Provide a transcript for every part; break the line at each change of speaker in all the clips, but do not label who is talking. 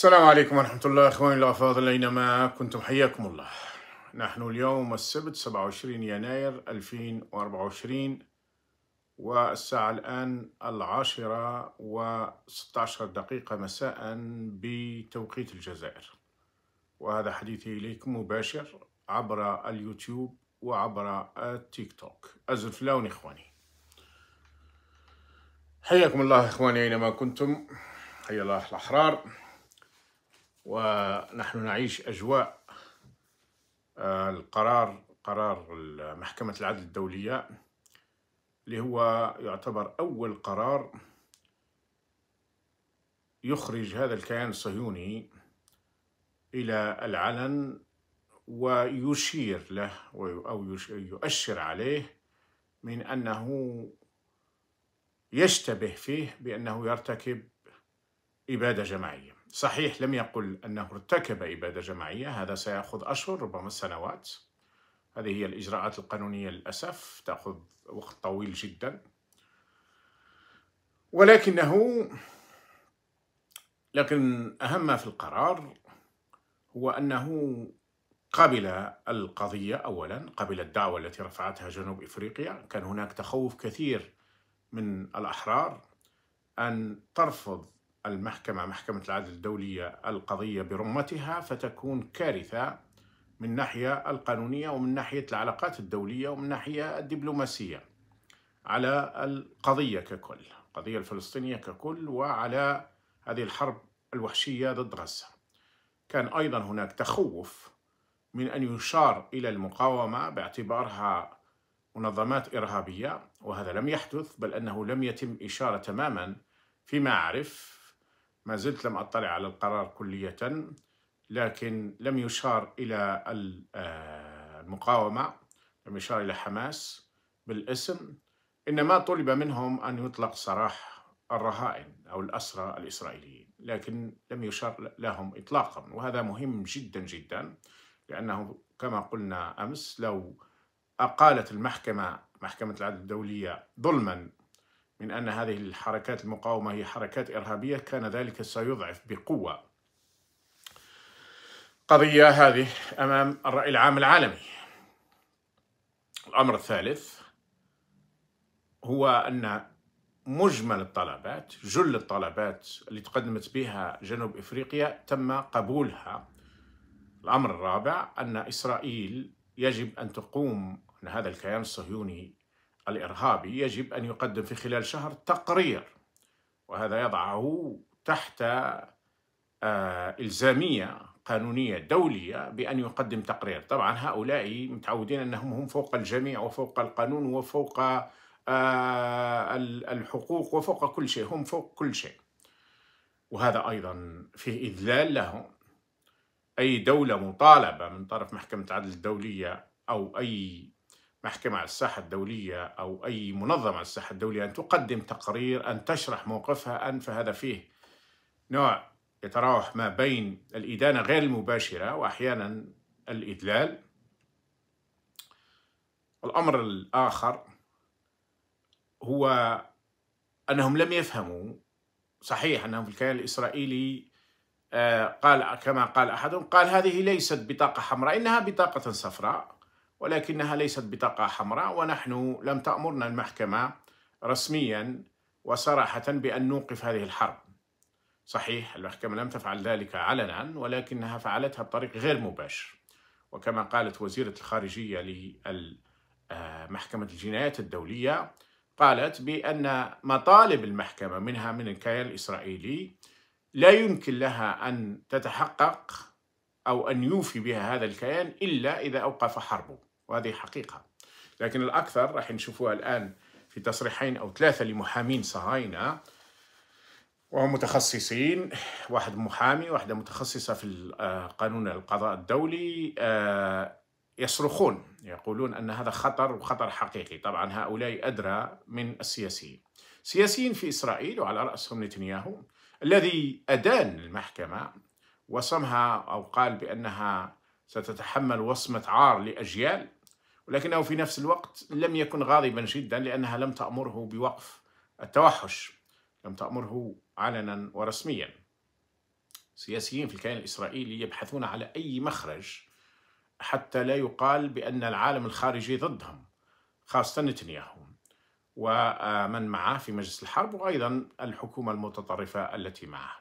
السلام عليكم ورحمة الله إخواني الأفاضل أينما كنتم حياكم الله نحن اليوم السبت 27 يناير 2024 والساعة الآن العاشرة و16 دقيقة مساء بتوقيت الجزائر وهذا حديثي إليكم مباشر عبر اليوتيوب وعبر التيك توك لون إخواني حياكم الله إخواني أينما كنتم حيا الله الأحرار ونحن نعيش أجواء آه، القرار قرار محكمة العدل الدولية اللي هو يعتبر أول قرار يخرج هذا الكيان الصهيوني إلى العلن ويشير له أو يؤشر عليه من أنه يشتبه فيه بأنه يرتكب إبادة جماعية صحيح لم يقل أنه ارتكب إبادة جماعية هذا سيأخذ أشهر ربما سنوات هذه هي الإجراءات القانونية للأسف تأخذ وقت طويل جدا ولكنه لكن أهم ما في القرار هو أنه قبل القضية أولا قبل الدعوة التي رفعتها جنوب إفريقيا كان هناك تخوف كثير من الأحرار أن ترفض المحكمة محكمة العدل الدولية القضية برمتها فتكون كارثة من ناحية القانونية ومن ناحية العلاقات الدولية ومن ناحية الدبلوماسية على القضية ككل القضية الفلسطينية ككل وعلى هذه الحرب الوحشية ضد غزة كان أيضا هناك تخوف من أن يشار إلى المقاومة باعتبارها منظمات إرهابية وهذا لم يحدث بل أنه لم يتم إشارة تماما فيما أعرف ما زلت لم أطلع على القرار كلية لكن لم يشار إلى آه، المقاومة لم يشار إلى حماس بالاسم إنما طلب منهم أن يطلق سراح الرهائن أو الأسرى الإسرائيليين لكن لم يشار لهم إطلاقا وهذا مهم جدا جدا لأنه كما قلنا أمس لو أقالت المحكمة محكمة العدل الدولية ظلما من أن هذه الحركات المقاومة هي حركات إرهابية كان ذلك سيضعف بقوة قضية هذه أمام الرأي العام العالمي الأمر الثالث هو أن مجمل الطلبات جل الطلبات اللي تقدمت بها جنوب إفريقيا تم قبولها الأمر الرابع أن إسرائيل يجب أن تقوم أن هذا الكيان الصهيوني الإرهابي يجب أن يقدم في خلال شهر تقرير وهذا يضعه تحت آه، إلزامية قانونية دولية بأن يقدم تقرير طبعا هؤلاء متعودين أنهم هم فوق الجميع وفوق القانون وفوق آه، الحقوق وفوق كل شيء هم فوق كل شيء وهذا أيضا فيه إذلال لهم أي دولة مطالبة من طرف محكمة العدل الدولية أو أي محكمة على الساحة الدولية أو أي منظمة على الساحة الدولية أن تقدم تقرير أن تشرح موقفها أن فهذا فيه نوع يتراوح ما بين الإدانة غير المباشرة وأحيانا الإدلال الأمر الآخر هو أنهم لم يفهموا صحيح أنهم في الكيان الإسرائيلي آه، قال كما قال أحدهم قال هذه ليست بطاقة حمراء إنها بطاقة صفراء ولكنها ليست بطاقة حمراء ونحن لم تأمرنا المحكمة رسميا وصراحة بأن نوقف هذه الحرب صحيح المحكمة لم تفعل ذلك علنا ولكنها فعلتها بطريق غير مباشر وكما قالت وزيرة الخارجية لمحكمة الجنايات الدولية قالت بأن مطالب المحكمة منها من الكيان الإسرائيلي لا يمكن لها أن تتحقق أو أن يوفي بها هذا الكيان إلا إذا أوقف حربه وهذه حقيقة لكن الأكثر راح نشوفوها الآن في تصريحين أو ثلاثة لمحامين صهاينة وهم متخصصين واحد محامي واحدة متخصصة في آه، قانون القضاء الدولي آه، يصرخون يقولون أن هذا خطر وخطر حقيقي طبعا هؤلاء أدرى من السياسيين سياسيين في إسرائيل وعلى رأسهم نتنياهو الذي أدان المحكمة وصمها أو قال بأنها ستتحمل وصمة عار لأجيال ولكنه في نفس الوقت لم يكن غاضبا جدا لأنها لم تأمره بوقف التوحش لم تأمره علنا ورسميا سياسيين في الكيان الإسرائيلي يبحثون على أي مخرج حتى لا يقال بأن العالم الخارجي ضدهم خاصة نتنياهو ومن معه في مجلس الحرب وأيضا الحكومة المتطرفة التي معه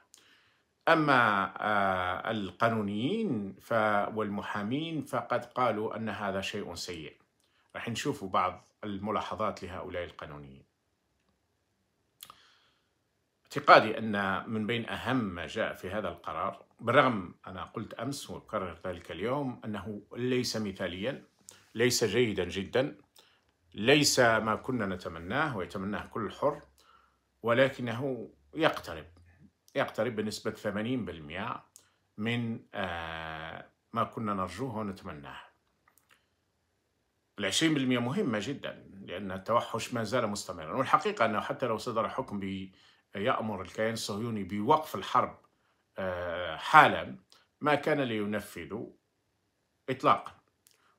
أما آه، القانونيين والمحامين فقد قالوا أن هذا شيء سيء راح نشوفوا بعض الملاحظات لهؤلاء القانونيين اعتقادي أن من بين أهم ما جاء في هذا القرار بالرغم أنا قلت أمس وأكرر ذلك اليوم أنه ليس مثاليا ليس جيدا جدا ليس ما كنا نتمناه ويتمناه كل حر ولكنه يقترب يقترب بنسبة 80% من آه، ما كنا نرجوه ونتمناه العشرين بالمئة مهمة جدا لأن التوحش ما زال مستمرا والحقيقة أنه حتى لو صدر حكم يأمر الكيان الصهيوني بوقف الحرب آه، حالا ما كان لينفذ إطلاقا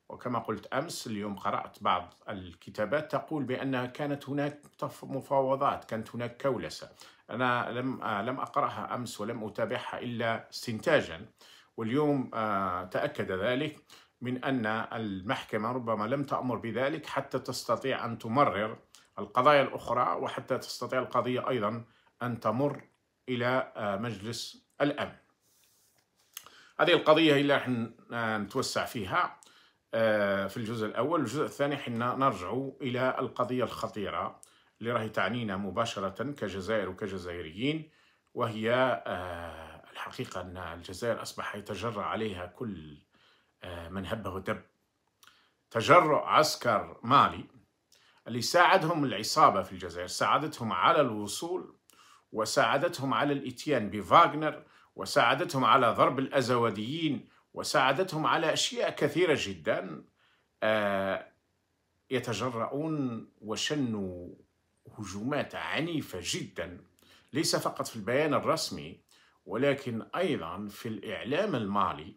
وكما قلت أمس اليوم قرأت بعض الكتابات تقول بأن كانت هناك مفاوضات كانت هناك كولسة أنا لم آه، لم أقرأها أمس ولم أتابعها إلا استنتاجا واليوم آه، تأكد ذلك من أن المحكمة ربما لم تأمر بذلك حتى تستطيع أن تمرر القضايا الأخرى وحتى تستطيع القضية أيضا أن تمر إلى آه، مجلس الأمن هذه القضية هي اللي راح نتوسع فيها آه، في الجزء الأول الجزء الثاني حنا نرجع إلى القضية الخطيرة اللي راهي تعنينا مباشرة كجزائر وكجزائريين وهي آه، الحقيقة أن الجزائر أصبح يتجرأ عليها كل آه، من هبه ودب تجرؤ عسكر مالي اللي ساعدهم العصابة في الجزائر ساعدتهم على الوصول وساعدتهم على الاتيان بفاغنر وساعدتهم على ضرب الأزوديين وساعدتهم على أشياء كثيرة جدا آه، يتجرؤون وشنوا هجومات عنيفة جدا ليس فقط في البيان الرسمي ولكن أيضا في الإعلام المالي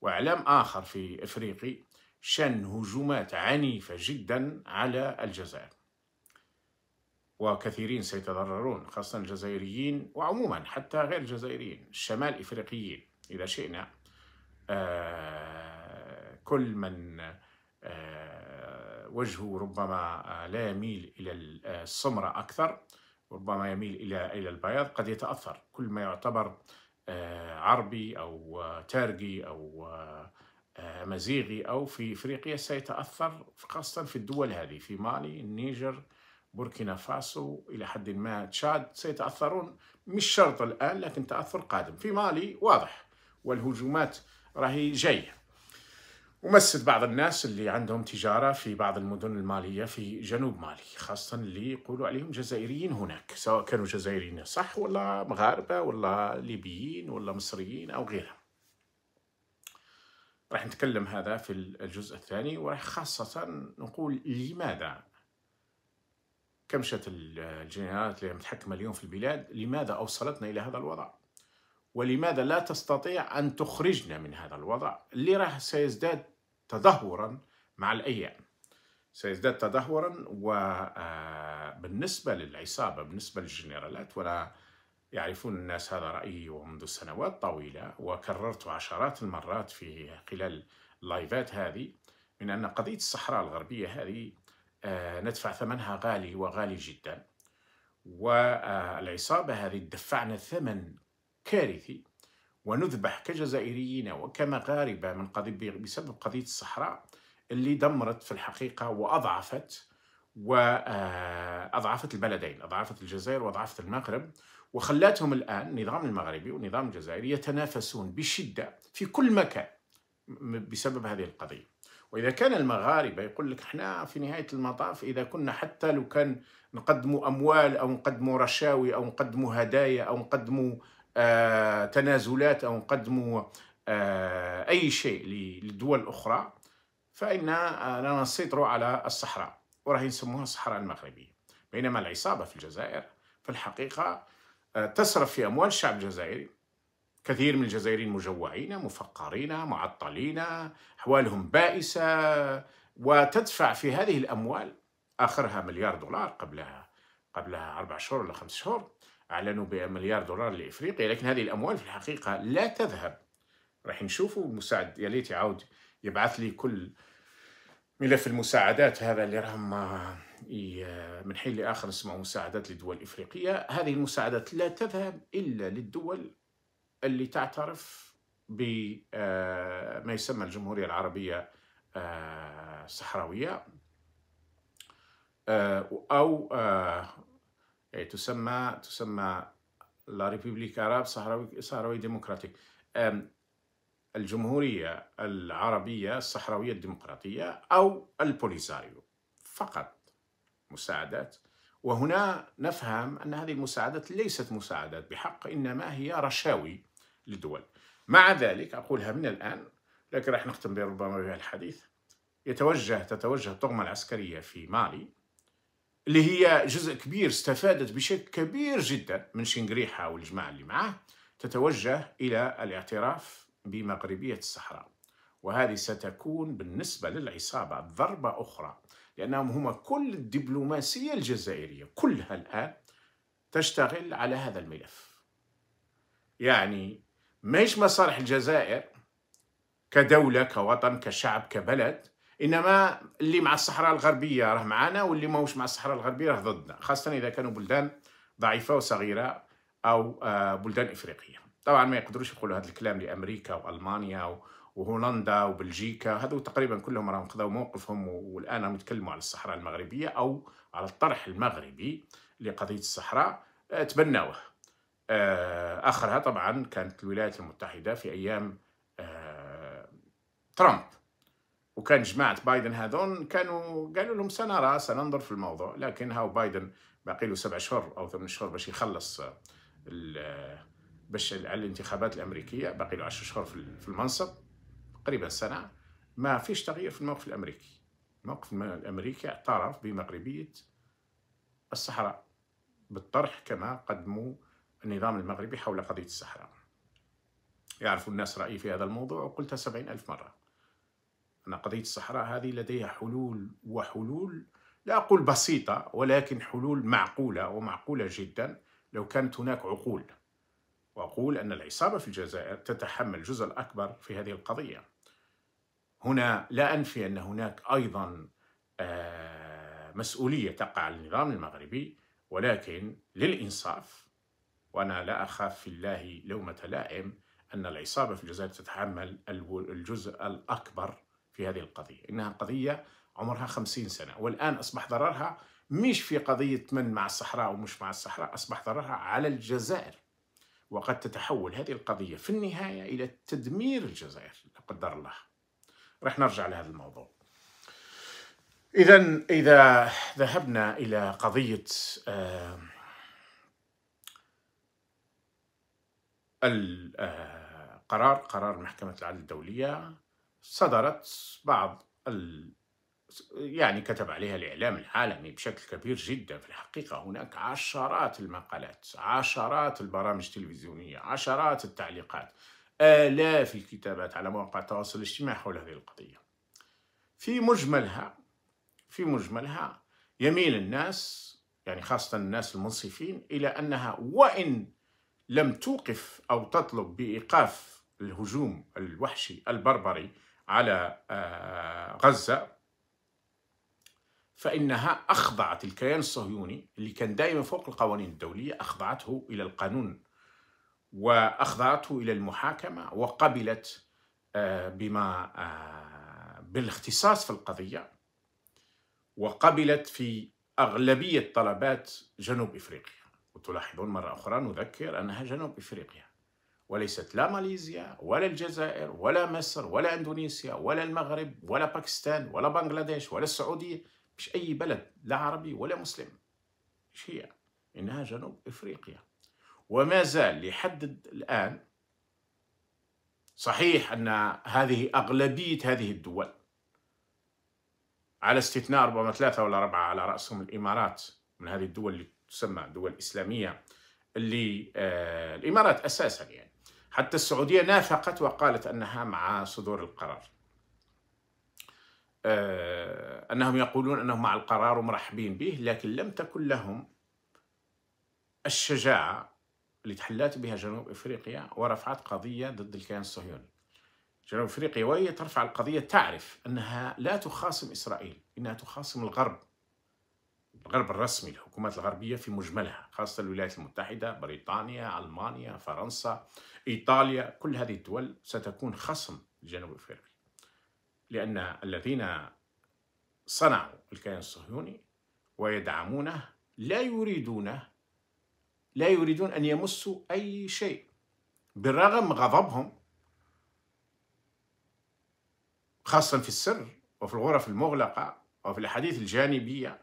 وإعلام آخر في إفريقي شن هجومات عنيفة جدا على الجزائر وكثيرين سيتضررون خاصة الجزائريين وعموما حتى غير الجزائريين الشمال إفريقيين إذا شئنا آه كل من آه وجهه ربما لا يميل إلى السمرة أكثر ربما يميل إلى إلى البياض قد يتأثر كل ما يعتبر آه، عربي أو آه، تركي أو آه، مزيغي أو في إفريقيا سيتأثر خاصة في الدول هذه في مالي النيجر بوركينا فاسو إلى حد ما تشاد سيتأثرون مش شرط الآن لكن تأثر قادم في مالي واضح والهجومات راهي جايه ومست بعض الناس اللي عندهم تجارة في بعض المدن المالية في جنوب مالي خاصة اللي يقولوا عليهم جزائريين هناك سواء كانوا جزائريين صح ولا مغاربة ولا ليبيين ولا مصريين أو غيرها راح نتكلم هذا في الجزء الثاني وراح خاصة نقول لماذا كمشة الجنرالات اللي متحكمة اليوم في البلاد لماذا أوصلتنا إلى هذا الوضع ولماذا لا تستطيع أن تخرجنا من هذا الوضع اللي راح سيزداد تدهورا مع الأيام سيزداد تدهورا وبالنسبة آه، للعصابة بالنسبة للجنرالات ولا يعرفون الناس هذا رأيي ومنذ سنوات طويلة وكررت عشرات المرات في خلال اللايفات هذه من أن قضية الصحراء الغربية هذه آه، ندفع ثمنها غالي وغالي جدا والعصابة آه، هذه دفعنا ثمن كارثي ونذبح كجزائريين وكمغاربة من قضية بسبب قضية الصحراء اللي دمرت في الحقيقة وأضعفت وأضعفت آه، البلدين أضعفت الجزائر وأضعفت المغرب وخلاتهم الآن النظام المغربي والنظام الجزائري يتنافسون بشدة في كل مكان بسبب هذه القضية وإذا كان المغاربة يقول لك احنا في نهاية المطاف إذا كنا حتى لو كان نقدموا أموال أو نقدموا رشاوي أو نقدموا هدايا أو نقدموا آه، تنازلات أو نقدموا آه، أي شيء للدول الأخرى فإننا آه، نسيطر على الصحراء وراه يسموها الصحراء المغربية بينما العصابة في الجزائر في الحقيقة تصرف في أموال الشعب الجزائري كثير من الجزائريين مجوعين مفقرين معطلين أحوالهم بائسة وتدفع في هذه الأموال آخرها مليار دولار قبلها قبلها أربع شهور ولا خمس شهور أعلنوا بمليار دولار لإفريقيا لكن هذه الأموال في الحقيقة لا تذهب راح نشوفوا المساعد يا ليت يعاود يبعث لي كل ملف المساعدات هذا اللي راهم آه، من حين لاخر اسمه مساعدات للدول الافريقيه، هذه المساعدات لا تذهب الا للدول اللي تعترف بما آه، يسمى الجمهوريه العربيه آه، الصحراويه او إيه، تسمى تسمى لا ريبوبليك عرب صحراوي صحراوي ديمقراطيك الجمهورية العربية الصحراوية الديمقراطية أو البوليزاريو فقط مساعدات وهنا نفهم أن هذه المساعدات ليست مساعدات بحق إنما هي رشاوي للدول مع ذلك أقولها من الآن لكن راح نختم بربما بها الحديث يتوجه تتوجه الطغمة العسكرية في مالي اللي هي جزء كبير استفادت بشكل كبير جدا من شنقريحة والجماعة اللي معاه تتوجه إلى الاعتراف بمغربية الصحراء وهذه ستكون بالنسبة للعصابة ضربة أخرى لأنهم هما كل الدبلوماسية الجزائرية كلها الآن تشتغل على هذا الملف يعني ماهيش مصالح الجزائر كدولة كوطن كشعب كبلد انما اللي مع الصحراء الغربيه راه معانا واللي ماهوش مع الصحراء الغربيه راه ضدنا خاصه اذا كانوا بلدان ضعيفه وصغيره او آه، بلدان افريقيه طبعا ما يقدروش يقولوا هذا الكلام لامريكا والمانيا وهولندا وبلجيكا هذو تقريبا كلهم راهم خذوا موقفهم والان راهم يتكلموا على الصحراء المغربيه او على الطرح المغربي لقضيه الصحراء آه، تبناوه آه، اخرها طبعا كانت الولايات المتحده في ايام ترامب وكان جماعه بايدن هذون كانوا قالوا لهم سنرى سننظر في الموضوع لكن هاو بايدن باقي له سبع شهور او ثمان شهور باش يخلص باش على الانتخابات الامريكيه باقي له عشر شهور في المنصب تقريبا سنه ما فيش تغيير في الموقف الامريكي الموقف الامريكي اعترف بمغربيه الصحراء بالطرح كما قدموا النظام المغربي حول قضيه الصحراء يعرفوا الناس رايي في هذا الموضوع وقلتها سبعين الف مره أن قضية الصحراء هذه لديها حلول وحلول لا أقول بسيطة ولكن حلول معقولة ومعقولة جدا لو كانت هناك عقول وأقول أن العصابة في الجزائر تتحمل الجزء الأكبر في هذه القضية هنا لا أنفي أن هناك أيضا آه، مسؤولية تقع على النظام المغربي ولكن للإنصاف وأنا لا أخاف في الله لومة لائم أن العصابة في الجزائر تتحمل الجزء الأكبر في هذه القضية إنها قضية عمرها خمسين سنة والآن أصبح ضررها مش في قضية من مع الصحراء ومش مع الصحراء أصبح ضررها على الجزائر وقد تتحول هذه القضية في النهاية إلى تدمير الجزائر لا قدر الله راح نرجع لهذا الموضوع إذا إذا ذهبنا إلى قضية آه، القرار آه، قرار محكمة العدل الدولية صدرت بعض ال... يعني كتب عليها الإعلام العالمي بشكل كبير جدا في الحقيقة هناك عشرات المقالات عشرات البرامج التلفزيونية عشرات التعليقات آلاف الكتابات على مواقع التواصل الاجتماعي حول هذه القضية في مجملها في مجملها يميل الناس يعني خاصة الناس المنصفين إلى أنها وإن لم توقف أو تطلب بإيقاف الهجوم الوحشي البربري على آه، غزة فإنها أخضعت الكيان الصهيوني اللي كان دائما فوق القوانين الدولية أخضعته إلى القانون وأخضعته إلى المحاكمة وقبلت آه، بما آه، بالاختصاص في القضية وقبلت في أغلبية طلبات جنوب إفريقيا وتلاحظون مرة أخرى نذكر أنها جنوب إفريقيا وليست لا ماليزيا ولا الجزائر ولا مصر ولا اندونيسيا ولا المغرب ولا باكستان ولا بنغلاديش ولا السعوديه مش اي بلد لا عربي ولا مسلم مش هي انها جنوب افريقيا وما زال لحد الان صحيح ان هذه اغلبيه هذه الدول على استثناء ربما ثلاثه ولا اربعه على راسهم الامارات من هذه الدول اللي تسمى دول اسلاميه اللي آه، الامارات اساسا يعني حتى السعوديه نافقت وقالت انها مع صدور القرار. آه، انهم يقولون انهم مع القرار ومرحبين به لكن لم تكن لهم الشجاعه اللي تحلات بها جنوب افريقيا ورفعت قضيه ضد الكيان الصهيوني. جنوب افريقيا وهي ترفع القضيه تعرف انها لا تخاصم اسرائيل، انها تخاصم الغرب. الغرب الرسمي الحكومات الغربية في مجملها خاصة الولايات المتحدة بريطانيا ألمانيا فرنسا إيطاليا كل هذه الدول ستكون خصم لجنوب أفريقيا لأن الذين صنعوا الكيان الصهيوني ويدعمونه لا يريدونه لا يريدون أن يمسوا أي شيء بالرغم غضبهم خاصة في السر وفي الغرف المغلقة وفي الأحاديث الجانبية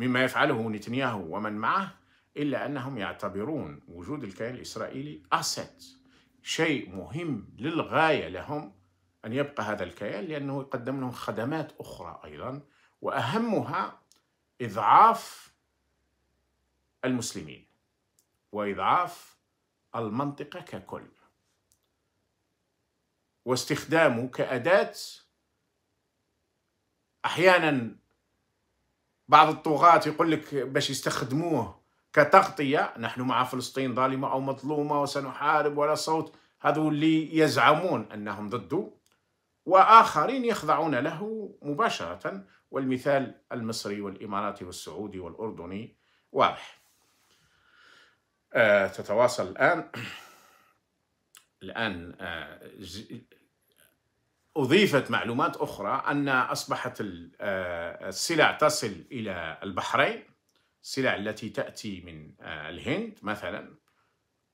مما يفعله نتنياهو ومن معه إلا أنهم يعتبرون وجود الكيان الإسرائيلي أسد شيء مهم للغاية لهم أن يبقى هذا الكيان لأنه يقدم لهم خدمات أخرى أيضا وأهمها إضعاف المسلمين وإضعاف المنطقة ككل واستخدامه كأداة أحيانا بعض الطغاة يقول لك باش يستخدموه كتغطية نحن مع فلسطين ظالمة أو مظلومة وسنحارب ولا صوت هذو اللي يزعمون أنهم ضده وآخرين يخضعون له مباشرة والمثال المصري والإماراتي والسعودي والأردني واضح آه تتواصل الآن الآن آه أضيفت معلومات أخرى أن أصبحت آه، السلع تصل إلى البحرين السلع التي تأتي من آه، الهند مثلا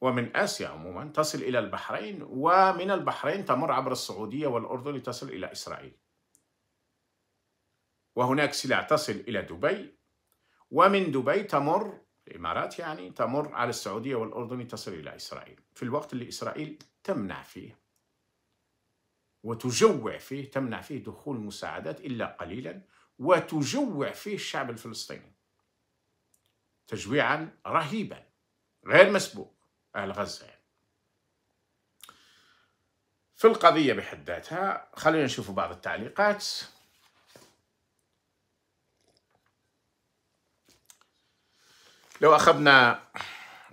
ومن آسيا عموما تصل إلى البحرين ومن البحرين تمر عبر السعودية والأردن لتصل إلى إسرائيل وهناك سلع تصل إلى دبي ومن دبي تمر الإمارات يعني تمر على السعودية والأردن لتصل إلى إسرائيل في الوقت اللي إسرائيل تمنع فيه وتجوع فيه تمنع فيه دخول المساعدات إلا قليلا وتجوع فيه الشعب الفلسطيني تجويعا رهيبا غير مسبوق أهل غزة يعني. في القضية بحد ذاتها خلينا نشوف بعض التعليقات لو أخذنا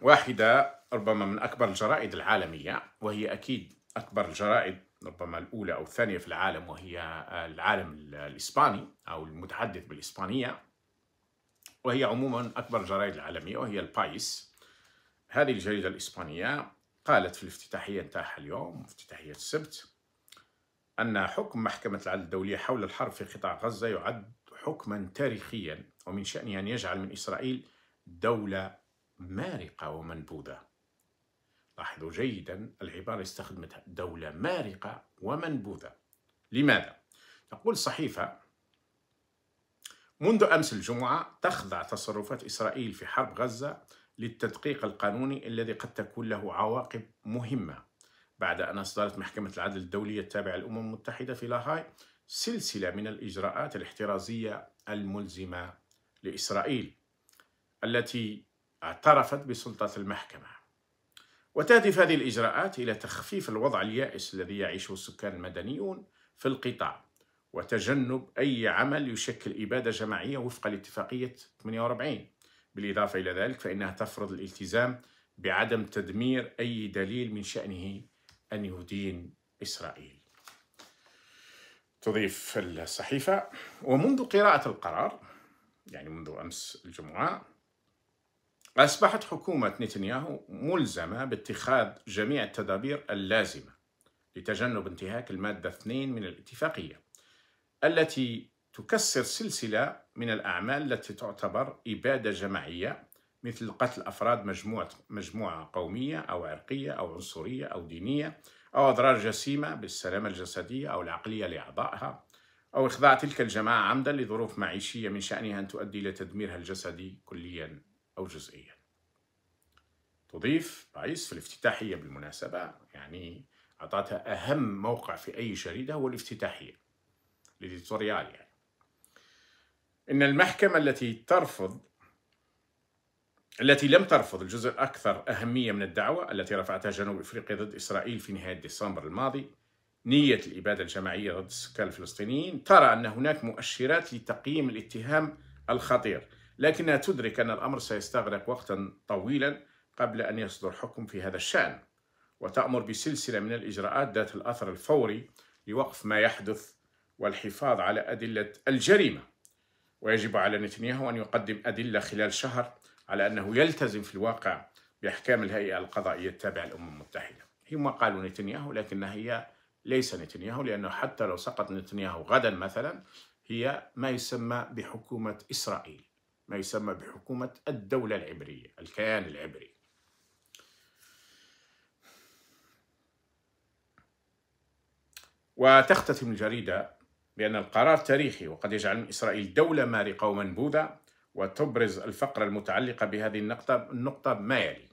واحدة ربما من أكبر الجرائد العالمية وهي أكيد أكبر الجرائد ربما الأولى أو الثانية في العالم وهي العالم الإسباني أو المتحدث بالإسبانية وهي عموما أكبر جرائد العالمية وهي البايس هذه الجريدة الإسبانية قالت في الافتتاحية نتاعها اليوم افتتاحية السبت أن حكم محكمة العدل الدولية حول الحرب في قطاع غزة يعد حكما تاريخيا ومن شأنه أن يجعل من إسرائيل دولة مارقة ومنبوذة لاحظوا جيدا العبارة استخدمتها دولة مارقة ومنبوذة لماذا؟ تقول صحيفة منذ أمس الجمعة تخضع تصرفات إسرائيل في حرب غزة للتدقيق القانوني الذي قد تكون له عواقب مهمة بعد أن أصدرت محكمة العدل الدولية التابعة للأمم المتحدة في لاهاي سلسلة من الإجراءات الاحترازية الملزمة لإسرائيل التي اعترفت بسلطة المحكمة وتهدف هذه الإجراءات إلى تخفيف الوضع اليائس الذي يعيشه السكان المدنيون في القطاع وتجنب أي عمل يشكل إبادة جماعية وفق الاتفاقية 48 بالإضافة إلى ذلك فإنها تفرض الالتزام بعدم تدمير أي دليل من شأنه أن يدين إسرائيل تضيف الصحيفة ومنذ قراءة القرار يعني منذ أمس الجمعة أصبحت حكومة نتنياهو ملزمة باتخاذ جميع التدابير اللازمة لتجنب انتهاك المادة 2 من الاتفاقية التي تكسر سلسلة من الأعمال التي تعتبر إبادة جماعية مثل قتل أفراد مجموعة, مجموعة قومية أو عرقية أو عنصرية أو دينية أو أضرار جسيمة بالسلامة الجسدية أو العقلية لأعضائها أو إخضاع تلك الجماعة عمدا لظروف معيشية من شأنها أن تؤدي إلى تدميرها الجسدي كليا أو جزئيا تضيف بايس في الافتتاحية بالمناسبة يعني أعطتها أهم موقع في أي جريدة هو الافتتاحية الإديتوريال يعني إن المحكمة التي ترفض التي لم ترفض الجزء الأكثر أهمية من الدعوة التي رفعتها جنوب أفريقيا ضد إسرائيل في نهاية ديسمبر الماضي نية الإبادة الجماعية ضد السكان الفلسطينيين ترى أن هناك مؤشرات لتقييم الاتهام الخطير لكنها تدرك أن الأمر سيستغرق وقتا طويلا قبل أن يصدر حكم في هذا الشأن وتأمر بسلسلة من الإجراءات ذات الأثر الفوري لوقف ما يحدث والحفاظ على أدلة الجريمة ويجب على نتنياهو أن يقدم أدلة خلال شهر على أنه يلتزم في الواقع بأحكام الهيئة القضائية التابعة للأمم المتحدة هم قالوا نتنياهو لكنها هي ليس نتنياهو لأنه حتى لو سقط نتنياهو غدا مثلا هي ما يسمى بحكومة إسرائيل ما يسمى بحكومة الدولة العبرية الكيان العبري وتختتم الجريدة بأن القرار تاريخي وقد يجعل إسرائيل دولة مارقة ومنبوذة وتبرز الفقرة المتعلقة بهذه النقطة النقطة ما يلي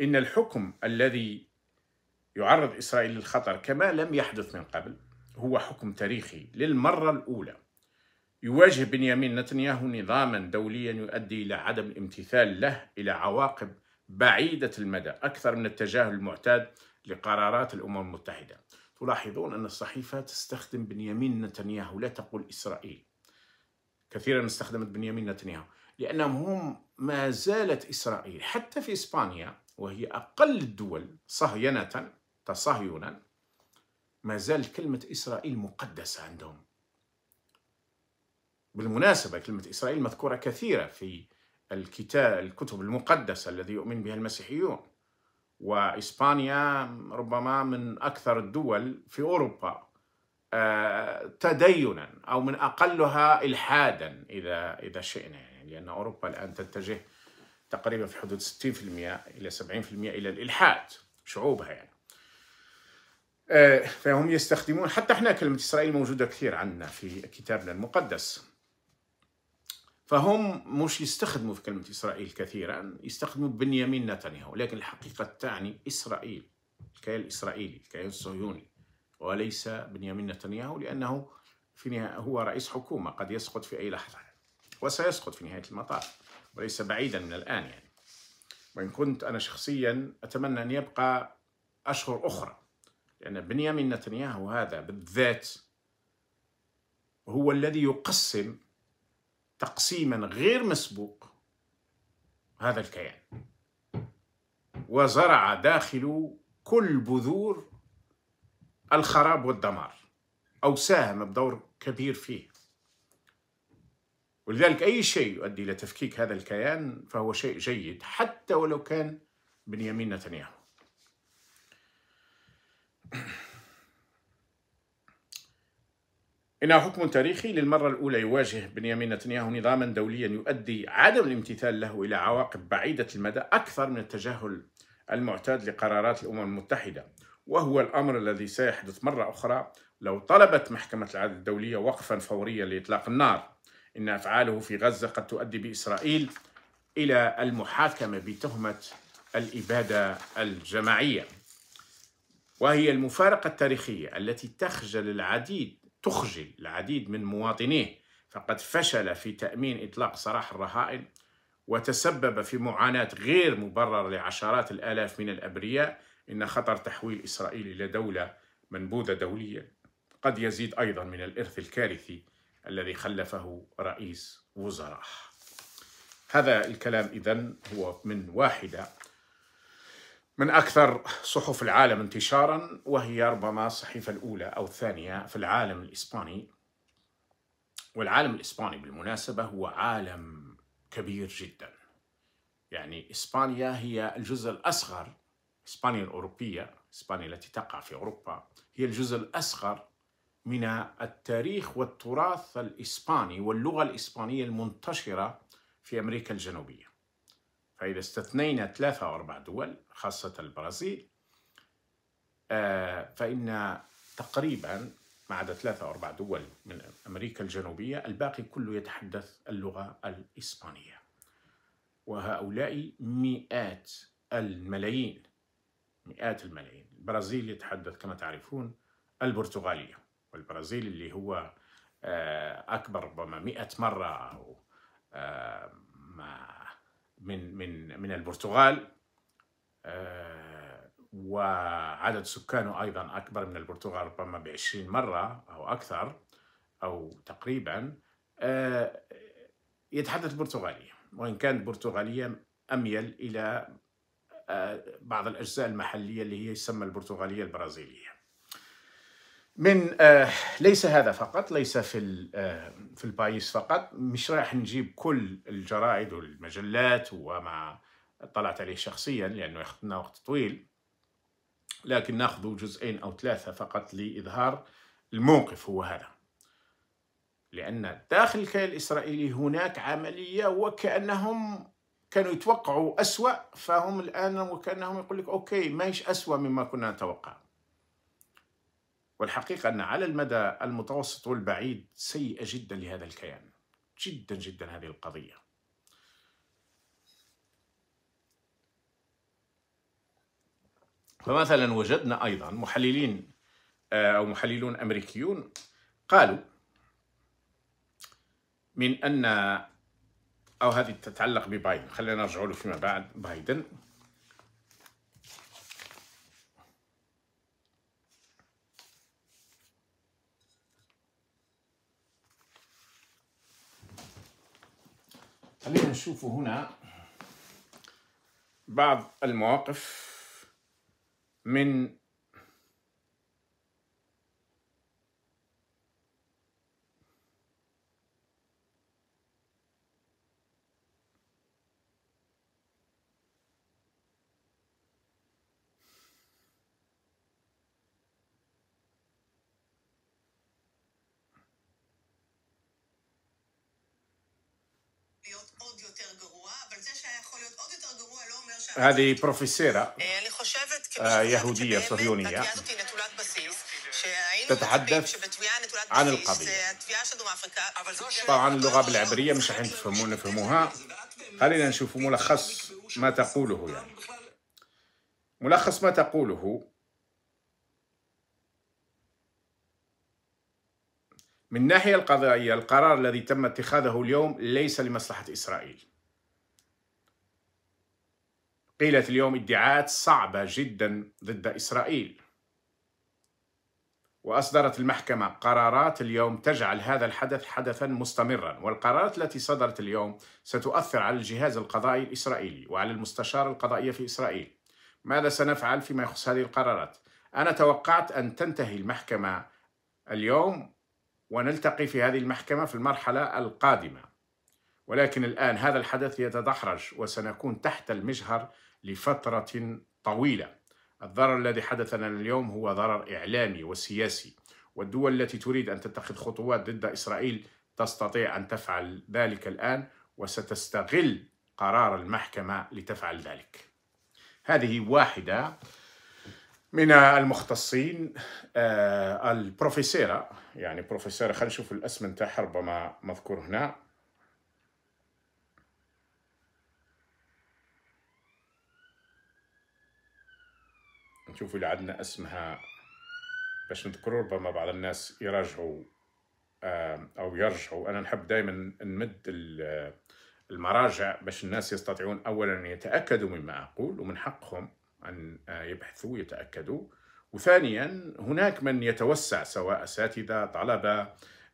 إن الحكم الذي يعرض إسرائيل للخطر كما لم يحدث من قبل هو حكم تاريخي للمرة الأولى يواجه بنيامين نتنياهو نظاما دوليا يؤدي الى عدم الامتثال له الى عواقب بعيده المدى اكثر من التجاهل المعتاد لقرارات الامم المتحده. تلاحظون ان الصحيفه تستخدم بنيامين نتنياهو لا تقول اسرائيل. كثيرا استخدمت بنيامين نتنياهو لانهم هم ما زالت اسرائيل حتى في اسبانيا وهي اقل الدول صهينه تصهينا ما زالت كلمه اسرائيل مقدسه عندهم. بالمناسبة كلمة إسرائيل مذكورة كثيرة في الكتاب الكتب المقدسة الذي يؤمن بها المسيحيون وإسبانيا ربما من أكثر الدول في أوروبا آه، تدينا أو من أقلها إلحادا إذا إذا شئنا يعني لأن أوروبا الآن تتجه تقريبا في حدود 60% إلى 70% إلى الإلحاد شعوبها يعني آه، فهم يستخدمون حتى احنا كلمة إسرائيل موجودة كثير عندنا في كتابنا المقدس فهم مش يستخدموا في كلمة إسرائيل كثيرا يستخدموا بنيامين نتنياهو لكن الحقيقة تعني إسرائيل الكيان الإسرائيلي الكيان الصهيوني وليس بنيامين نتنياهو لأنه في نهاية هو رئيس حكومة قد يسقط في أي لحظة وسيسقط في نهاية المطاف وليس بعيدا من الآن يعني وإن كنت أنا شخصيا أتمنى أن يبقى أشهر أخرى لأن بنيامين نتنياهو هذا بالذات هو الذي يقسم تقسيما غير مسبوق هذا الكيان وزرع داخل كل بذور الخراب والدمار أو ساهم بدور كبير فيه ولذلك أي شيء يؤدي إلى تفكيك هذا الكيان فهو شيء جيد حتى ولو كان بنيامين نتنياهو إنه حكم تاريخي للمرة الأولى يواجه بنيامين نتنياهو نظاما دوليا يؤدي عدم الامتثال له إلى عواقب بعيدة المدى أكثر من التجاهل المعتاد لقرارات الأمم المتحدة وهو الأمر الذي سيحدث مرة أخرى لو طلبت محكمة العدل الدولية وقفا فوريا لإطلاق النار إن أفعاله في غزة قد تؤدي بإسرائيل إلى المحاكمة بتهمة الإبادة الجماعية وهي المفارقة التاريخية التي تخجل العديد تخجل العديد من مواطنيه فقد فشل في تأمين إطلاق سراح الرهائن وتسبب في معاناة غير مبررة لعشرات الآلاف من الأبرياء إن خطر تحويل إسرائيل إلى دولة منبوذة دولية قد يزيد أيضا من الإرث الكارثي الذي خلفه رئيس وزراء هذا الكلام إذن هو من واحدة من أكثر صحف العالم انتشارا وهي ربما الصحيفة الأولى أو الثانية في العالم الإسباني والعالم الإسباني بالمناسبة هو عالم كبير جدا يعني إسبانيا هي الجزء الأصغر إسبانيا الأوروبية إسبانيا التي تقع في أوروبا هي الجزء الأصغر من التاريخ والتراث الإسباني واللغة الإسبانية المنتشرة في أمريكا الجنوبية فإذا استثنينا ثلاثة أو أربع دول خاصة البرازيل آه، فإن تقريبا ما عدا ثلاثة أو أربع دول من أمريكا الجنوبية الباقي كله يتحدث اللغة الإسبانية وهؤلاء مئات الملايين مئات الملايين البرازيل يتحدث كما تعرفون البرتغالية والبرازيل اللي هو آه، أكبر ربما مئة مرة أو آه، ما من من من البرتغال آه، وعدد سكانه أيضا أكبر من البرتغال ربما بعشرين مرة أو أكثر أو تقريبا آه، يتحدث برتغالية وإن كان برتغاليا أميل إلى آه، بعض الأجزاء المحلية اللي هي يسمى البرتغالية البرازيلية من آه ليس هذا فقط ليس في آه في البايس فقط مش رايح نجيب كل الجرائد والمجلات وما اطلعت عليه شخصيا لانه ياخذنا وقت طويل لكن ناخذ جزئين او ثلاثه فقط لاظهار الموقف هو هذا لان داخل الكيان الاسرائيلي هناك عمليه وكانهم كانوا يتوقعوا اسوا فهم الان وكانهم يقول لك اوكي ماهيش اسوا مما كنا نتوقع والحقيقة أن على المدى المتوسط والبعيد سيئة جدا لهذا الكيان جدا جدا هذه القضية فمثلا وجدنا أيضا محللين آه، أو محللون أمريكيون قالوا من أن أو هذه تتعلق ببايدن خلينا نرجع له فيما بعد بايدن خلينا نشوف هنا بعض المواقف من هذه بروفيسيرة يهودية صهيونية تتحدث عن القضية طبعا اللغة بالعبرية مش راح تفهمون نفهموها خلينا نشوف ملخص ما تقوله يعني ملخص ما تقوله من ناحية القضائية القرار الذي تم اتخاذه اليوم ليس لمصلحة إسرائيل قيلت اليوم ادعاءات صعبة جدا ضد إسرائيل وأصدرت المحكمة قرارات اليوم تجعل هذا الحدث حدثا مستمرا والقرارات التي صدرت اليوم ستؤثر على الجهاز القضائي الإسرائيلي وعلى المستشارة القضائية في إسرائيل ماذا سنفعل فيما يخص هذه القرارات؟ أنا توقعت أن تنتهي المحكمة اليوم ونلتقي في هذه المحكمة في المرحلة القادمة ولكن الآن هذا الحدث يتدحرج وسنكون تحت المجهر لفترة طويلة الضرر الذي حدث لنا اليوم هو ضرر إعلامي وسياسي والدول التي تريد أن تتخذ خطوات ضد إسرائيل تستطيع أن تفعل ذلك الآن وستستغل قرار المحكمة لتفعل ذلك هذه واحدة من المختصين آه، البروفيسيرة يعني بروفيسيرة خلينا نشوف الاسم نتاعها ربما مذكور هنا تشوفوا اللي عندنا اسمها باش نذكروا ربما بعض الناس يراجعوا آه، او يرجعوا انا نحب دائما نمد المراجع باش الناس يستطيعون اولا ان يتاكدوا مما اقول ومن حقهم ان آه، يبحثوا ويتاكدوا وثانيا هناك من يتوسع سواء اساتذه طلبه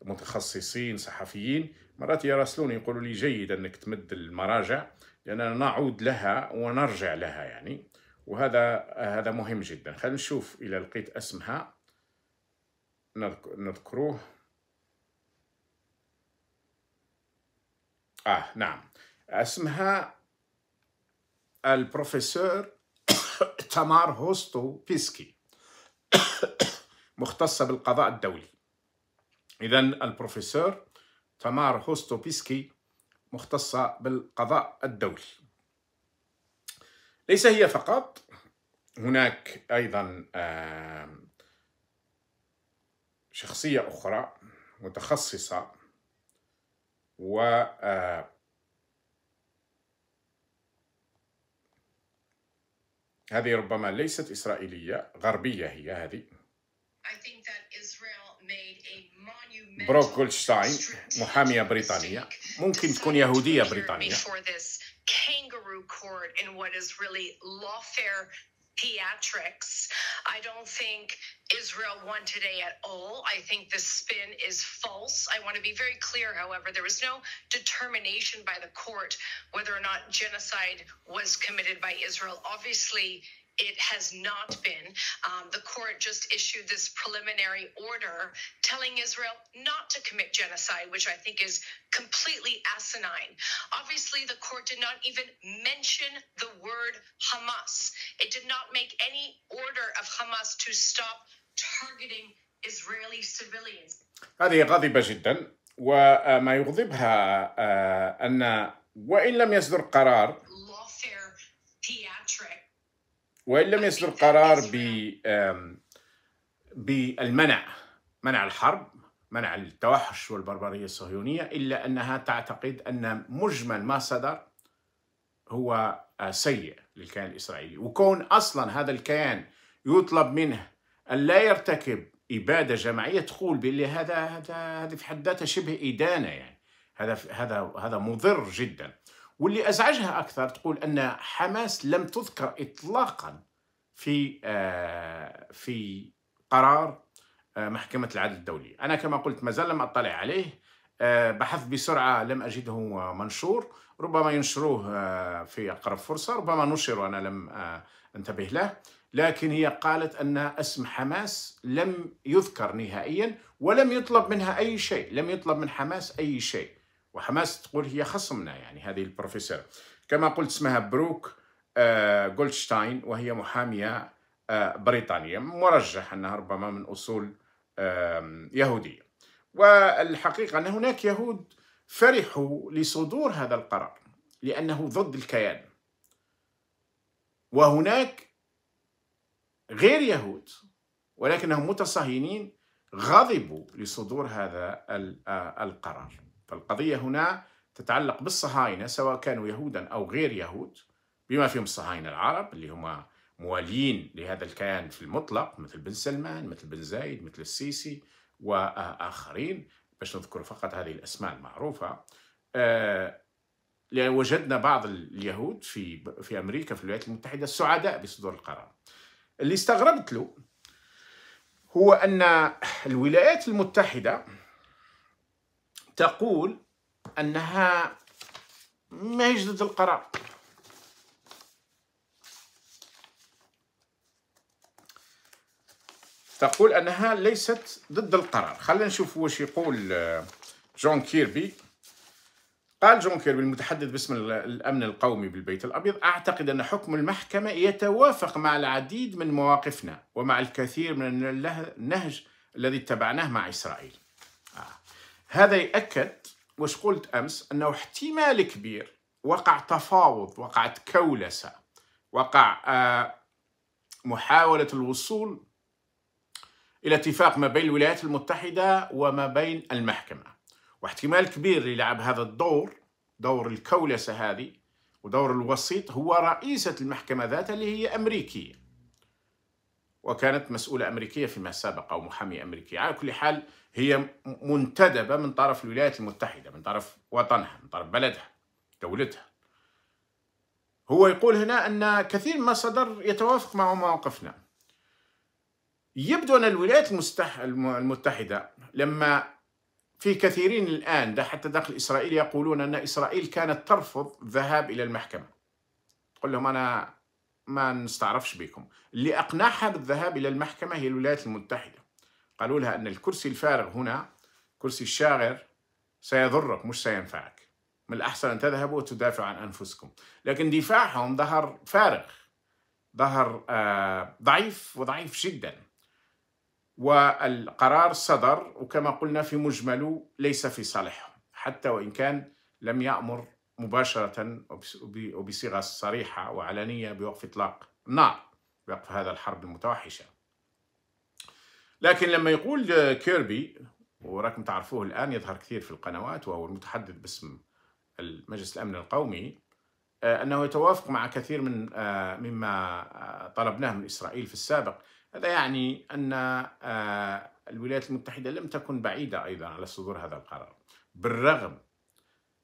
متخصصين صحفيين مرات يراسلوني يقولوا لي جيد انك تمد المراجع لاننا نعود لها ونرجع لها يعني وهذا هذا مهم جدا خلينا نشوف إلى لقيت اسمها نذكروه آه نعم اسمها البروفيسور تمار هوستو بيسكي مختصة بالقضاء الدولي إذا البروفيسور تمار هوستو بيسكي مختصة بالقضاء الدولي ليس هي فقط هناك أيضا شخصية أخرى متخصصة و هذه ربما ليست إسرائيلية غربية هي هذه بروك جولدشتاين محامية بريطانية ممكن تكون يهودية بريطانية court in what is really lawfare theatrics. I don't think Israel won today at all. I think the spin is false. I want to be very clear, however, there was no determination by the court whether or not genocide was committed by Israel. Obviously, it has not been. Um, the court just issued this preliminary order telling Israel not to commit genocide, which I think is completely asinine. Obviously, the court did not even mention the word Hamas. It did not make any order of Hamas to stop targeting Israeli civilians. وما يغضبها أن وإن لم يصدر قرار وان لم يصدر قرار ب بالمنع منع الحرب منع التوحش والبربريه الصهيونيه الا انها تعتقد ان مجمل ما صدر هو آه، سيء للكيان الاسرائيلي وكون اصلا هذا الكيان يطلب منه ان لا يرتكب اباده جماعيه تقول بلي هذا هذا هذا في حد ذاته شبه ادانه يعني هذا هذا هذا مضر جدا واللي أزعجها أكثر تقول أن حماس لم تذكر إطلاقا في آه، في قرار آه، محكمة العدل الدولي أنا كما قلت ما زال لم أطلع عليه آه، بحثت بسرعة لم أجده منشور ربما ينشروه في أقرب فرصة ربما نشر وأنا لم أنتبه له لكن هي قالت أن اسم حماس لم يذكر نهائيا ولم يطلب منها أي شيء لم يطلب من حماس أي شيء وحماس تقول هي خصمنا يعني هذه البروفيسور كما قلت اسمها بروك آه، جولدشتاين وهي محامية آه، بريطانية مرجح أنها ربما من أصول يهودية والحقيقة أن هناك يهود فرحوا لصدور هذا القرار لأنه ضد الكيان وهناك غير يهود ولكنهم متصهينين غضبوا لصدور هذا آه، القرار فالقضية هنا تتعلق بالصهاينة سواء كانوا يهودا أو غير يهود بما فيهم الصهاينة العرب اللي هما مواليين لهذا الكيان في المطلق مثل بن سلمان مثل بن زايد مثل السيسي وآخرين باش نذكر فقط هذه الأسماء المعروفة آه، لأن وجدنا بعض اليهود في في أمريكا في الولايات المتحدة سعداء بصدور القرار اللي استغربت له هو أن الولايات المتحدة تقول أنها ما يجدد ضد القرار تقول أنها ليست ضد القرار خلينا نشوف واش يقول آه، جون كيربي قال جون كيربي المتحدث باسم الأمن القومي بالبيت الأبيض أعتقد أن حكم المحكمة يتوافق مع العديد من مواقفنا ومع الكثير من النهج الذي اتبعناه مع إسرائيل هذا يأكد واش قلت أمس أنه احتمال كبير وقع تفاوض وقعت كولسة وقع آه، محاولة الوصول إلى اتفاق ما بين الولايات المتحدة وما بين المحكمة واحتمال كبير للعب هذا الدور دور الكولسة هذه ودور الوسيط هو رئيسة المحكمة ذاتها اللي هي أمريكية وكانت مسؤولة أمريكية فيما سبق أو محامية أمريكية على كل حال هي منتدبة من طرف الولايات المتحدة من طرف وطنها من طرف بلدها دولتها هو يقول هنا أن كثير ما صدر يتوافق مع مواقفنا يبدو أن الولايات المستح... المتحدة لما في كثيرين الآن ده حتى داخل إسرائيل يقولون أن إسرائيل كانت ترفض الذهاب إلى المحكمة تقول لهم أنا ما نستعرفش بكم اللي أقنعها بالذهاب إلى المحكمة هي الولايات المتحدة قالوا لها أن الكرسي الفارغ هنا كرسي الشاغر سيضرك مش سينفعك من الأحسن أن تذهبوا وتدافعوا عن أنفسكم لكن دفاعهم ظهر فارغ ظهر آه ضعيف وضعيف جدا والقرار صدر وكما قلنا في مجمله ليس في صالحهم حتى وإن كان لم يأمر مباشرة وبصيغة صريحة وعلنية بوقف إطلاق النار بوقف هذا الحرب المتوحشة لكن لما يقول كيربي وراكم تعرفوه الآن يظهر كثير في القنوات وهو المتحدث باسم المجلس الأمن القومي آه، أنه يتوافق مع كثير من آه، مما آه، طلبناه من إسرائيل في السابق هذا يعني أن الولايات المتحدة لم تكن بعيدة أيضا على صدور هذا القرار بالرغم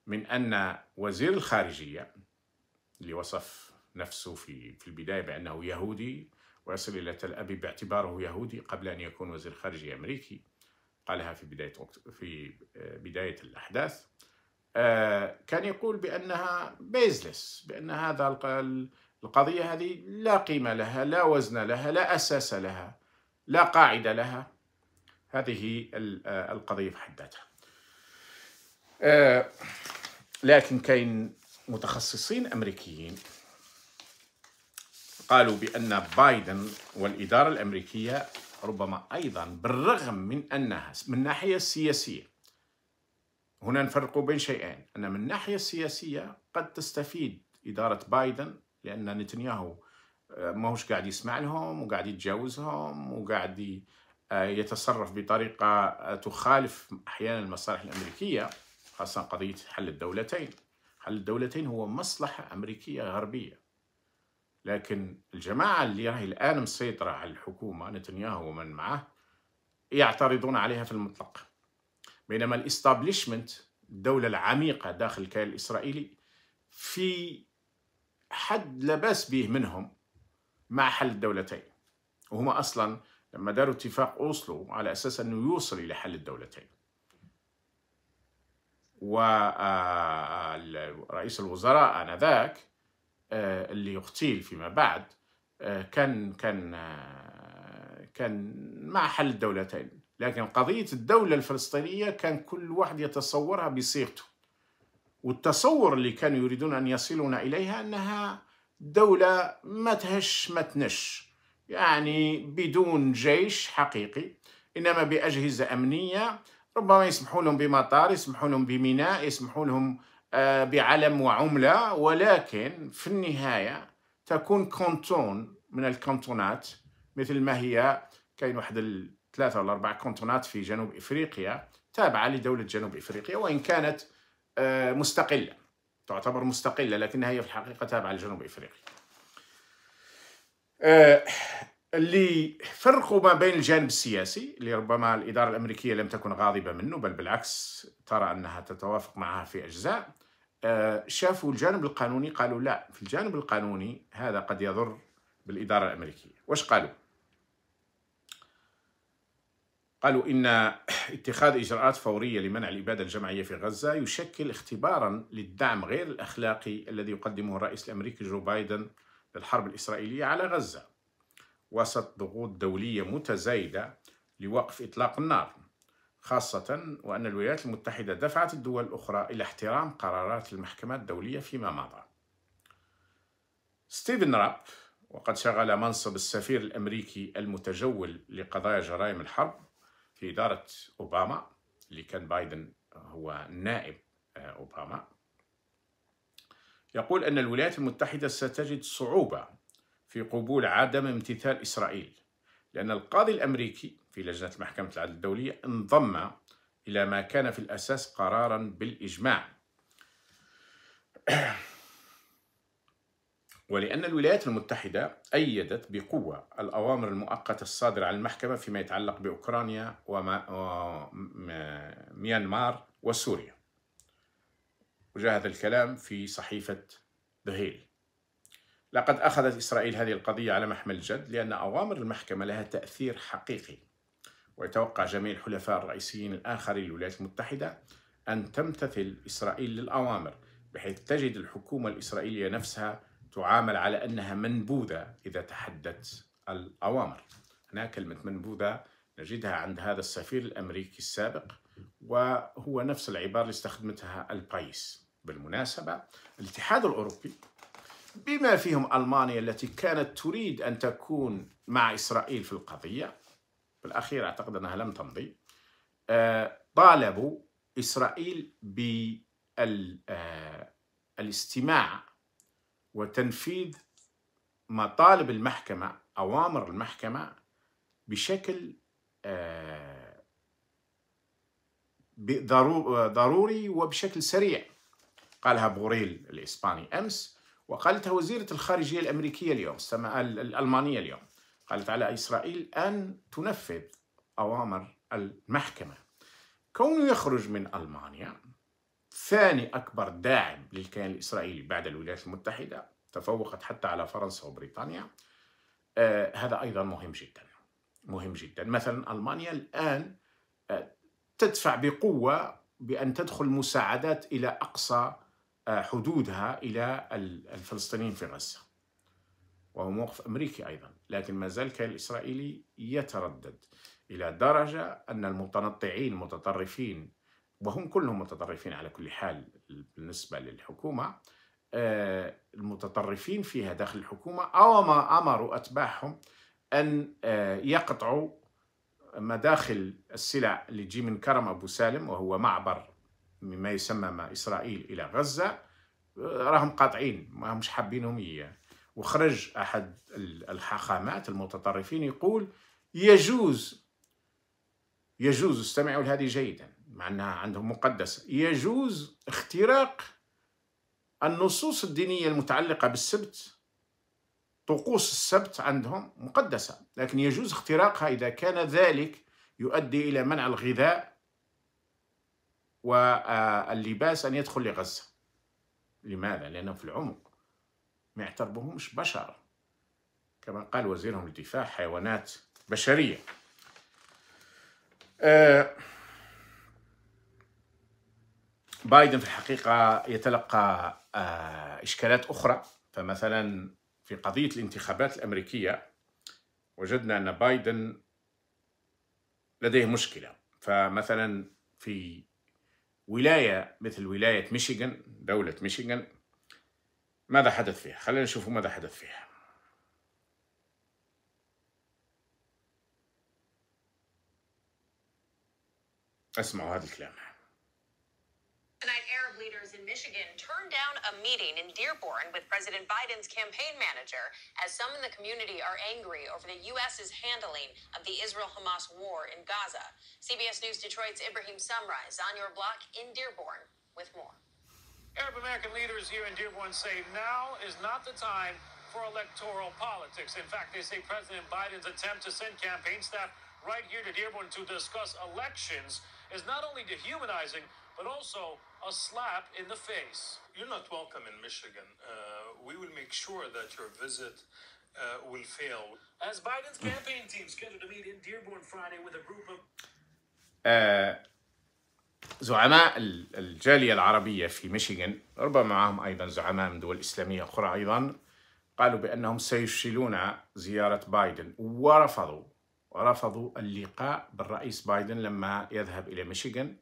من أن وزير الخارجية اللي وصف نفسه في في البداية بأنه يهودي ويصل إلى تل أبيب باعتباره يهودي قبل أن يكون وزير خارجية أمريكي قالها في بداية في آه، بداية الأحداث آه، كان يقول بأنها بيزلس بأن هذا القضية هذه لا قيمة لها لا وزن لها لا أساس لها لا قاعدة لها هذه آه، القضية في حد ذاتها آه، لكن كاين متخصصين امريكيين قالوا بان بايدن والاداره الامريكيه ربما ايضا بالرغم من انها من الناحيه السياسيه هنا نفرق بين شيئين ان من الناحيه السياسيه قد تستفيد اداره بايدن لان نتنياهو آه، ماهوش قاعد يسمع لهم وقاعد يتجاوزهم وقاعد آه، يتصرف بطريقه تخالف احيانا المصالح الامريكيه خاصة قضية حل الدولتين حل الدولتين هو مصلحة أمريكية غربية لكن الجماعة اللي راهي الآن مسيطرة على الحكومة نتنياهو ومن معه يعترضون عليها في المطلق بينما الاستابليشمنت الدولة العميقة داخل الكيان الإسرائيلي في حد لا باس به منهم مع حل الدولتين وهما أصلا لما داروا اتفاق أوسلو على أساس أنه يوصل إلى حل الدولتين ورئيس الوزراء آنذاك آه، اللي اغتيل فيما بعد آه، كان كان آه، كان مع حل الدولتين لكن قضية الدولة الفلسطينية كان كل واحد يتصورها بصيغته والتصور اللي كانوا يريدون أن يصلون إليها أنها دولة ما تهش ما تنش يعني بدون جيش حقيقي إنما بأجهزة أمنية ربما يسمحوا لهم بمطار يسمحوا لهم بميناء يسمحوا لهم آه، بعلم وعملة ولكن في النهاية تكون كونتون من الكونتونات مثل ما هي كاين واحد الثلاثة ولا أربعة كونتونات في جنوب إفريقيا تابعة لدولة جنوب إفريقيا وإن كانت آه، مستقلة تعتبر مستقلة لكنها هي في الحقيقة تابعة لجنوب إفريقيا آه، اللي فرقوا ما بين الجانب السياسي اللي ربما الإدارة الأمريكية لم تكن غاضبة منه بل بالعكس ترى أنها تتوافق معها في أجزاء آه، شافوا الجانب القانوني قالوا لا في الجانب القانوني هذا قد يضر بالإدارة الأمريكية وش قالوا؟ قالوا إن اتخاذ إجراءات فورية لمنع الإبادة الجماعية في غزة يشكل اختبارا للدعم غير الأخلاقي الذي يقدمه الرئيس الأمريكي جو بايدن للحرب الإسرائيلية على غزة وسط ضغوط دولية متزايدة لوقف إطلاق النار خاصة وأن الولايات المتحدة دفعت الدول الأخرى إلى احترام قرارات المحكمة الدولية فيما مضى ستيفن راب وقد شغل منصب السفير الأمريكي المتجول لقضايا جرائم الحرب في إدارة أوباما اللي كان بايدن هو نائب آه، أوباما يقول أن الولايات المتحدة ستجد صعوبة في قبول عدم امتثال إسرائيل لأن القاضي الأمريكي في لجنة محكمة العدل الدولية انضم إلى ما كان في الأساس قرارا بالإجماع ولأن الولايات المتحدة أيدت بقوة الأوامر المؤقتة الصادرة عن المحكمة فيما يتعلق بأوكرانيا وميانمار وسوريا وجاء هذا الكلام في صحيفة ذا هيل لقد أخذت إسرائيل هذه القضية على محمل الجد لأن أوامر المحكمة لها تأثير حقيقي ويتوقع جميع الحلفاء الرئيسيين الآخرين للولايات المتحدة أن تمتثل إسرائيل للأوامر بحيث تجد الحكومة الإسرائيلية نفسها تعامل على أنها منبوذة إذا تحدت الأوامر هنا كلمة منبوذة نجدها عند هذا السفير الأمريكي السابق وهو نفس العبارة اللي استخدمتها البايس بالمناسبة الاتحاد الأوروبي بما فيهم ألمانيا التي كانت تريد أن تكون مع إسرائيل في القضية بالأخير أعتقد أنها لم تمضي آه، طالبوا إسرائيل بالاستماع آه، وتنفيذ مطالب المحكمة أوامر المحكمة بشكل آه، ضروري وبشكل سريع قالها بوريل الإسباني أمس وقالتها وزيرة الخارجية الأمريكية اليوم الألمانية اليوم قالت على إسرائيل أن تنفذ أوامر المحكمة كونه يخرج من ألمانيا ثاني أكبر داعم للكيان الإسرائيلي بعد الولايات المتحدة تفوقت حتى على فرنسا وبريطانيا آه هذا أيضا مهم جدا مهم جدا مثلا ألمانيا الآن آه تدفع بقوة بأن تدخل مساعدات إلى أقصى آه، حدودها إلى الفلسطينيين في غزة وهو موقف أمريكي أيضا لكن ما زال الكيان الإسرائيلي يتردد إلى درجة أن المتنطعين المتطرفين وهم كلهم متطرفين على كل حال بالنسبة للحكومة آه، المتطرفين فيها داخل الحكومة أو ما أمروا أتباعهم أن آه، يقطعوا مداخل السلع اللي تجي من كرم أبو سالم وهو معبر مما يسمى ما إسرائيل إلى غزة آه، راهم قاطعين ما همش حابينهم إياه وخرج أحد الحاخامات المتطرفين يقول يجوز يجوز استمعوا لهذه جيدا مع أنها عندهم مقدسة يجوز اختراق النصوص الدينية المتعلقة بالسبت طقوس السبت عندهم مقدسة لكن يجوز اختراقها إذا كان ذلك يؤدي إلى منع الغذاء واللباس أن يدخل لغزة لماذا؟ لأنهم في العمق ما يعتبروهمش بشر كما قال وزيرهم الدفاع حيوانات بشرية آه، بايدن في الحقيقة يتلقى آه، إشكالات أخرى فمثلا في قضية الانتخابات الأمريكية وجدنا أن بايدن لديه مشكلة فمثلا في ولاية مثل ولاية ميشيغان دولة ميشيغان ماذا حدث فيها خلينا نشوف ماذا حدث فيها اسمعوا هذا الكلام Michigan turned down a meeting in Dearborn with President Biden's campaign manager as some in the community are angry over the U.S.'s handling of the Israel Hamas war in Gaza. CBS News Detroit's Ibrahim Sumrise on your block in Dearborn with more. Arab American leaders here in Dearborn say now is not the time for electoral politics. In fact, they say President Biden's attempt to send campaign staff right here to Dearborn to discuss elections is not only dehumanizing, but also a slap in the face. You're not welcome in Michigan. Uh, we will make sure that your visit uh, will fail. As Biden's campaign team scheduled to meet in Dearborn Friday with a group of زعماء الجالية العربية في ميشيغان ربما معهم أيضا زعماء من دول إسلامية أخرى أيضا قالوا بأنهم سيفشلون زيارة بايدن ورفضوا ورفضوا اللقاء بالرئيس بايدن لما يذهب إلى ميشيغان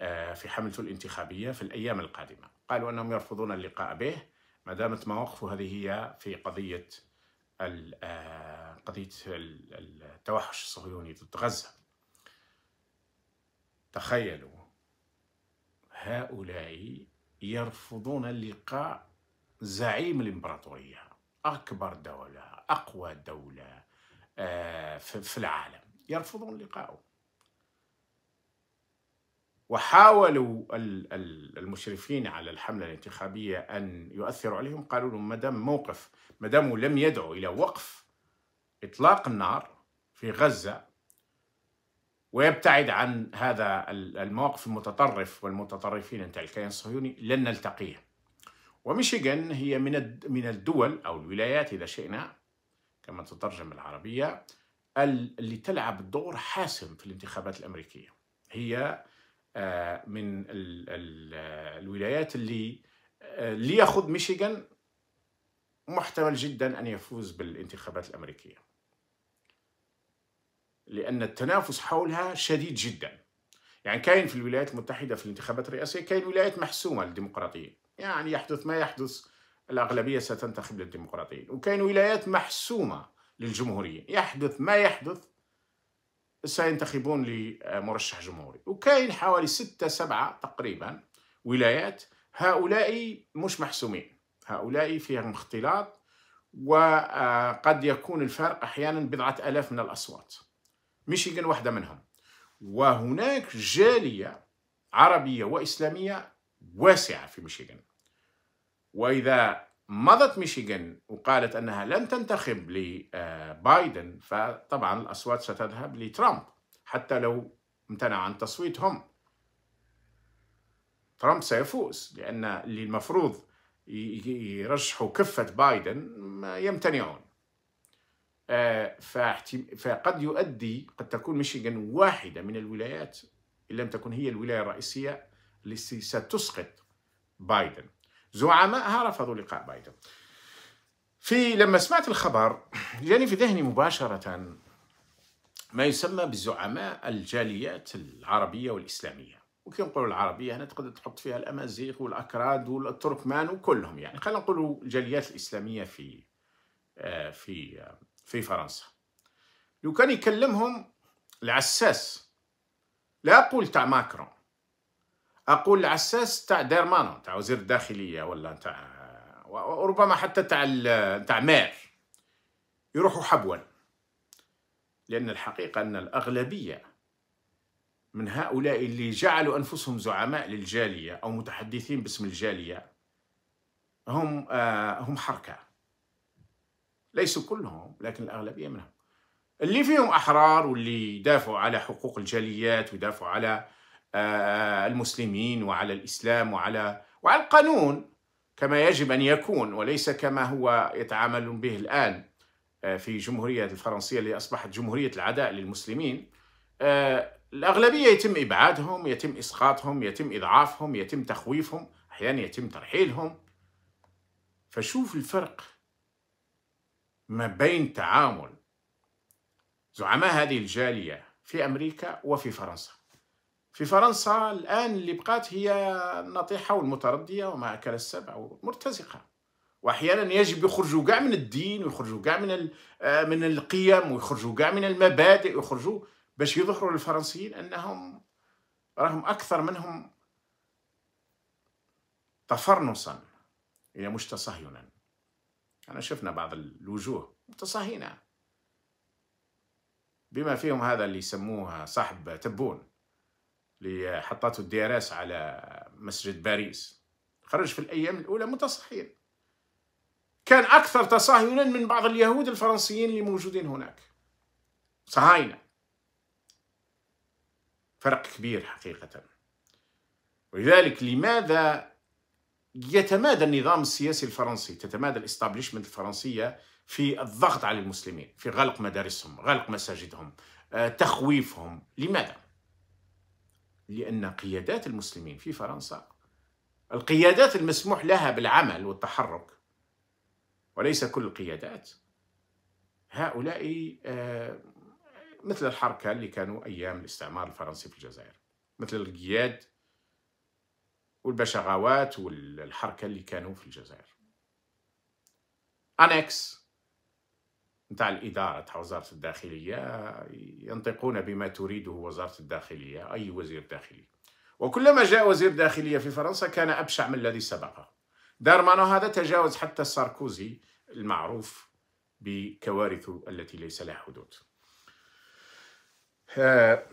آه، في حملته الانتخابية في الأيام القادمة قالوا أنهم يرفضون اللقاء به ما دامت مواقفه هذه هي في قضية آه، قضية التوحش الصهيوني ضد غزة تخيلوا هؤلاء يرفضون اللقاء زعيم الإمبراطورية أكبر دولة أقوى دولة آه، في العالم يرفضون لقاءه وحاولوا المشرفين على الحملة الانتخابية أن يؤثروا عليهم قالوا لهم مدام موقف مدام لم يدعوا إلى وقف إطلاق النار في غزة ويبتعد عن هذا المواقف المتطرف والمتطرفين انت الكيان الصهيوني لن نلتقيه وميشيغان هي من من الدول أو الولايات إذا شئنا كما تترجم بالعربية اللي تلعب دور حاسم في الانتخابات الأمريكية هي آه، من الولايات اللي آه، ليأخذ ميشيغان محتمل جدا أن يفوز بالانتخابات الأمريكية لأن التنافس حولها شديد جدا يعني كاين في الولايات المتحدة في الانتخابات الرئاسية كاين ولايات محسومة للديمقراطيين يعني يحدث ما يحدث الأغلبية ستنتخب للديمقراطيين وكاين ولايات محسومة للجمهوريين يحدث ما يحدث سينتخبون لمرشح جمهوري وكاين حوالي ستة سبعة تقريبا ولايات هؤلاء مش محسومين هؤلاء فيهم اختلاط وقد يكون الفرق أحيانا بضعة ألاف من الأصوات ميشيغان واحدة منهم وهناك جالية عربية وإسلامية واسعة في ميشيغان وإذا مضت ميشيغان وقالت انها لن تنتخب لبايدن آه، فطبعا الاصوات ستذهب لترامب حتى لو امتنع عن تصويتهم ترامب سيفوز لان اللي المفروض يرشحوا كفه بايدن يمتنعون آه، فقد يؤدي قد تكون ميشيغان واحده من الولايات ان لم تكن هي الولايه الرئيسيه التي ستسقط بايدن زعمائها رفضوا لقاء بايدن في لما سمعت الخبر جاني في ذهني مباشرة ما يسمى بزعماء الجاليات العربية والإسلامية وكي نقولوا العربية هنا تقدر تحط فيها الأمازيغ والأكراد والتركمان وكلهم يعني خلينا نقولوا الجاليات الإسلامية في آه، في آه، في فرنسا لو كان يكلمهم العساس لا أقول تاع ماكرون اقول على اساس تاع ديرمانو تاع وزير الداخليه ولا تاع وربما حتى تاع تاع مير يروحوا حبوا لان الحقيقه ان الاغلبيه من هؤلاء اللي جعلوا انفسهم زعماء للجاليه او متحدثين باسم الجاليه هم آه، هم حركه ليسوا كلهم لكن الاغلبيه منهم اللي فيهم احرار واللي يدافعوا على حقوق الجاليات ويدافعوا على آه، المسلمين وعلى الإسلام وعلى وعلى القانون كما يجب أن يكون وليس كما هو يتعامل به الآن آه، في جمهورية الفرنسية اللي أصبحت جمهورية العداء للمسلمين آه، الأغلبية يتم إبعادهم يتم إسقاطهم يتم إضعافهم يتم تخويفهم أحيانا يتم ترحيلهم فشوف الفرق ما بين تعامل زعماء هذه الجالية في أمريكا وفي فرنسا في فرنسا الآن اللي بقات هي النطيحة والمتردية وما أكل السبع ومرتزقه واحيانا يجب يخرجوا كاع من الدين ويخرجوا كاع من آه، من القيم ويخرجوا كاع من المبادئ ويخرجوا باش يظهروا للفرنسيين انهم راهم اكثر منهم تفرنصا الى يعني مش تصهينا انا شفنا بعض الوجوه متصهينه بما فيهم هذا اللي يسموه صاحب تبون اللي حطته اس على مسجد باريس خرج في الأيام الأولى متصحيا كان أكثر تصاهينا من بعض اليهود الفرنسيين اللي موجودين هناك صهاينة فرق كبير حقيقة ولذلك لماذا يتمادى النظام السياسي الفرنسي تتمادى الاستابليشمنت الفرنسية في الضغط على المسلمين في غلق مدارسهم غلق مساجدهم آه، تخويفهم لماذا؟ لأن قيادات المسلمين في فرنسا القيادات المسموح لها بالعمل والتحرك وليس كل القيادات هؤلاء آه، مثل الحركة اللي كانوا أيام الاستعمار الفرنسي في الجزائر مثل القياد والبشغاوات والحركة اللي كانوا في الجزائر أنكس نتاع الإدارة تاع وزارة الداخلية ينطقون بما تريده وزارة الداخلية أي وزير داخلي وكلما جاء وزير داخلية في فرنسا كان أبشع من الذي سبقه دارمانو هذا تجاوز حتى ساركوزي المعروف بكوارثه التي ليس لها حدود آه،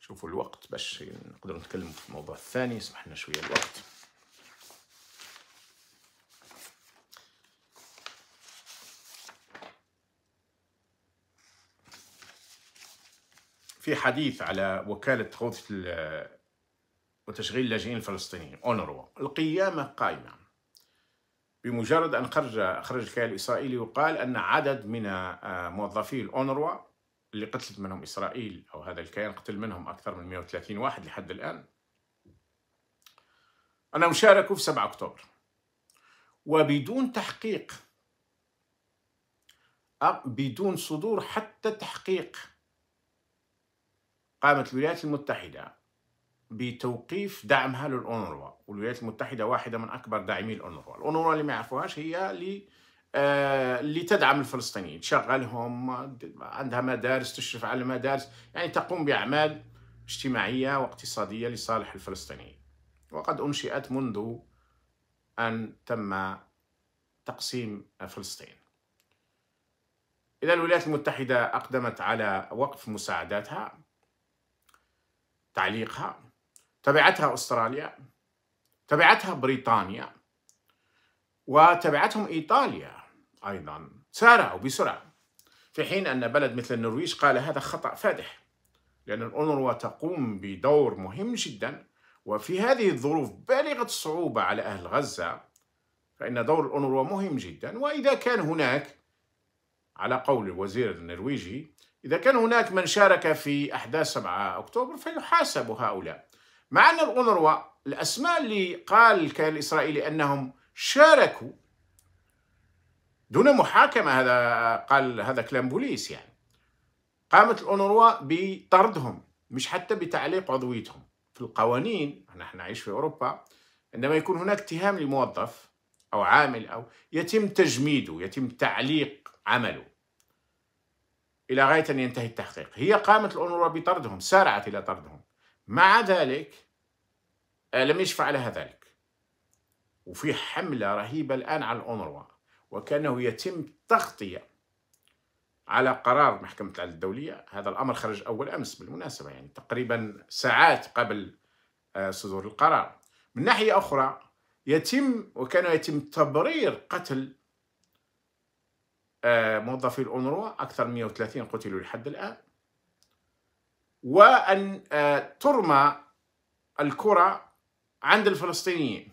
شوفوا الوقت باش نقدر نتكلم في الموضوع الثاني اسمح لنا شويه الوقت في حديث على وكالة غوث وتشغيل اللاجئين الفلسطينيين أونروا القيامة قائمة بمجرد أن خرج خرج الكيان الإسرائيلي وقال أن عدد من آه، موظفي الأونروا اللي قتلت منهم إسرائيل أو هذا الكيان قتل منهم أكثر من 130 واحد لحد الآن أنهم شاركوا في 7 أكتوبر وبدون تحقيق بدون صدور حتى تحقيق قامت الولايات المتحدة بتوقيف دعمها للأونروا والولايات المتحدة واحدة من أكبر داعمي الأونروا الأونروا اللي ما يعرفوهاش هي اللي آه، اللي تدعم الفلسطينيين تشغلهم عندها مدارس تشرف على المدارس يعني تقوم بأعمال اجتماعية واقتصادية لصالح الفلسطينيين وقد أنشئت منذ أن تم تقسيم فلسطين إذا الولايات المتحدة أقدمت على وقف مساعداتها تعليقها تبعتها أستراليا تبعتها بريطانيا وتبعتهم إيطاليا أيضا سارعوا بسرعة في حين أن بلد مثل النرويج قال هذا خطأ فادح لأن الأونروا تقوم بدور مهم جدا وفي هذه الظروف بالغة الصعوبة على أهل غزة فإن دور الأونروا مهم جدا وإذا كان هناك على قول الوزير النرويجي إذا كان هناك من شارك في أحداث 7 أكتوبر فيحاسب هؤلاء مع أن الأونروا الأسماء اللي قال الكيان الإسرائيلي أنهم شاركوا دون محاكمة هذا قال هذا كلام بوليس يعني قامت الأونروا بطردهم مش حتى بتعليق عضويتهم في القوانين نحن نعيش في أوروبا عندما يكون هناك اتهام لموظف أو عامل أو يتم تجميده يتم تعليق عمله إلى غاية أن ينتهي التحقيق هي قامت الأونروا بطردهم سارعت إلى طردهم مع ذلك آه، لم يشفع لها ذلك وفي حملة رهيبة الآن على الأونروا وكأنه يتم تغطية على قرار محكمة العدل الدولية هذا الأمر خرج أول أمس بالمناسبة يعني تقريبا ساعات قبل آه، صدور القرار من ناحية أخرى يتم وكان يتم تبرير قتل آه، موظفي الأونروا أكثر من 130 قتلوا لحد الآن وأن آه، ترمى الكرة عند الفلسطينيين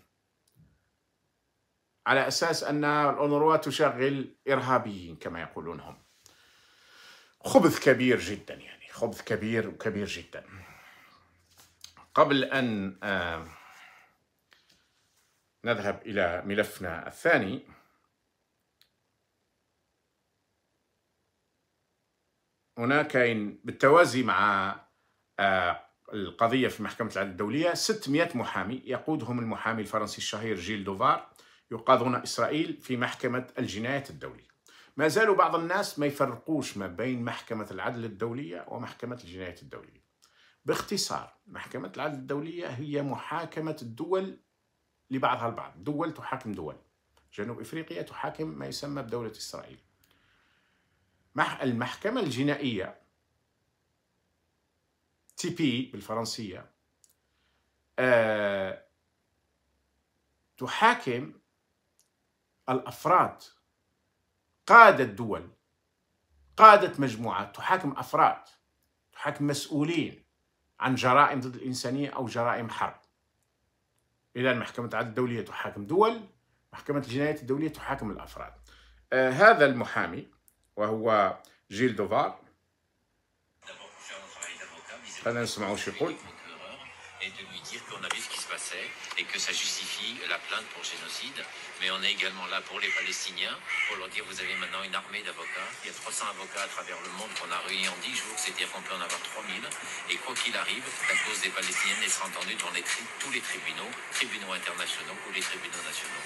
على أساس أن الأونروا تشغل إرهابيين كما يقولون هم خبث كبير جدا يعني خبث كبير وكبير جدا قبل أن آه، نذهب إلى ملفنا الثاني هنا كاين بالتوازي مع آه، القضية في محكمة العدل الدولية 600 محامي يقودهم المحامي الفرنسي الشهير جيل دوفار يقاضون إسرائيل في محكمة الجنايات الدولية ما زالوا بعض الناس ما يفرقوش ما بين محكمة العدل الدولية ومحكمة الجنايات الدولية باختصار محكمة العدل الدولية هي محاكمة الدول لبعضها البعض دول تحاكم دول جنوب إفريقيا تحاكم ما يسمى بدولة إسرائيل المحكمة الجنائية تي بي بالفرنسية آه، تحاكم الأفراد قادة دول قادة مجموعات تحاكم أفراد تحاكم مسؤولين عن جرائم ضد الإنسانية أو جرائم حرب إذا محكمة العدل الدولية تحاكم دول محكمة الجنايات الدولية تحاكم الأفراد آه هذا المحامي وهو جيل دوفار خلينا نسمعوا شو يقول et de lui dire qu'on a vu ce qui se passait et que ça justifie la plainte pour génocide. Mais on est également là pour les Palestiniens, pour leur dire vous avez maintenant une armée d'avocats. Il y a 300 avocats à travers le monde qu'on a réunis en 10 jours, c'est-à-dire qu'on peut en avoir 3000. Et quoi qu'il arrive, la cause des Palestiniens elle sera entendue dans les tous les tribunaux, tribunaux internationaux ou les tribunaux nationaux.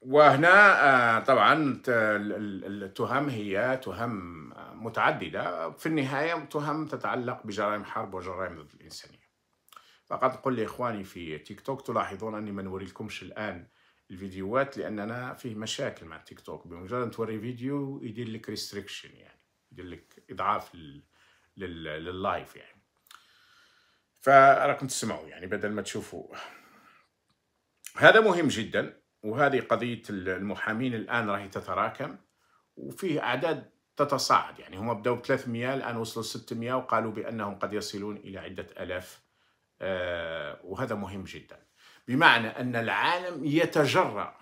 وهنا آه، طبعا التهم هي تهم آه، متعددة في النهاية تهم تتعلق بجرائم حرب وجرائم ضد الإنسانية فقد قل لإخواني في تيك توك تلاحظون أني ما نوريلكمش الآن الفيديوهات لأننا فيه مشاكل مع تيك توك بمجرد توري فيديو يدير لك ريستريكشن يعني يدير لك إضعاف لللايف يعني فراكم تسمعوا يعني بدل ما تشوفوا هذا مهم جدا وهذه قضية المحامين الآن راهي تتراكم وفيه أعداد تتصاعد يعني هم بدأوا 300 الآن وصلوا 600 وقالوا بأنهم قد يصلون إلى عدة ألاف آه، وهذا مهم جدا بمعنى أن العالم يتجرأ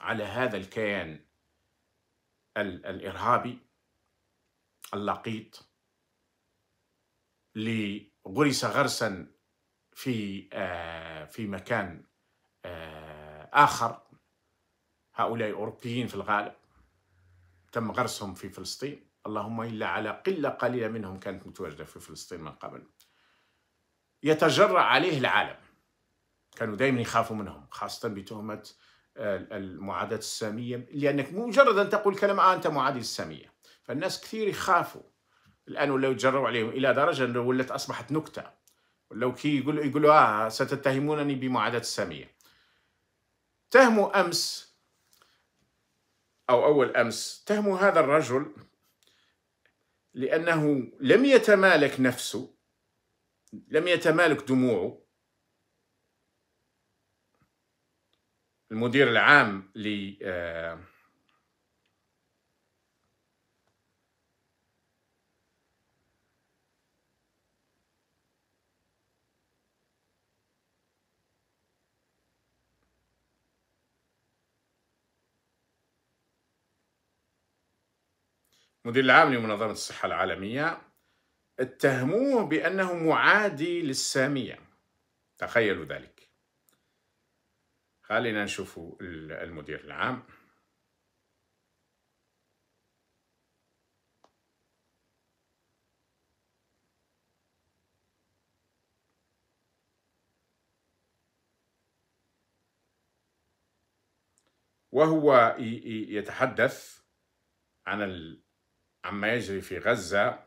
على هذا الكيان الإرهابي اللقيط اللي غرس غرسا في آه، في مكان آه، آخر هؤلاء أوروبيين في الغالب تم غرسهم في فلسطين اللهم إلا على قلة قليلة منهم كانت متواجدة في فلسطين من قبل يتجرأ عليه العالم كانوا دائما يخافوا منهم خاصة بتهمة آه، المعاداة السامية لأنك مجرد أن تقول كلمة آه أنت معادي السامية فالناس كثير يخافوا الآن ولاو يتجرأوا عليهم إلى درجة أنه ولت أصبحت نكتة ولو كي يقولوا يقولوا آه ستتهمونني بمعاداة السامية تهموا أمس أو أول أمس اتهموا هذا الرجل لأنه لم يتمالك نفسه لم يتمالك دموعه المدير العام ل آه، المدير العام لمنظمة الصحة العالمية اتهموه بأنه معادي للسامية تخيلوا ذلك خلينا نشوف المدير العام وهو يتحدث عن عما يجري في غزة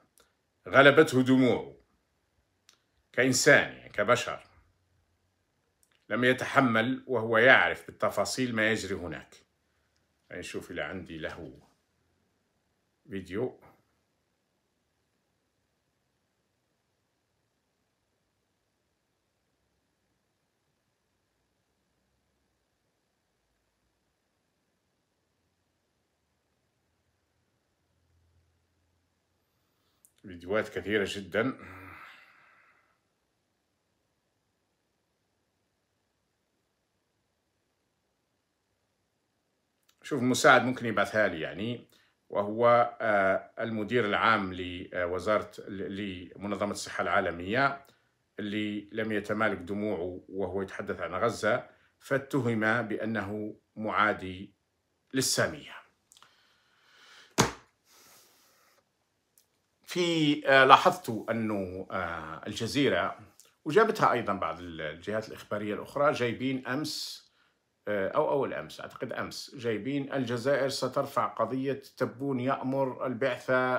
غلبته دموعه كإنسان يعني كبشر لم يتحمل وهو يعرف بالتفاصيل ما يجري هناك نشوف يعني إلى عندي له فيديو فيديوهات كثيرة جدا شوف المساعد ممكن يبعثها لي يعني وهو آه، المدير العام لوزارة آه، لمنظمة الصحة العالمية اللي لم يتمالك دموعه وهو يتحدث عن غزة فاتهم بأنه معادي للسامية في آه، لاحظت انه آه، الجزيره وجابتها ايضا بعض الجهات الاخباريه الاخرى جايبين امس آه، او اول امس اعتقد امس جايبين الجزائر سترفع قضيه تبون يامر البعثه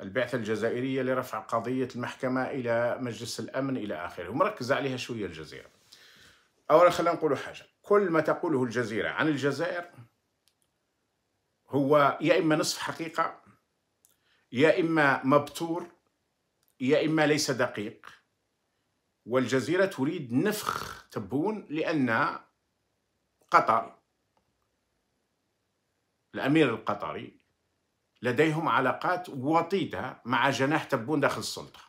البعثه الجزائريه لرفع قضيه المحكمه الى مجلس الامن الى اخره ومركز عليها شويه الجزيره اولا خلينا نقول حاجه كل ما تقوله الجزيره عن الجزائر هو يا اما نصف حقيقه يا إما مبتور يا إما ليس دقيق والجزيرة تريد نفخ تبون لأن قطر الأمير القطري لديهم علاقات وطيدة مع جناح تبون داخل السلطة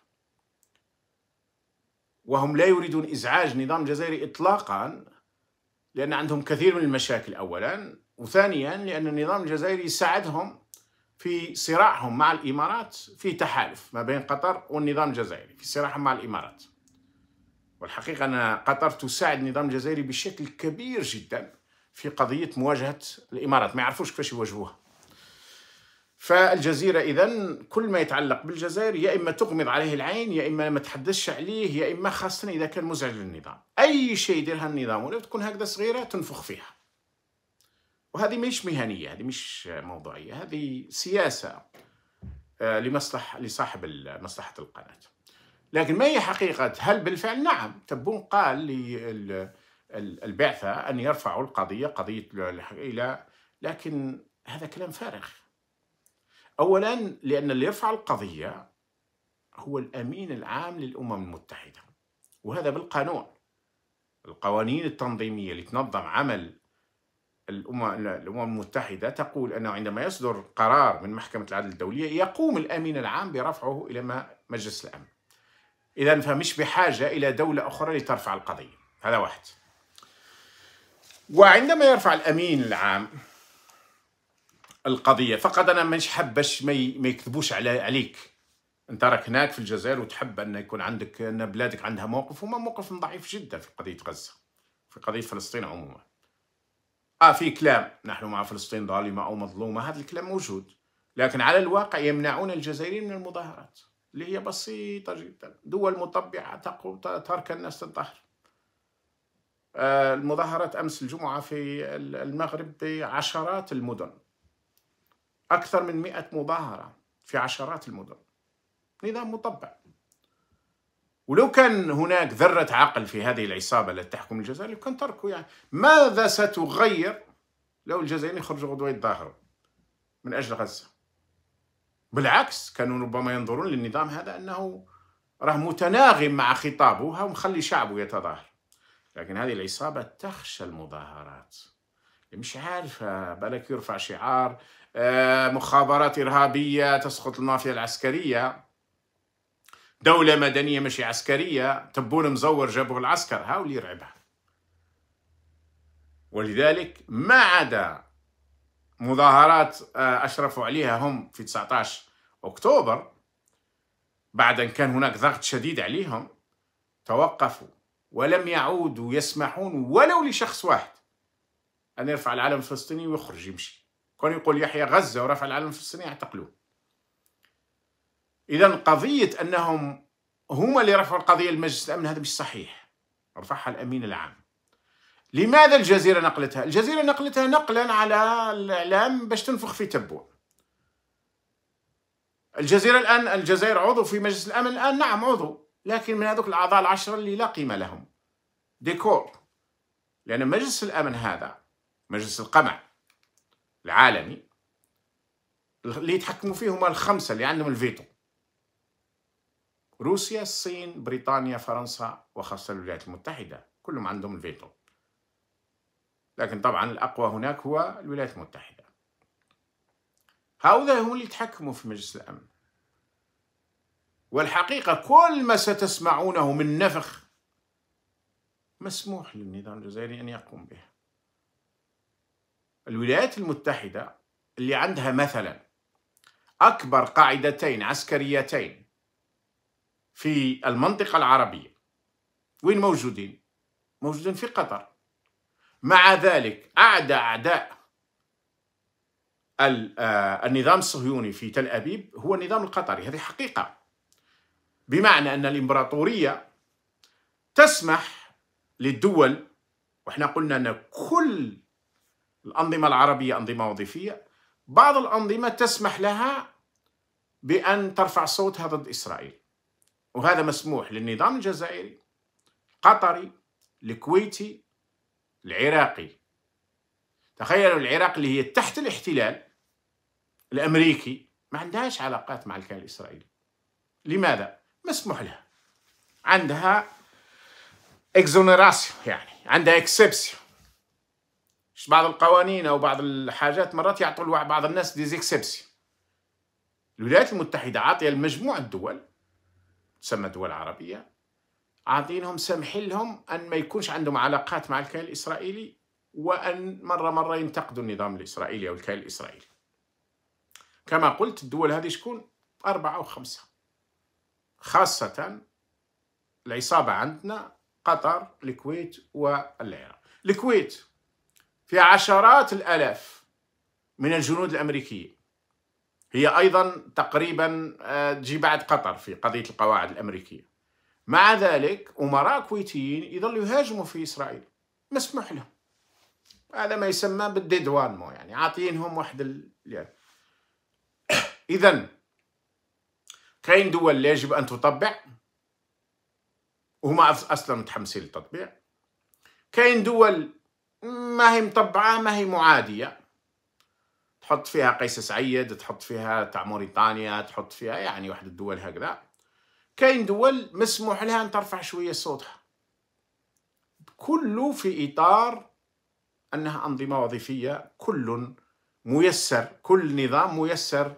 وهم لا يريدون إزعاج نظام جزائري إطلاقا لأن عندهم كثير من المشاكل أولا وثانيا لأن النظام الجزائري ساعدهم في صراعهم مع الإمارات في تحالف ما بين قطر والنظام الجزائري في صراعهم مع الإمارات والحقيقة أن قطر تساعد النظام الجزائري بشكل كبير جدا في قضية مواجهة الإمارات ما يعرفوش كيفاش يواجهوها فالجزيرة إذا كل ما يتعلق بالجزائر يا إما تغمض عليه العين يا إما ما تحدثش عليه يا إما خاصة إذا كان مزعج للنظام أي شيء يديرها النظام ولا تكون هكذا صغيرة تنفخ فيها وهذه مش مهنية هذه مش موضوعية هذه سياسة آه، لمصلح لصاحب مصلحة القناة لكن ما هي حقيقة هل بالفعل نعم تبون قال للبعثة أن يرفعوا القضية قضية إلى لكن هذا كلام فارغ أولا لأن اللي يرفع القضية هو الأمين العام للأمم المتحدة وهذا بالقانون القوانين التنظيمية اللي تنظم عمل الأمم, الأمم المتحدة تقول أنه عندما يصدر قرار من محكمة العدل الدولية يقوم الأمين العام برفعه إلى مجلس الأمن إذا فمش بحاجة إلى دولة أخرى لترفع القضية هذا واحد وعندما يرفع الأمين العام القضية فقط أنا مش حبش ما يكذبوش عليك أنت راك هناك في الجزائر وتحب أن يكون عندك أن بلادك عندها موقف وما موقف ضعيف جدا في قضية غزة في قضية فلسطين عموما اه في كلام نحن مع فلسطين ظالمه او مظلومه هذا الكلام موجود لكن على الواقع يمنعون الجزائريين من المظاهرات اللي هي بسيطه جدا دول مطبعه تقول ترك الناس تنتحر آه، المظاهرات امس الجمعه في المغرب بعشرات المدن اكثر من مئة مظاهره في عشرات المدن نظام مطبع ولو كان هناك ذرة عقل في هذه العصابة التي تحكم الجزائر لو كان تركوا يعني ماذا ستغير لو الجزائريين خرجوا غدوة يتظاهروا من أجل غزة بالعكس كانوا ربما ينظرون للنظام هذا أنه راه متناغم مع خطابه ومخلي شعبه يتظاهر لكن هذه العصابة تخشى المظاهرات مش عارفة بالك يرفع شعار آه، مخابرات إرهابية تسقط المافيا العسكرية دولة مدنية مش عسكرية تبون مزور جابوه العسكر هاو اللي يرعبها ولذلك ما عدا مظاهرات آه، أشرفوا عليها هم في 19 أكتوبر بعد أن كان هناك ضغط شديد عليهم توقفوا ولم يعودوا يسمحون ولو لشخص واحد أن يرفع العلم الفلسطيني ويخرج يمشي كان يقول يحيى غزة ورفع العلم الفلسطيني اعتقلوه اذا قضيه انهم هما اللي رفعوا القضيه لمجلس الامن هذا مش صحيح رفعها الامين العام لماذا الجزيره نقلتها الجزيره نقلتها نقلا على الاعلام باش تنفخ في تبوه الجزيره الان الجزائر عضو في مجلس الامن الان نعم عضو لكن من هذوك الاعضاء العشره اللي لا قيمه لهم ديكور لان مجلس الامن هذا مجلس القمع العالمي اللي يتحكموا فيه هما الخمسه اللي عندهم الفيتو روسيا الصين بريطانيا فرنسا وخاصة الولايات المتحدة كلهم عندهم الفيتو لكن طبعا الأقوى هناك هو الولايات المتحدة هؤلاء هم اللي يتحكموا في مجلس الأمن والحقيقة كل ما ستسمعونه من نفخ مسموح للنظام الجزائري أن يقوم به الولايات المتحدة اللي عندها مثلا أكبر قاعدتين عسكريتين في المنطقة العربية وين موجودين؟ موجودين في قطر مع ذلك أعدى أعداء آه، النظام الصهيوني في تل أبيب هو النظام القطري هذه حقيقة بمعنى أن الإمبراطورية تسمح للدول وإحنا قلنا أن كل الأنظمة العربية أنظمة وظيفية بعض الأنظمة تسمح لها بأن ترفع صوتها ضد إسرائيل وهذا مسموح للنظام الجزائري القطري الكويتي العراقي تخيلوا العراق اللي هي تحت الاحتلال الامريكي ما عندهاش علاقات مع الكيان الاسرائيلي لماذا مسموح لها عندها اكزونيراسيون يعني عندها اكسبسيون بعض القوانين او بعض الحاجات مرات يعطوا بعض الناس ديزيكسبسيون الولايات المتحده عاطيه لمجموع الدول تسمى الدول العربية عاطينهم سمح لهم أن ما يكونش عندهم علاقات مع الكيان الإسرائيلي وأن مرة مرة ينتقدوا النظام الإسرائيلي أو الكيان الإسرائيلي كما قلت الدول هذه شكون أربعة أو خمسة خاصة العصابة عندنا قطر الكويت والعراق الكويت فيها عشرات الآلاف من الجنود الأمريكيين هي أيضا تقريبا آه، تجي بعد قطر في قضية القواعد الأمريكية مع ذلك أمراء كويتيين يظلوا يهاجموا في إسرائيل مسموح لهم هذا ما يسمى بالديدوانمو يعني عاطينهم واحد ال... يعني. إذا كاين دول يجب أن تطبع وهما أصلا متحمسين للتطبيع كاين دول ما هي مطبعة ما هي معادية تحط فيها قيس سعيد تحط فيها تاع موريتانيا تحط فيها يعني واحد الدول هكذا كاين دول مسموح لها ان ترفع شويه صوتها كله في اطار انها انظمه وظيفيه كل ميسر كل نظام ميسر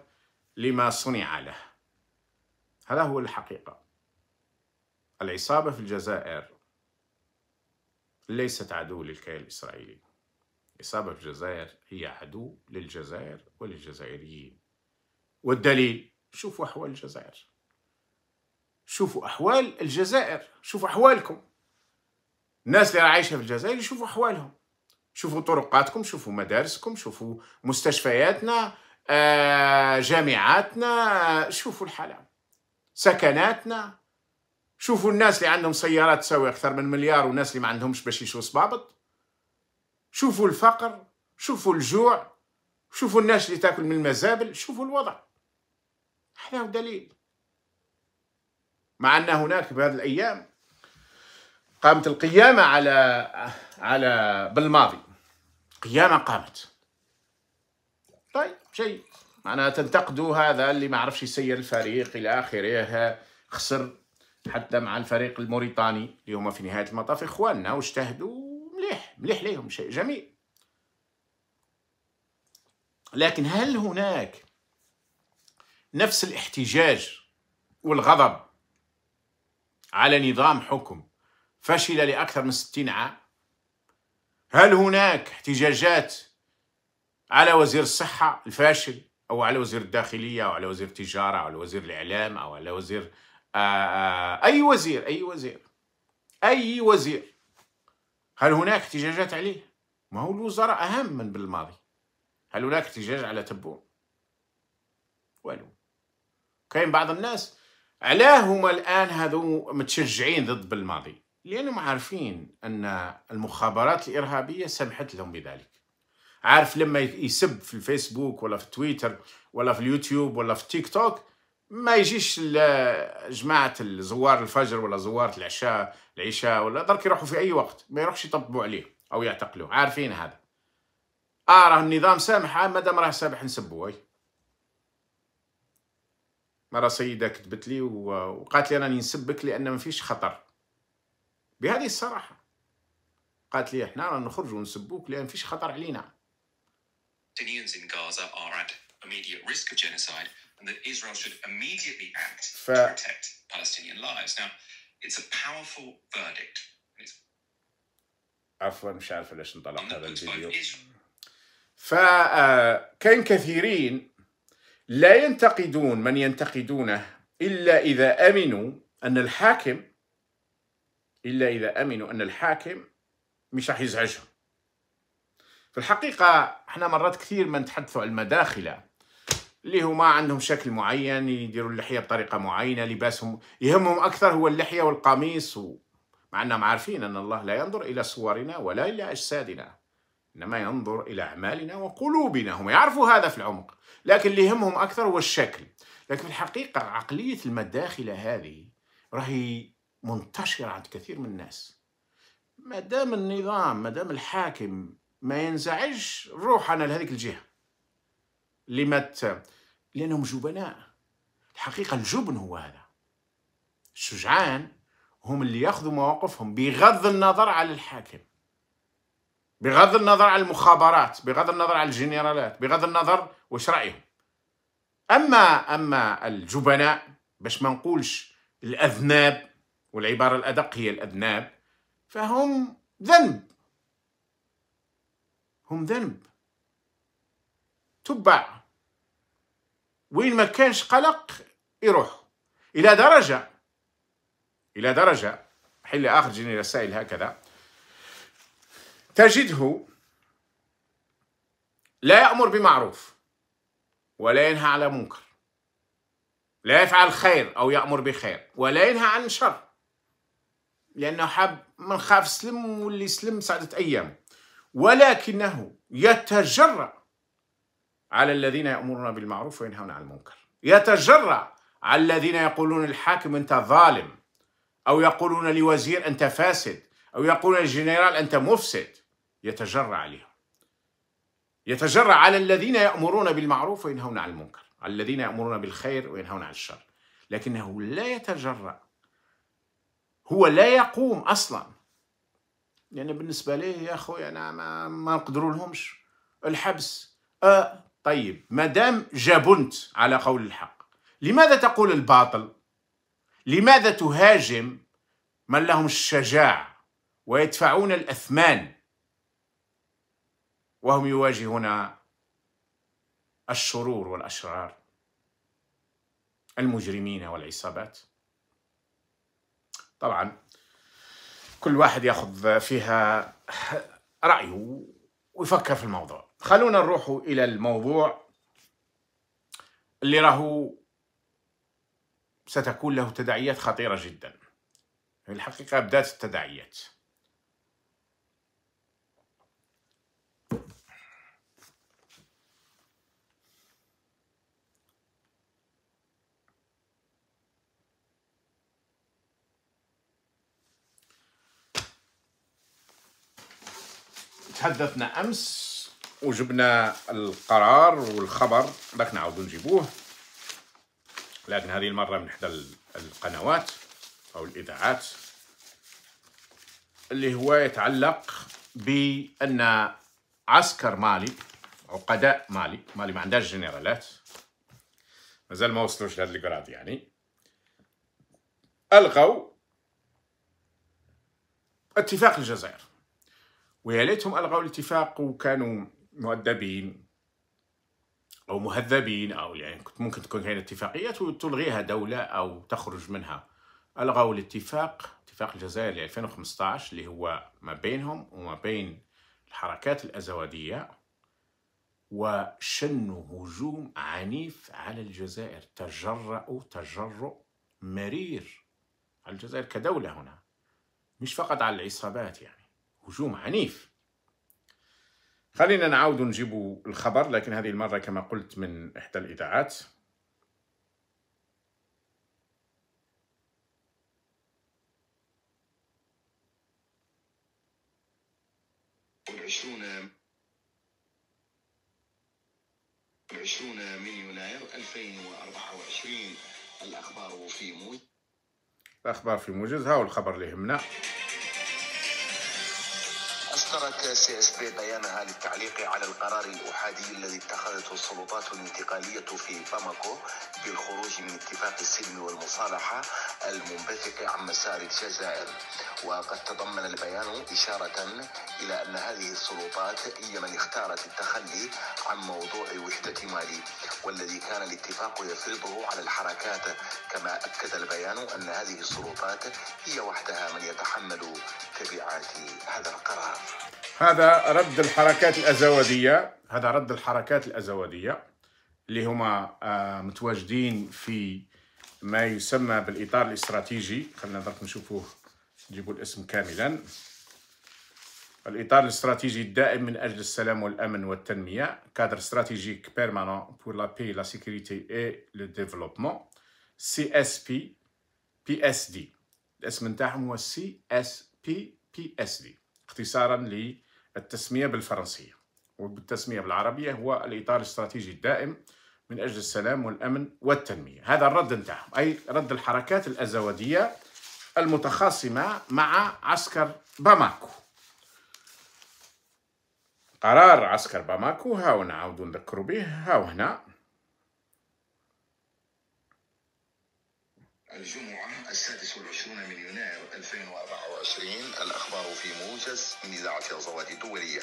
لما صنع له هذا هو الحقيقه العصابه في الجزائر ليست عدو للكيان الاسرائيلي إصابة الجزائر هي عدو للجزائر وللجزائريين والدليل شوفوا أحوال الجزائر شوفوا أحوال الجزائر شوفوا أحوالكم الناس اللي عايشة في الجزائر شوفوا أحوالهم شوفوا طرقاتكم شوفوا مدارسكم شوفوا مستشفياتنا آه، جامعاتنا آه، شوفوا الحالة سكناتنا شوفوا الناس اللي عندهم سيارات تساوي أكثر من مليار والناس اللي ما عندهمش باش يشوفوا صبابط شوفوا الفقر شوفوا الجوع شوفوا الناس اللي تاكل من المزابل شوفوا الوضع هذا هو دليل مع ان هناك هذه الايام قامت القيامه على على بالماضي قيامه قامت طيب شيء معناها تنتقدوا هذا اللي ما عرفش يسير الفريق الى اخره خسر حتى مع الفريق الموريتاني اللي هما في نهايه المطاف اخواننا واجتهدوا مليح مليح ليهم شيء جميل لكن هل هناك نفس الاحتجاج والغضب على نظام حكم فشل لأكثر من 60 عام هل هناك احتجاجات على وزير الصحة الفاشل أو على وزير الداخلية أو على وزير التجارة أو على وزير الإعلام أو على وزير آآ آه، آآ آه، أي وزير أي وزير أي وزير هل هناك احتجاجات عليه؟ ما هو الوزراء أهم من بالماضي هل هناك احتجاج على تبون؟ والو كاين بعض الناس علاه هما الآن هذو متشجعين ضد بالماضي لأنهم عارفين أن المخابرات الإرهابية سمحت لهم بذلك عارف لما يسب في الفيسبوك ولا في تويتر ولا في اليوتيوب ولا في تيك توك ما يجيش جماعه الزوار الفجر ولا زوار العشاء العشاء ولا درك يروحوا في اي وقت ما يروحش يطبوا عليه او يعتقلوه عارفين هذا اه راه النظام سامح آه، مادام راه سامح نسبوه اي مره سيده كتبت لي وقالت لي راني نسبك لان ما فيش خطر بهذه الصراحه قالت لي احنا راه نخرج ونسبوك لان فيش خطر علينا and that Israel should immediately act Fair. to protect Palestinian lives. Now, it's a powerful verdict. عفوا مش عارف ليش انطلق هذا الفيديو فكان آه، كثيرين لا ينتقدون من ينتقدونه إلا إذا أمنوا أن الحاكم إلا إذا أمنوا أن الحاكم مش راح يزعجهم في الحقيقة احنا مرات كثير ما نتحدثوا عن المداخلة اللي هما عندهم شكل معين يديروا اللحيه بطريقه معينه لباسهم يهمهم اكثر هو اللحيه والقميص و... مع انهم عارفين ان الله لا ينظر الى صورنا ولا الى اجسادنا انما ينظر الى اعمالنا وقلوبنا هم يعرفوا هذا في العمق لكن اللي يهمهم اكثر هو الشكل لكن في الحقيقه عقليه المداخله هذه راهي منتشره عند كثير من الناس ما دام النظام ما دام الحاكم ما ينزعجش روح انا لهذيك الجهه لما ت... لانهم جبناء الحقيقه الجبن هو هذا الشجعان هم اللي ياخذوا مواقفهم بغض النظر على الحاكم بغض النظر على المخابرات بغض النظر على الجنرالات بغض النظر واش رايهم اما اما الجبناء باش ما نقولش الاذناب والعباره الادق هي الاذناب فهم ذنب هم ذنب تبع وين ما كانش قلق يروح الى درجه الى درجه حل اخر جيني رسائل هكذا تجده لا يامر بمعروف ولا ينهى على منكر لا يفعل خير او يامر بخير ولا ينهى عن شر لانه حاب من خاف سلم واللي سلم سعدت ايام ولكنه يتجرأ على الذين يأمرون بالمعروف وينهون عن المنكر يتجرأ على الذين يقولون الحاكم أنت ظالم أو يقولون لوزير أنت فاسد أو يقولون الجنرال أنت مفسد يتجرأ عليهم يتجرأ على الذين يأمرون بالمعروف وينهون عن المنكر على الذين يأمرون بالخير وينهون عن الشر لكنه لا يتجرأ هو لا يقوم أصلا يعني بالنسبة ليه يا أخوي أنا ما, ما نقدروا لهمش الحبس آه طيب ما دام جبنت على قول الحق لماذا تقول الباطل لماذا تهاجم من لهم الشجاعه ويدفعون الاثمان وهم يواجهون الشرور والاشرار المجرمين والعصابات طبعا كل واحد ياخذ فيها رايه ويفكر في الموضوع خلونا نروح إلى الموضوع اللي راهو ستكون له تداعيات خطيرة جدا في الحقيقة بدأت التداعيات تحدثنا أمس وجبنا القرار والخبر باك نعاودو نجيبوه لكن هذه المره من احدى القنوات او الاذاعات اللي هو يتعلق بان عسكر مالي عقداء مالي مالي ما عندهاش جنرالات مازال ما وصلوش لهذا الكراد يعني الغوا اتفاق الجزائر ويا ليتهم الغوا الاتفاق وكانوا مؤدبين او مهذبين او يعني ممكن تكون هنا اتفاقيه وتلغيها دوله او تخرج منها الغوا الاتفاق اتفاق الجزائر ل 2015 اللي هو ما بينهم وما بين الحركات الازواديه وشنوا هجوم عنيف على الجزائر تجرأوا تجرؤ مرير على الجزائر كدولة هنا مش فقط على العصابات يعني هجوم عنيف خلينا نعاود نجيب الخبر لكن هذه المرة كما قلت من إحدى الإذاعات عشرون عشرون من يناير 2024 الأخبار في موجز الأخبار في موجز هاو الخبر اللي يهمنا أثرت سي اس بي بيانها للتعليق على القرار الأحادي الذي اتخذته السلطات الانتقالية في باماكو بالخروج من اتفاق السلم والمصالحة المنبثق عن مسار الجزائر وقد تضمن البيان إشارة إلى أن هذه السلطات هي من اختارت التخلي عن موضوع وحدة مالي والذي كان الاتفاق يفرضه على الحركات كما أكد البيان أن هذه السلطات هي وحدها من يتحمل تبعات هذا القرار هذا رد الحركات الأزودية هذا رد الحركات الأزودية اللي هما آه، متواجدين في ما يسمى بالإطار الاستراتيجي خلينا درك نشوفوه نجيبوا الاسم كاملا الإطار الاستراتيجي الدائم من أجل السلام والأمن والتنمية كادر استراتيجيك بيرمانون سيكوريتي اي لو ديفلوبمون سي اس بي بي اس دي الاسم نتاعهم هو سي اس بي بي اس دي اختصارا للتسمية بالفرنسية وبالتسمية بالعربية هو الإطار الاستراتيجي الدائم من أجل السلام والأمن والتنمية هذا الرد نتاعهم أي رد الحركات الأزودية المتخاصمة مع عسكر باماكو قرار عسكر باماكو هاو نعاودو نذكروا به هاو هنا الجمعة السادس والعشرون من يناير 2024 24 الأخبار في موجز نزاعة الزواج الدولية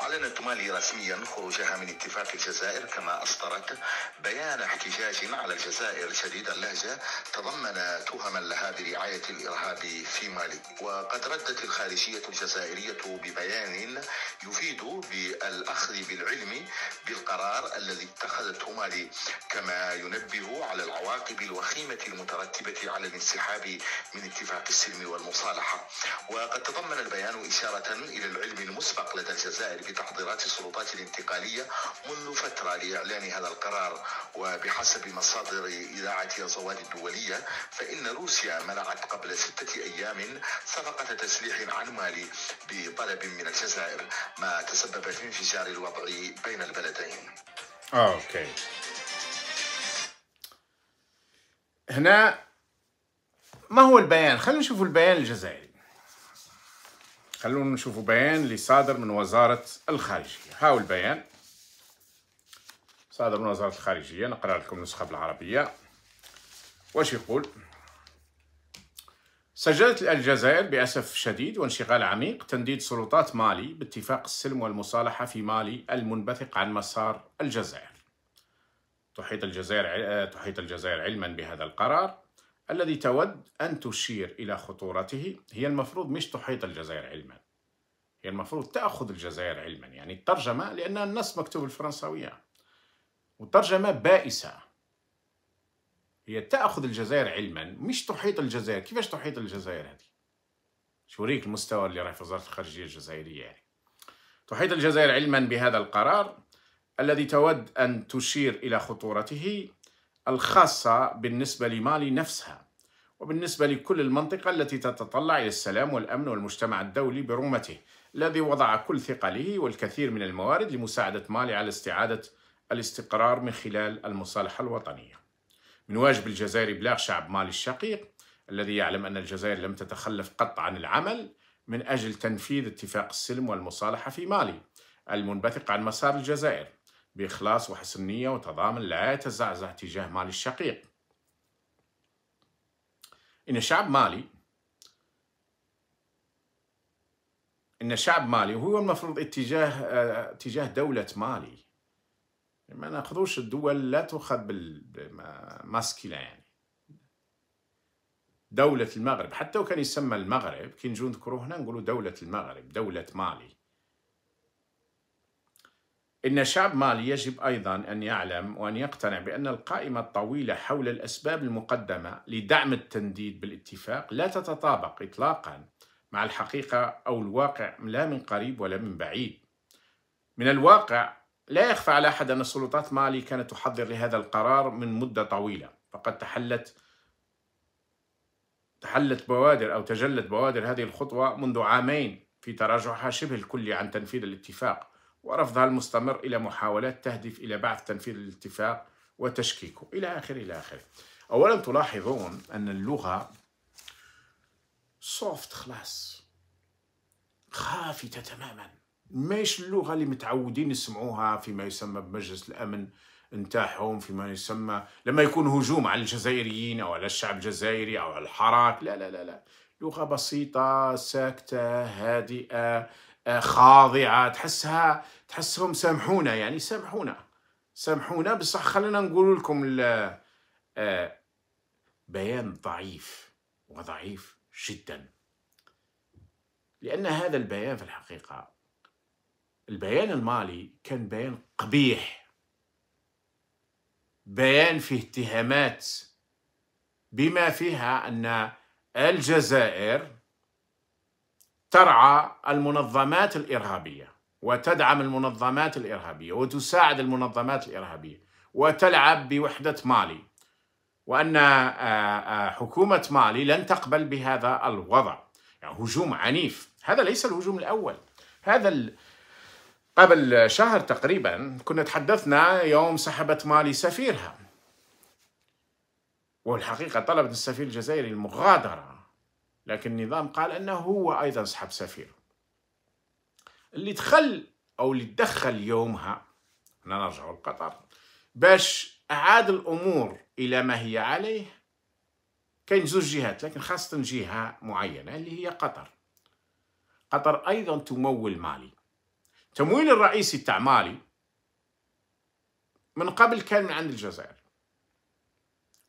أعلنت مالي رسميا خروجها من اتفاق الجزائر كما أصدرت بيان احتجاج على الجزائر شديد اللهجة تضمن تهما لها برعاية الإرهاب في مالي وقد ردت الخارجية الجزائرية ببيان يفيد بالأخذ بالعلم بالقرار الذي اتخذته مالي كما ينبه على العواقب الوخيمة المترتبة على الانسحاب من اتفاق السلم والمصالحة الصحة وقد تضمن البيان إشارة إلى العلم المسبق لدى الجزائر بتحضيرات السلطات الانتقالية منذ فترة لإعلان هذا القرار وبحسب مصادر إذاعة الزواد الدولية فإن روسيا منعت قبل ستة أيام صفقة تسليح عن مالي بطلب من الجزائر ما تسبب في انفجار الوضع بين البلدين آه، أوكي هنا ما هو البيان خلينا نشوف البيان الجزائري خلونا نشوفوا بيان اللي صادر من وزارة الخارجية هاو البيان صادر من وزارة الخارجية نقرأ لكم نسخة بالعربية واش يقول سجلت الجزائر بأسف شديد وانشغال عميق تنديد سلطات مالي باتفاق السلم والمصالحة في مالي المنبثق عن مسار الجزائر تحيط الجزائر تحيط الجزائر علما بهذا القرار الذي تود أن تشير إلى خطورته هي المفروض مش تحيط الجزائر علما هي المفروض تأخذ الجزائر علما يعني الترجمة لأن النص مكتوب بالفرنساوية والترجمة بائسة هي تأخذ الجزائر علما مش تحيط الجزائر كيفاش تحيط الجزائر هذه شوريك المستوى اللي راه في وزارة الخارجية الجزائرية يعني تحيط الجزائر علما بهذا القرار الذي تود أن تشير إلى خطورته الخاصة بالنسبة لمالي نفسها وبالنسبة لكل المنطقة التي تتطلع إلى السلام والأمن والمجتمع الدولي برمته الذي وضع كل ثقله والكثير من الموارد لمساعدة مالي على استعادة الاستقرار من خلال المصالحة الوطنية من واجب الجزائر إبلاغ شعب مالي الشقيق الذي يعلم أن الجزائر لم تتخلف قط عن العمل من أجل تنفيذ اتفاق السلم والمصالحة في مالي المنبثق عن مسار الجزائر بإخلاص وحسن نية وتضامن لا يتزعزع تجاه مالي الشقيق إن شعب مالي إن شعب مالي هو المفروض اتجاه اتجاه آه، دولة مالي ما ناخذوش الدول لا تؤخذ بالماسكيلا يعني دولة المغرب حتى وكان يسمى المغرب كي نجو نذكروه هنا نقولوا دولة المغرب دولة مالي إن شعب مالي يجب أيضا أن يعلم وأن يقتنع بأن القائمة الطويلة حول الأسباب المقدمة لدعم التنديد بالاتفاق لا تتطابق إطلاقا مع الحقيقة أو الواقع لا من قريب ولا من بعيد من الواقع لا يخفى على أحد أن السلطات مالي كانت تحضر لهذا القرار من مدة طويلة فقد تحلت تحلت بوادر أو تجلت بوادر هذه الخطوة منذ عامين في تراجعها شبه الكلي عن تنفيذ الاتفاق ورفضها المستمر إلى محاولات تهدف إلى بعث تنفيذ الاتفاق وتشكيكه إلى آخره إلى آخره أولا تلاحظون أن اللغة سوفت خلاص خافتة تماما ماش اللغة اللي متعودين يسمعوها فيما يسمى بمجلس الأمن نتاعهم فيما يسمى لما يكون هجوم على الجزائريين أو على الشعب الجزائري أو على الحراك لا لا لا لا لغة بسيطة ساكتة هادئة آه، خاضعه تحسها تحسهم سامحونا يعني سامحونا سامحونا بصح خلينا نقول لكم آه، بيان ضعيف وضعيف جدا لأن هذا البيان في الحقيقة البيان المالي كان بيان قبيح بيان فيه اتهامات بما فيها أن الجزائر ترعى المنظمات الارهابيه وتدعم المنظمات الارهابيه وتساعد المنظمات الارهابيه وتلعب بوحده مالي وان آه، آه، حكومه مالي لن تقبل بهذا الوضع يعني هجوم عنيف هذا ليس الهجوم الاول هذا ال... قبل شهر تقريبا كنا تحدثنا يوم سحبت مالي سفيرها والحقيقه طلبت السفير الجزائري المغادره لكن النظام قال أنه هو أيضا سحب سفير اللي دخل أو اللي تدخل يومها انا نرجع لقطر باش أعاد الأمور إلى ما هي عليه كاين زوج جهات لكن خاصة جهة معينة اللي هي قطر قطر أيضا تمول مالي التمويل الرئيسي تاع مالي من قبل كان من عند الجزائر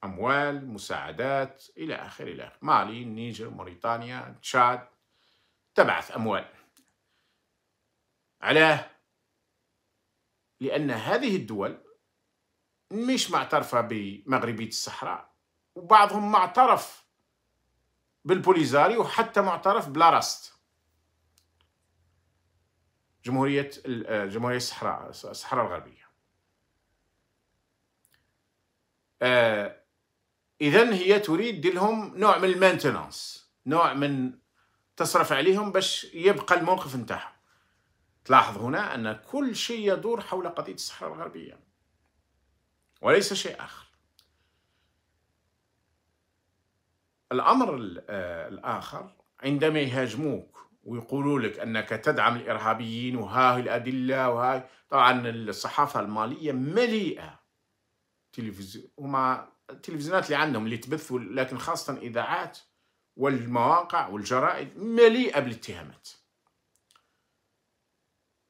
أموال مساعدات إلى آخر إلى آخر مالي النيجر موريتانيا تشاد تبعث أموال علاه لأن هذه الدول مش معترفة بمغربية الصحراء وبعضهم معترف بالبوليزاري وحتى معترف بلاراست جمهورية آه، جمهورية الصحراء الصحراء الغربية آه اذا هي تريد لهم نوع من المينتنانس نوع من تصرف عليهم باش يبقى الموقف نتاعهم تلاحظ هنا ان كل شيء يدور حول قضيه الصحراء الغربيه وليس شيء اخر الامر آه، الاخر عندما يهاجموك ويقولوا لك انك تدعم الارهابيين وهاي الادله وهاي طبعا الصحافه الماليه مليئه تلفزيون هما التلفزيونات اللي عندهم اللي تبث لكن خاصة الإذاعات والمواقع والجرائد مليئة بالاتهامات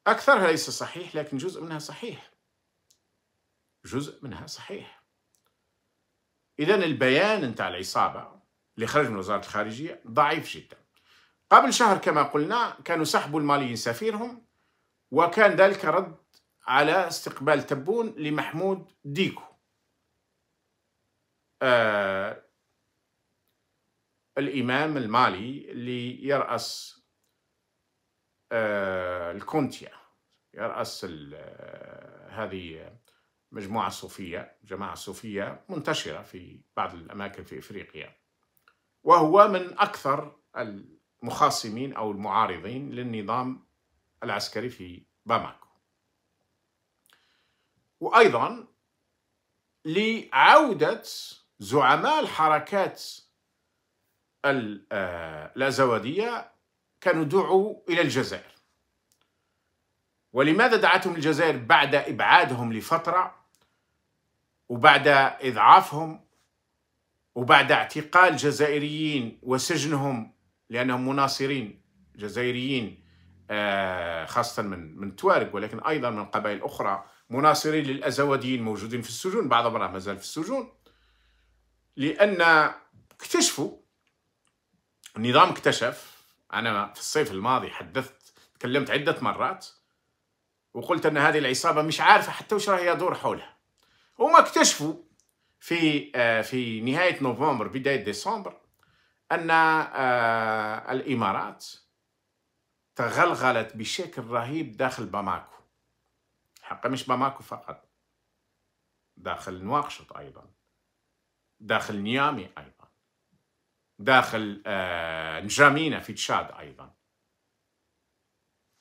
أكثرها ليس صحيح لكن جزء منها صحيح جزء منها صحيح إذا البيان نتاع العصابة اللي خرج من وزارة الخارجية ضعيف جدا قبل شهر كما قلنا كانوا سحبوا الماليين سفيرهم وكان ذلك رد على استقبال تبون لمحمود ديكو آه، الإمام المالي اللي يرأس آه، الكونتيا يرأس آه، هذه مجموعة صوفية جماعة صوفية منتشرة في بعض الأماكن في إفريقيا وهو من أكثر المخاصمين أو المعارضين للنظام العسكري في باماكو وأيضا لعودة زعماء الحركات اللازوادية آه، كانوا دعوا إلى الجزائر ولماذا دعتهم الجزائر بعد إبعادهم لفترة وبعد إضعافهم وبعد اعتقال جزائريين وسجنهم لأنهم مناصرين جزائريين آه، خاصة من من توارق ولكن أيضا من قبائل أخرى مناصرين للأزواديين موجودين في السجون بعض المرات مازال في السجون لان اكتشفوا النظام اكتشف انا في الصيف الماضي حدثت تكلمت عده مرات وقلت ان هذه العصابه مش عارفه حتى وش راهي يدور حولها هما اكتشفوا في آه، في نهايه نوفمبر بدايه ديسمبر ان آه، الامارات تغلغلت بشكل رهيب داخل باماكو حقا مش باماكو فقط داخل نواقشط ايضا داخل نيامي أيضا داخل آه، نجامينا في تشاد أيضا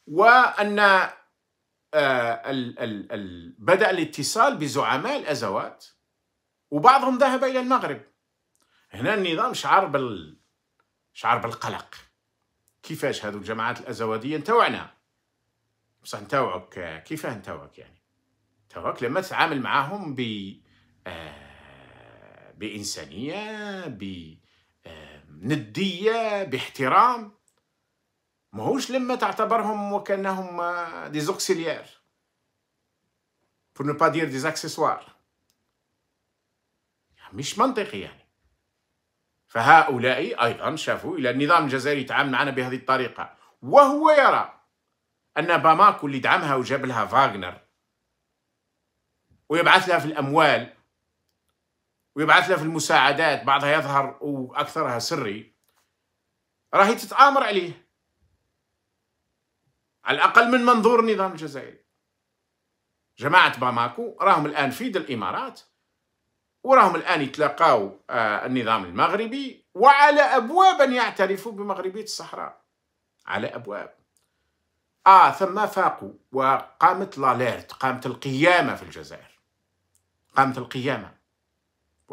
وأن آه، بدأ الاتصال بزعماء الأزوات وبعضهم ذهب إلى المغرب هنا النظام شعر بال شعر بالقلق كيفاش هذو الجماعات الأزوادية نتوعنا بصح نتوعك كيفاه نتوعك يعني نتوعك لما تتعامل معاهم ب آه بإنسانية بندية باحترام ماهوش لما تعتبرهم وكأنهم دي آه، زوكسيليير pour ne pas dire des accessoires يعني مش منطقي يعني فهؤلاء أيضا شافوا إلى النظام الجزائري يتعامل معنا بهذه الطريقة وهو يرى أن باماكو اللي دعمها وجاب لها فاغنر ويبعث لها في الأموال ويبعث له في المساعدات بعضها يظهر واكثرها سري راهي تتآمر عليه على الاقل من منظور النظام الجزائري جماعه باماكو راهم الان في يد الامارات وراهم الان يتلاقاو آه، النظام المغربي وعلى ابواب ان يعترفوا بمغربيه الصحراء على ابواب اه ثم فاقوا وقامت لاليرت قامت القيامه في الجزائر قامت القيامه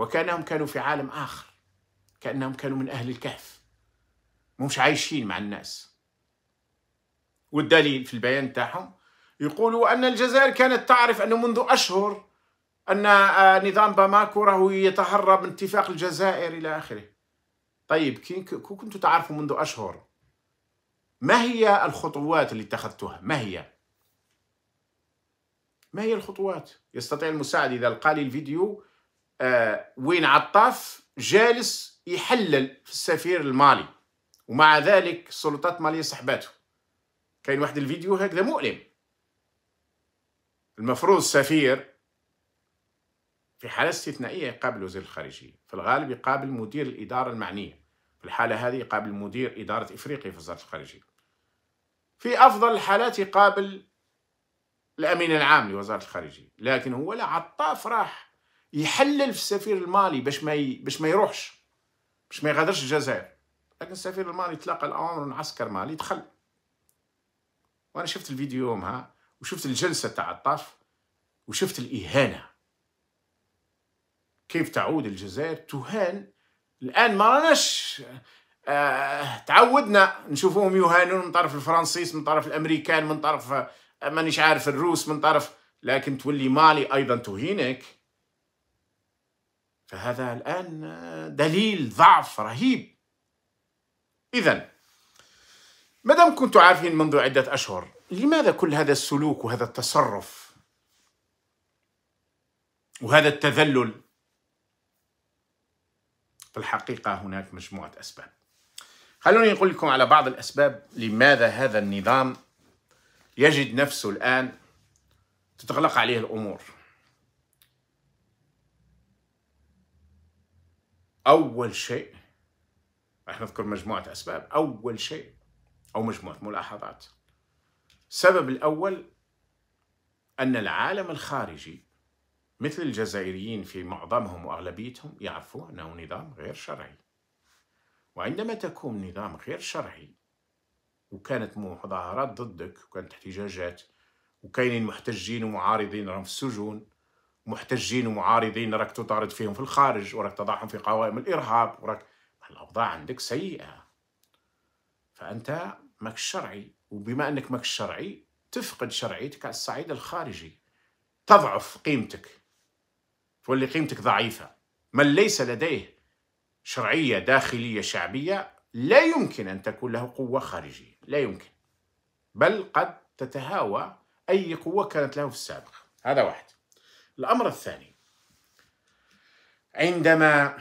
وكأنهم كانوا في عالم آخر كأنهم كانوا من أهل الكهف مش عايشين مع الناس والدليل في البيان تاعهم يقولوا أن الجزائر كانت تعرف أنه منذ أشهر أن آه، نظام باماكو راهو يتهرب من اتفاق الجزائر إلى آخره طيب كي كنتوا تعرفوا منذ أشهر ما هي الخطوات اللي اتخذتوها ما هي ما هي الخطوات يستطيع المساعد إذا لقى لي الفيديو آه، وين عطاف جالس يحلل في السفير المالي ومع ذلك السلطات المالية سحباته كاين واحد الفيديو هكذا مؤلم المفروض السفير في حالة استثنائية يقابل وزير الخارجية في الغالب يقابل مدير الإدارة المعنية في الحالة هذه يقابل مدير إدارة إفريقيا في وزارة الخارجية في أفضل الحالات يقابل الأمين العام لوزارة الخارجية لكن هو لا عطاف راح يحلل في السفير المالي باش ما ي... باش ما يروحش باش ما يغادرش الجزائر لكن السفير المالي تلاقى الامر مع عسكر مالي دخل وانا شفت الفيديو يومها وشفت الجلسه تاع الطرف وشفت الاهانه كيف تعود الجزائر تهان الان ما راناش آه تعودنا نشوفوهم يهانون من طرف الفرنسيس من طرف الامريكان من طرف آه، مانيش عارف الروس من طرف لكن تولي مالي ايضا تهينك فهذا الآن دليل ضعف رهيب إذا دام كنت عارفين منذ عدة أشهر لماذا كل هذا السلوك وهذا التصرف وهذا التذلل في الحقيقة هناك مجموعة أسباب خلوني أقول لكم على بعض الأسباب لماذا هذا النظام يجد نفسه الآن تتغلق عليه الأمور أول شيء راح نذكر مجموعة أسباب أول شيء أو مجموعة ملاحظات السبب الأول أن العالم الخارجي مثل الجزائريين في معظمهم وأغلبيتهم يعرفوا أنه نظام غير شرعي وعندما تكون نظام غير شرعي وكانت مظاهرات ضدك وكانت احتجاجات وكاينين محتجين ومعارضين راهم في السجون محتجين ومعارضين راك تطارد فيهم في الخارج وراك تضعهم في قوائم الارهاب وراك الاوضاع عندك سيئه فانت ماكش شرعي وبما انك ماكش شرعي تفقد شرعيتك على الصعيد الخارجي تضعف قيمتك تولي قيمتك ضعيفه من ليس لديه شرعيه داخليه شعبيه لا يمكن ان تكون له قوه خارجيه لا يمكن بل قد تتهاوى اي قوه كانت له في السابق هذا واحد الأمر الثاني عندما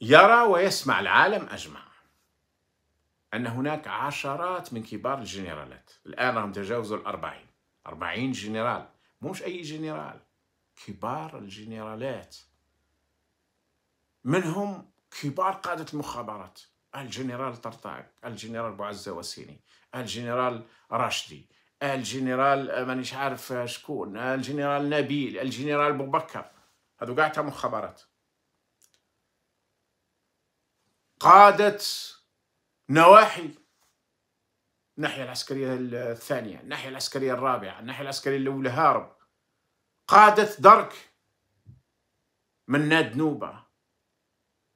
يرى ويسمع العالم أجمع أن هناك عشرات من كبار الجنرالات الآن هم تجاوزوا الأربعين أربعين جنرال مش أي جنرال كبار الجنرالات منهم كبار قادة المخابرات الجنرال طرطاق الجنرال بوعزة وسيني الجنرال راشدي الجنرال آه، مانيش عارف آه، شكون الجنرال نبيل الجنرال بكر هذو قاعدة مخابرات قادة نواحي الناحية العسكرية الثانية الناحية العسكرية الرابعة الناحية العسكرية الأولى هارب قادة درك مناد نوبة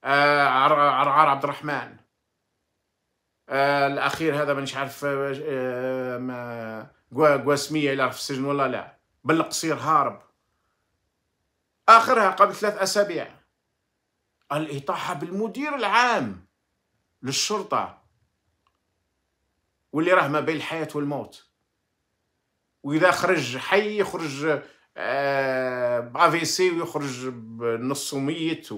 عرعر آه، عبد الرحمن آه، الاخير هذا مانيش عارف آه, آه، قواسميه الى في السجن ولا لا بالقصير هارب اخرها قبل ثلاث اسابيع الاطاحه بالمدير العام للشرطه واللي راه ما بين الحياه والموت واذا خرج حي يخرج آه بافيسي ويخرج بنص ميت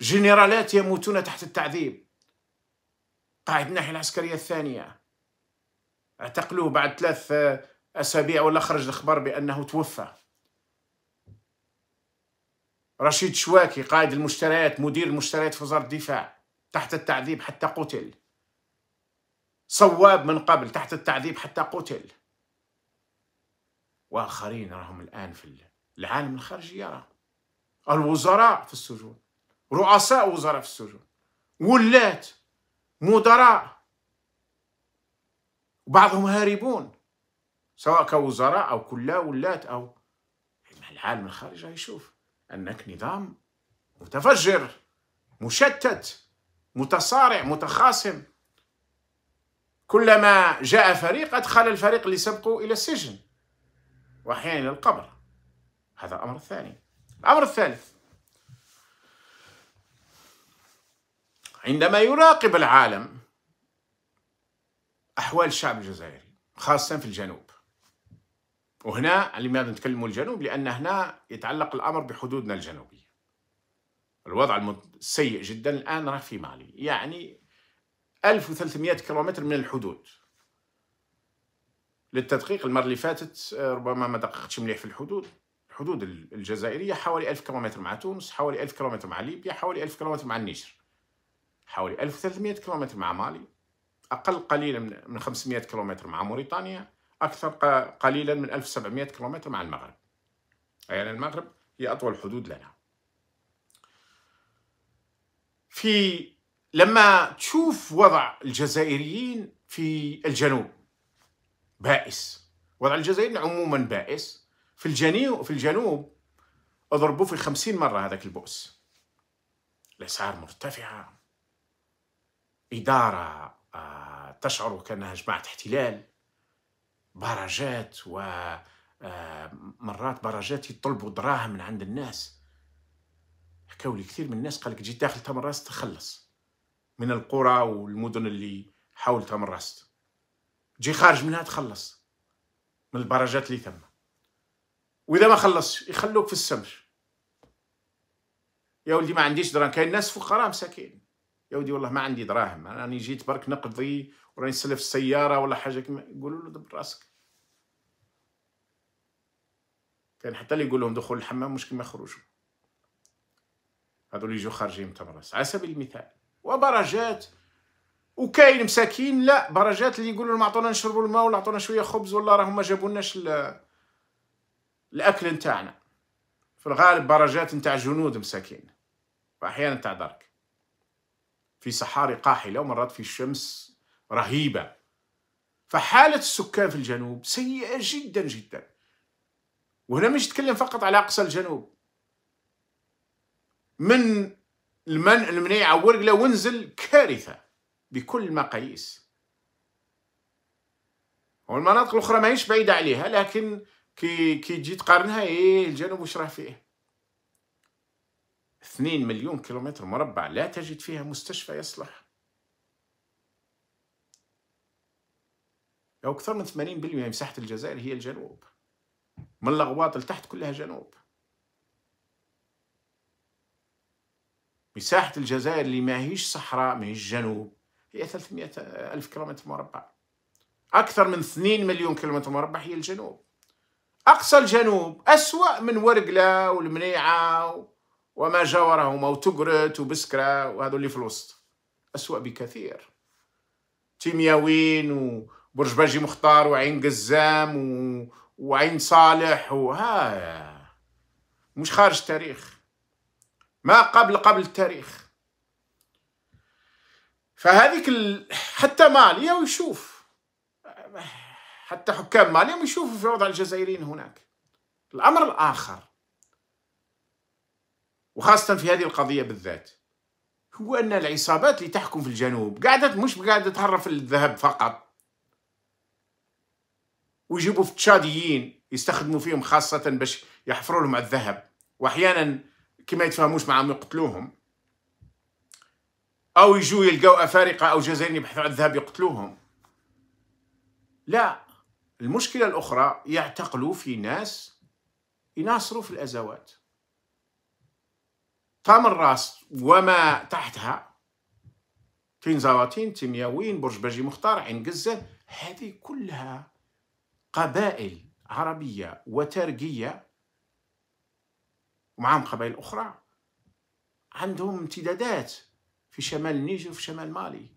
جنرالات يموتون تحت التعذيب قاعد طيب، الناحية العسكرية الثانية اعتقلوه بعد ثلاث أسابيع ولا خرج الخبر بأنه توفى رشيد شواكي قائد المشتريات مدير المشتريات في وزارة الدفاع تحت التعذيب حتى قتل صواب من قبل تحت التعذيب حتى قتل وآخرين راهم الآن في العالم الخارجي يرى الوزراء في السجون رؤساء وزراء في السجون ولات مدراء وبعضهم هاربون سواء كوزراء أو كلا ولات أو العالم الخارجي يشوف أنك نظام متفجر مشتت متصارع متخاصم كلما جاء فريق أدخل الفريق اللي سبقه إلى السجن وأحيانا إلى القبر هذا الأمر الثاني الأمر الثالث عندما يراقب العالم أحوال الشعب الجزائري خاصة في الجنوب وهنا لماذا نتكلم الجنوب لأن هنا يتعلق الأمر بحدودنا الجنوبية الوضع السيء جدا الآن راه في مالي يعني 1300 كيلومتر من الحدود للتدقيق المرة اللي فاتت آه، ربما ما دققتش مليح في الحدود الحدود الجزائرية حوالي 1000 كيلومتر مع تونس حوالي 1000 كيلومتر مع ليبيا حوالي 1000 كيلومتر مع النيجر حوالي 1300 كيلومتر مع مالي أقل قليلا من 500 كيلومتر مع موريتانيا أكثر قليلا من 1700 كيلومتر مع المغرب اي يعني المغرب هي أطول حدود لنا في لما تشوف وضع الجزائريين في الجنوب بائس وضع الجزائريين عموما بائس في الجنوب في الجنوب اضربوه في 50 مره هذاك البؤس الاسعار مرتفعه إدارة آه، تشعر كأنها جماعة احتلال برجات ومرات آه، برجات يطلبوا دراهم من عند الناس حكاولي كثير من الناس قالك جيت داخل تمرست تخلص من القرى والمدن اللي حول تمرست جي خارج منها تخلص من البرجات اللي ثم واذا ما خلص يخلوك في السمش يا ولدي ما عنديش دراهم كاين ناس فقراء مساكين يا ودي والله ما عندي دراهم انا راني جيت برك نقضي وراني نسلف السياره ولا حاجه كما يقولوا له دبر راسك كان حتى اللي يقول لهم دخول الحمام مش كيما يخرجوا هذول يجوا خارجين من على سبيل المثال وبرجات وكاين مساكين لا برجات اللي يقولوا لهم اعطونا نشربوا الماء ولا اعطونا شويه خبز ولا راهم ما جابولناش الاكل نتاعنا في الغالب برجات نتاع جنود مساكين واحيانا نتاع درك في صحاري قاحله ومرات في الشمس رهيبه فحاله السكان في الجنوب سيئه جدا جدا وهنا مش نتكلم فقط على اقصى الجنوب من المنع المنيعه ورقله ونزل كارثه بكل المقاييس والمناطق الاخرى ماهيش بعيده عليها لكن كي كي تجي تقارنها ايه الجنوب وش راه فيه 2 مليون كيلومتر مربع لا تجد فيها مستشفى يصلح أو أكثر من 80% من مساحة الجزائر هي الجنوب من الأغواط لتحت كلها جنوب مساحة الجزائر اللي ماهيش صحراء ماهيش جنوب هي 300 ألف كيلومتر مربع أكثر من 2 مليون كيلومتر مربع هي الجنوب أقصى الجنوب أسوأ من ورقلة والمنيعة وما جاورهما وتقرت وبسكرة وهذو اللي في الوسط أسوأ بكثير تيمياوين وبرج باجي مختار وعين قزام و... وعين صالح وها مش خارج تاريخ ما قبل قبل التاريخ فهذيك ال... حتى ماليا ويشوف حتى حكام ماليا ويشوفوا في وضع الجزائريين هناك الأمر الآخر وخاصة في هذه القضية بالذات هو أن العصابات اللي تحكم في الجنوب قاعدة مش قاعدة تهرف الذهب فقط ويجيبوا في التشاديين يستخدموا فيهم خاصة باش يحفروا لهم الذهب وأحيانا كما يتفاهموش معهم يقتلوهم أو يجوا يلقوا أفارقة أو جزائريين يبحثوا عن الذهب يقتلوهم لا المشكلة الأخرى يعتقلوا في ناس يناصروا في الأزوات طام الراس وما تحتها تين زواتين تيمياوين برج باجي مختار عين قزة هذه كلها قبائل عربية وترقية ومعهم قبائل أخرى عندهم امتدادات في شمال النيجر وفي شمال مالي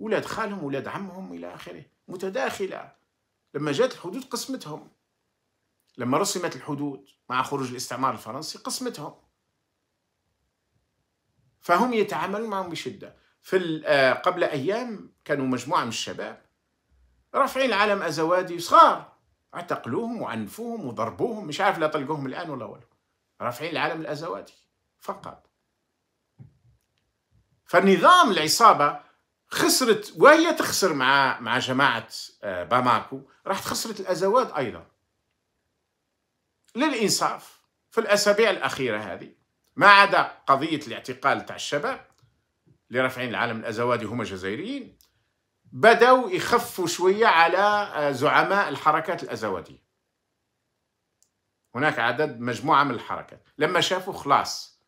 ولاد خالهم ولاد عمهم إلى آخره متداخلة لما جات الحدود قسمتهم لما رسمت الحدود مع خروج الاستعمار الفرنسي قسمتهم فهم يتعاملون معهم بشدة في آه، قبل أيام كانوا مجموعة من الشباب رافعين العالم أزوادي صغار اعتقلوهم وعنفوهم وضربوهم مش عارف لا طلقوهم الآن ولا ولا رافعين العلم الأزوادي فقط فالنظام العصابة خسرت وهي تخسر مع مع جماعة آه، باماكو راح خسرت الأزواد أيضا للإنصاف في الأسابيع الأخيرة هذه ما عدا قضية الاعتقال تاع الشباب اللي رافعين العالم الأزوادي هما جزائريين بدأوا يخفوا شوية على آه، زعماء الحركات الأزوادية هناك عدد مجموعة من الحركات لما شافوا خلاص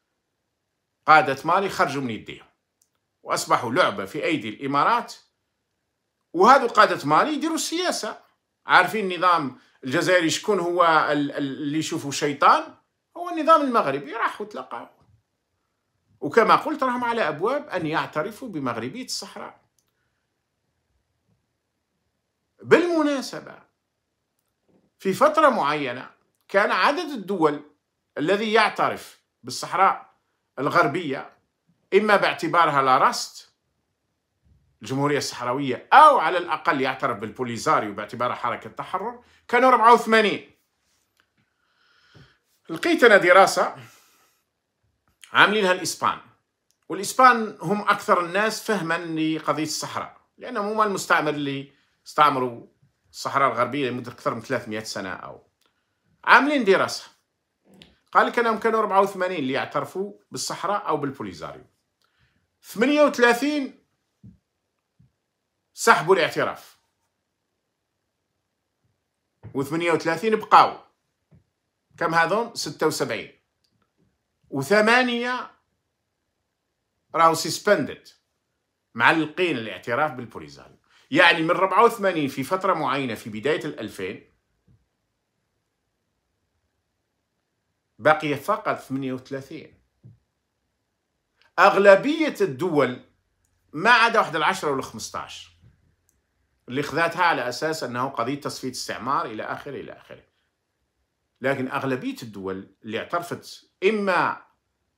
قادة مالي خرجوا من يديهم وأصبحوا لعبة في أيدي الإمارات وهذا قادة مالي يديروا السياسة عارفين النظام الجزائري شكون هو اللي يشوفه شيطان هو النظام المغربي راحوا تلقاو وكما قلت راهم على أبواب أن يعترفوا بمغربية الصحراء بالمناسبة في فترة معينة كان عدد الدول الذي يعترف بالصحراء الغربية إما باعتبارها لاراست الجمهورية الصحراوية أو على الأقل يعترف بالبوليزاريو باعتبارها حركة تحرر كانوا 84 لقيت انا دراسه عاملينها الاسبان والاسبان هم اكثر الناس فهما لقضيه الصحراء لانهم هما المستعمر اللي استعمروا الصحراء الغربيه لمده اكثر من 300 سنه او عاملين دراسه قال لك انهم كانوا 84 اللي يعترفوا بالصحراء او بالبوليزاريو 38 سحبوا الاعتراف و38 بقاو كم هذون 76 وثمانية راهو سسبندد معلقين الاعتراف بالبوليزاريو يعني من 84 في فترة معينة في بداية الألفين بقي فقط 38 أغلبية الدول ما عدا واحد العشرة ولا 15 اللي خذاتها على أساس أنه قضية تصفية استعمار إلى آخره إلى آخره لكن أغلبية الدول اللي اعترفت إما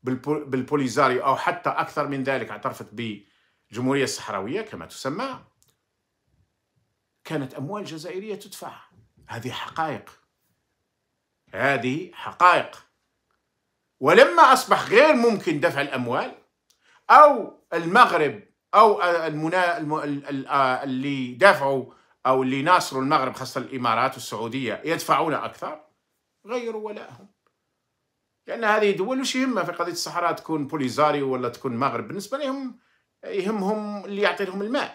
بالبوليزاريو أو حتى أكثر من ذلك اعترفت بالجمهورية الصحراوية كما تسمى كانت أموال جزائرية تدفع هذه حقائق هذه حقائق ولما أصبح غير ممكن دفع الأموال أو المغرب أو المنا... اللي دافعوا أو اللي ناصروا المغرب خاصة الإمارات والسعودية يدفعون أكثر غيروا ولائهم لان هذه دول وش يهمها في قضيه الصحراء تكون بوليزاريو ولا تكون مغرب بالنسبه لهم يهمهم اللي يعطي لهم المال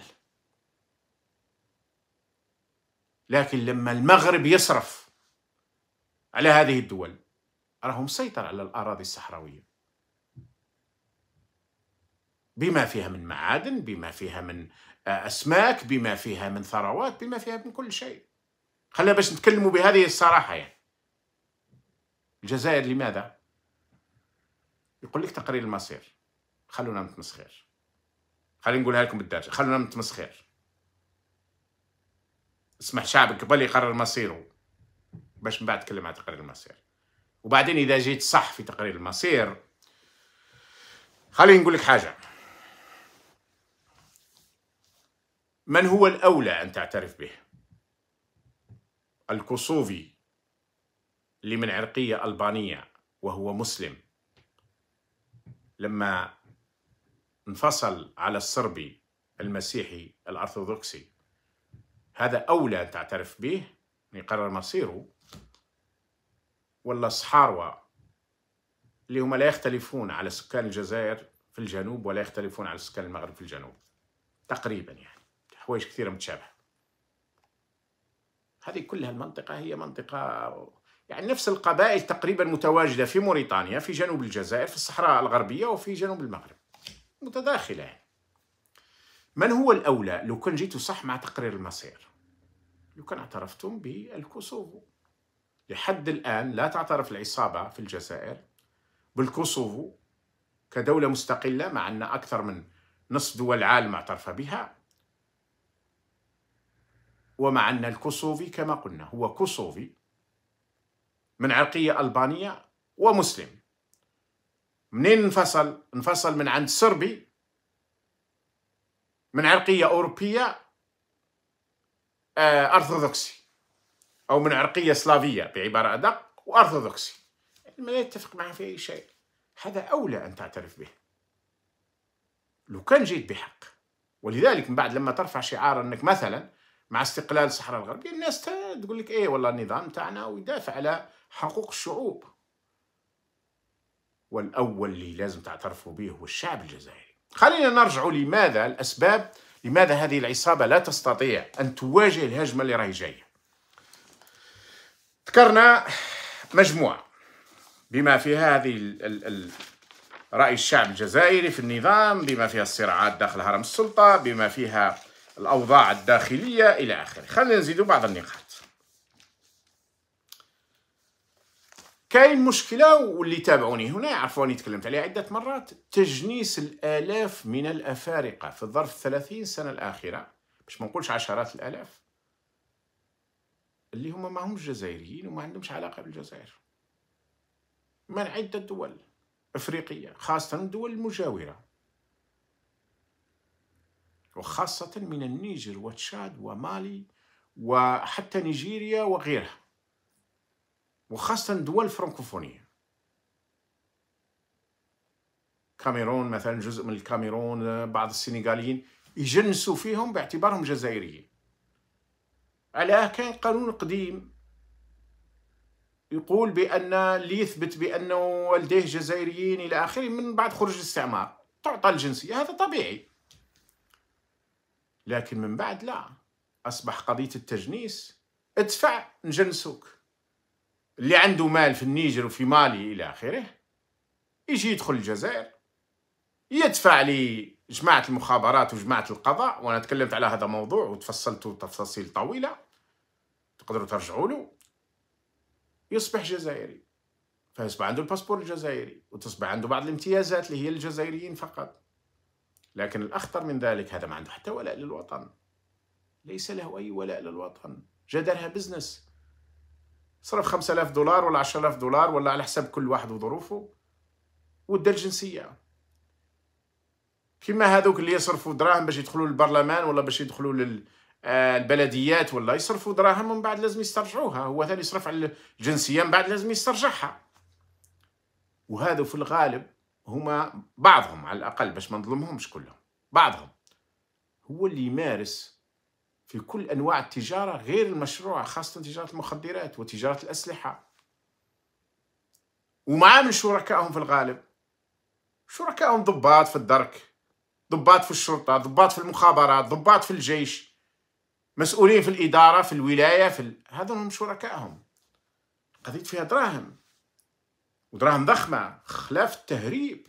لكن لما المغرب يصرف على هذه الدول راهم مسيطر على الاراضي الصحراويه بما فيها من معادن بما فيها من اسماك بما فيها من ثروات بما فيها من كل شيء خلينا باش نتكلموا بهذه الصراحه يعني الجزائر لماذا؟ يقول لك تقرير المصير خلونا نتمسخر خلينا نقولها لكم بالدارجه خلونا نتمسخر اسمح شعبك قبل يقرر مصيره باش من بعد تكلم على تقرير المصير وبعدين اذا جيت صح في تقرير المصير خليني نقول لك حاجه من هو الاولى ان تعترف به الكوسوفي اللي من عرقية ألبانية وهو مسلم لما انفصل على الصربي المسيحي الأرثوذكسي هذا أولى أن تعترف به يقرر مصيره ولا الصحاروة اللي هما لا يختلفون على سكان الجزائر في الجنوب ولا يختلفون على سكان المغرب في الجنوب تقريبا يعني حوايج كثيرة متشابهة هذه كلها المنطقة هي منطقة يعني نفس القبائل تقريبا متواجدة في موريتانيا في جنوب الجزائر في الصحراء الغربية وفي جنوب المغرب متداخلة يعني من هو الأولى لو كان جيتوا صح مع تقرير المصير لو كان اعترفتم بالكوسوفو لحد الآن لا تعترف العصابة في الجزائر بالكوسوفو كدولة مستقلة مع أن أكثر من نصف دول العالم اعترف بها ومع أن الكوسوفي كما قلنا هو كوسوفي من عرقية ألبانية ومسلم منين انفصل؟ انفصل من عند سربي من عرقية أوروبية آه، أرثوذكسي أو من عرقية سلافية بعبارة أدق وأرثوذكسي ما يتفق معه في أي شيء هذا أولى أن تعترف به لو كان جيت بحق ولذلك من بعد لما ترفع شعار أنك مثلا مع استقلال الصحراء الغربية الناس تقول لك إيه والله النظام تاعنا ويدافع على حقوق الشعوب والأول اللي لازم تعترفوا به هو الشعب الجزائري خلينا نرجع لماذا الأسباب لماذا هذه العصابة لا تستطيع أن تواجه الهجمة اللي راهي جاية ذكرنا مجموعة بما فيها هذه ال ال رأي الشعب الجزائري في النظام بما فيها الصراعات داخل هرم السلطة بما فيها الأوضاع الداخلية إلى آخره خلينا نزيدوا بعض النقاط كاين مشكله واللي تابعوني هنا يعرفوني تكلمت عليها عده مرات تجنيس الالاف من الافارقه في الظرف 30 سنه الاخيره باش ما نقولش عشرات الالاف اللي هما ماهمش جزائريين وما عندهمش علاقه بالجزائر من عده دول افريقيه خاصه الدول المجاوره وخاصه من النيجر وتشاد ومالي وحتى نيجيريا وغيرها وخاصة الدول الفرنكوفونية كاميرون مثلا جزء من الكاميرون بعض السنغاليين يجنسوا فيهم باعتبارهم جزائريين على كان قانون قديم يقول بأن ليثبت يثبت بأنه والديه جزائريين إلى آخره من بعد خروج الاستعمار تعطى الجنسية هذا طبيعي لكن من بعد لا أصبح قضية التجنيس ادفع نجنسوك اللي عنده مال في النيجر وفي مالي الى اخره يجي يدخل الجزائر يدفع لي جماعة المخابرات وجماعة القضاء وانا تكلمت على هذا الموضوع وتفصلت تفاصيل طويلة تقدروا ترجعوا له يصبح جزائري فيصبح عنده الباسبور الجزائري وتصبح عنده بعض الامتيازات اللي هي للجزائريين فقط لكن الأخطر من ذلك هذا ما عنده حتى ولاء للوطن ليس له أي ولاء للوطن جدرها بزنس صرف 5000 دولار ولا 10000 دولار ولا على حساب كل واحد وظروفه ودى الجنسيه كيما هذوك اللي يصرفوا دراهم باش يدخلوا للبرلمان ولا باش يدخلوا لل آه، البلديات ولا يصرفوا دراهم من بعد لازم يسترجعوها هو ثاني يصرف على الجنسيه من بعد لازم يسترجعها وهذا في الغالب هما بعضهم على الاقل باش ما نظلمهمش كلهم بعضهم هو اللي يمارس في كل أنواع التجارة غير المشروعة خاصة تجارة المخدرات وتجارة الأسلحة ومع من شركائهم في الغالب شركائهم ضباط في الدرك ضباط في الشرطة ضباط في المخابرات ضباط في الجيش مسؤولين في الإدارة في الولاية في ال... هذا هم شركائهم قضية فيها دراهم ودراهم ضخمة خلاف التهريب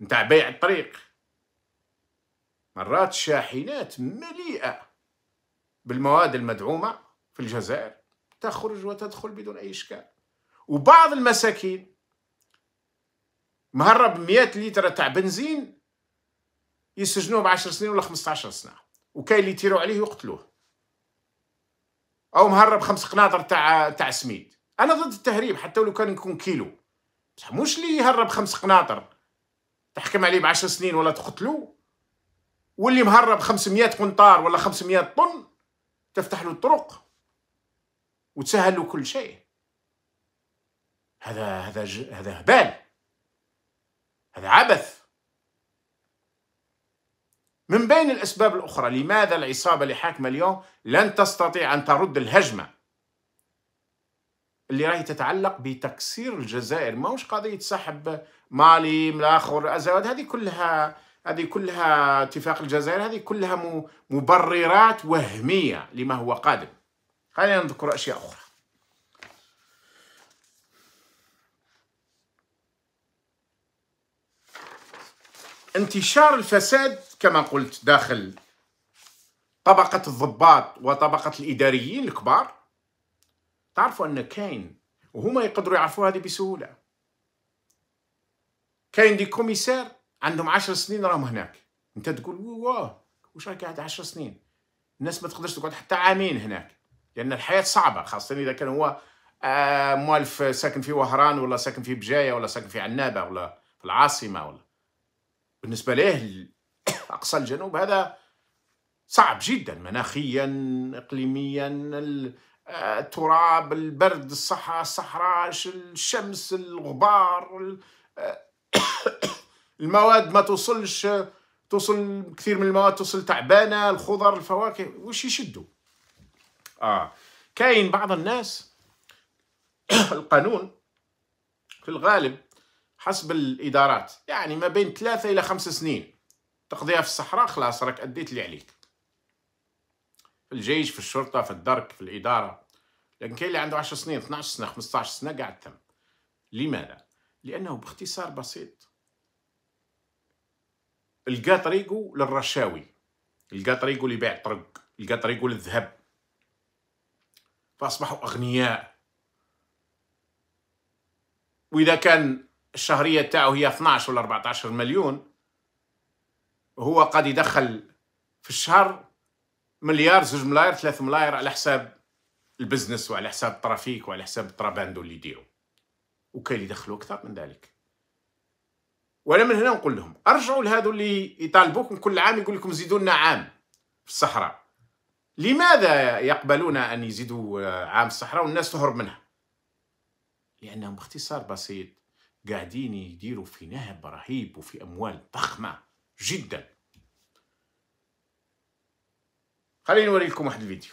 نتاع بيع الطريق مرات شاحنات مليئة بالمواد المدعومة في الجزائر تخرج وتدخل بدون أي إشكال وبعض المساكين مهرب مئات لتر تاع بنزين يسجنوه بعشر سنين ولا عشر سنة وكاين اللي يتيروا عليه ويقتلوه أو مهرب خمس قناطر تاع تاع سميد أنا ضد التهريب حتى لو كان يكون كيلو بصح مش اللي يهرب خمس قناطر تحكم عليه بعشر سنين ولا تقتلو واللي مهرب 500 قنطار ولا 500 طن تفتح له الطرق وتسهل له كل شيء هذا هذا ج... هذا هبال هذا عبث من بين الاسباب الاخرى لماذا العصابه اللي حاكمه اليوم لن تستطيع ان ترد الهجمه اللي راهي تتعلق بتكسير الجزائر ماهوش قضيه سحب مالي من الاخر هذه كلها هذه كلها اتفاق الجزائر هذه كلها مبررات وهمية لما هو قادم خلينا نذكر أشياء أخرى انتشار الفساد كما قلت داخل طبقة الضباط وطبقة الإداريين الكبار تعرفوا أن كاين وهما يقدروا يعرفوا هذه بسهولة كاين دي كوميسير عندهم 10 سنين راهم هناك انت تقول واه واش راك قاعد 10 سنين الناس ما تقدرش تقعد حتى عامين هناك لان الحياه صعبه خاصه اذا كان هو آه، موالف ساكن في وهران ولا ساكن في بجايه ولا ساكن في عنابه ولا في العاصمه ولا بالنسبه ليه اقصى الجنوب هذا صعب جدا مناخيا اقليميا آه، التراب البرد الصحراء الصحراء الشمس الغبار آه، المواد ما توصلش توصل كثير من المواد توصل تعبانه الخضر الفواكه وش يشدوا اه كاين بعض الناس القانون في الغالب حسب الادارات يعني ما بين ثلاثة الى خمس سنين تقضيها في الصحراء خلاص راك اديت اللي عليك في الجيش في الشرطه في الدرك في الاداره لكن كاين اللي عنده 10 سنين 12 سنه 15 سنه قاعد تم لماذا لانه باختصار بسيط لقى للرشاوي لقى اللي بيع طرق لقى للذهب فأصبحوا أغنياء وإذا كان الشهرية تاعو هي 12 ولا 14 مليون هو قد يدخل في الشهر مليار زوج ملاير ثلاث ملاير على حساب البزنس وعلى حساب الترافيك وعلى حساب الطراباندو اللي يديرو وكاين اللي يدخلوا أكثر من ذلك وانا من هنا نقول لهم ارجعوا لهذو اللي يطالبوكم كل عام يقول لكم زيدوا لنا عام في الصحراء لماذا يقبلون ان يزيدوا عام الصحراء والناس تهرب منها لانهم باختصار بسيط قاعدين يديروا في نهب رهيب وفي اموال ضخمه جدا خليني نوريكم واحد الفيديو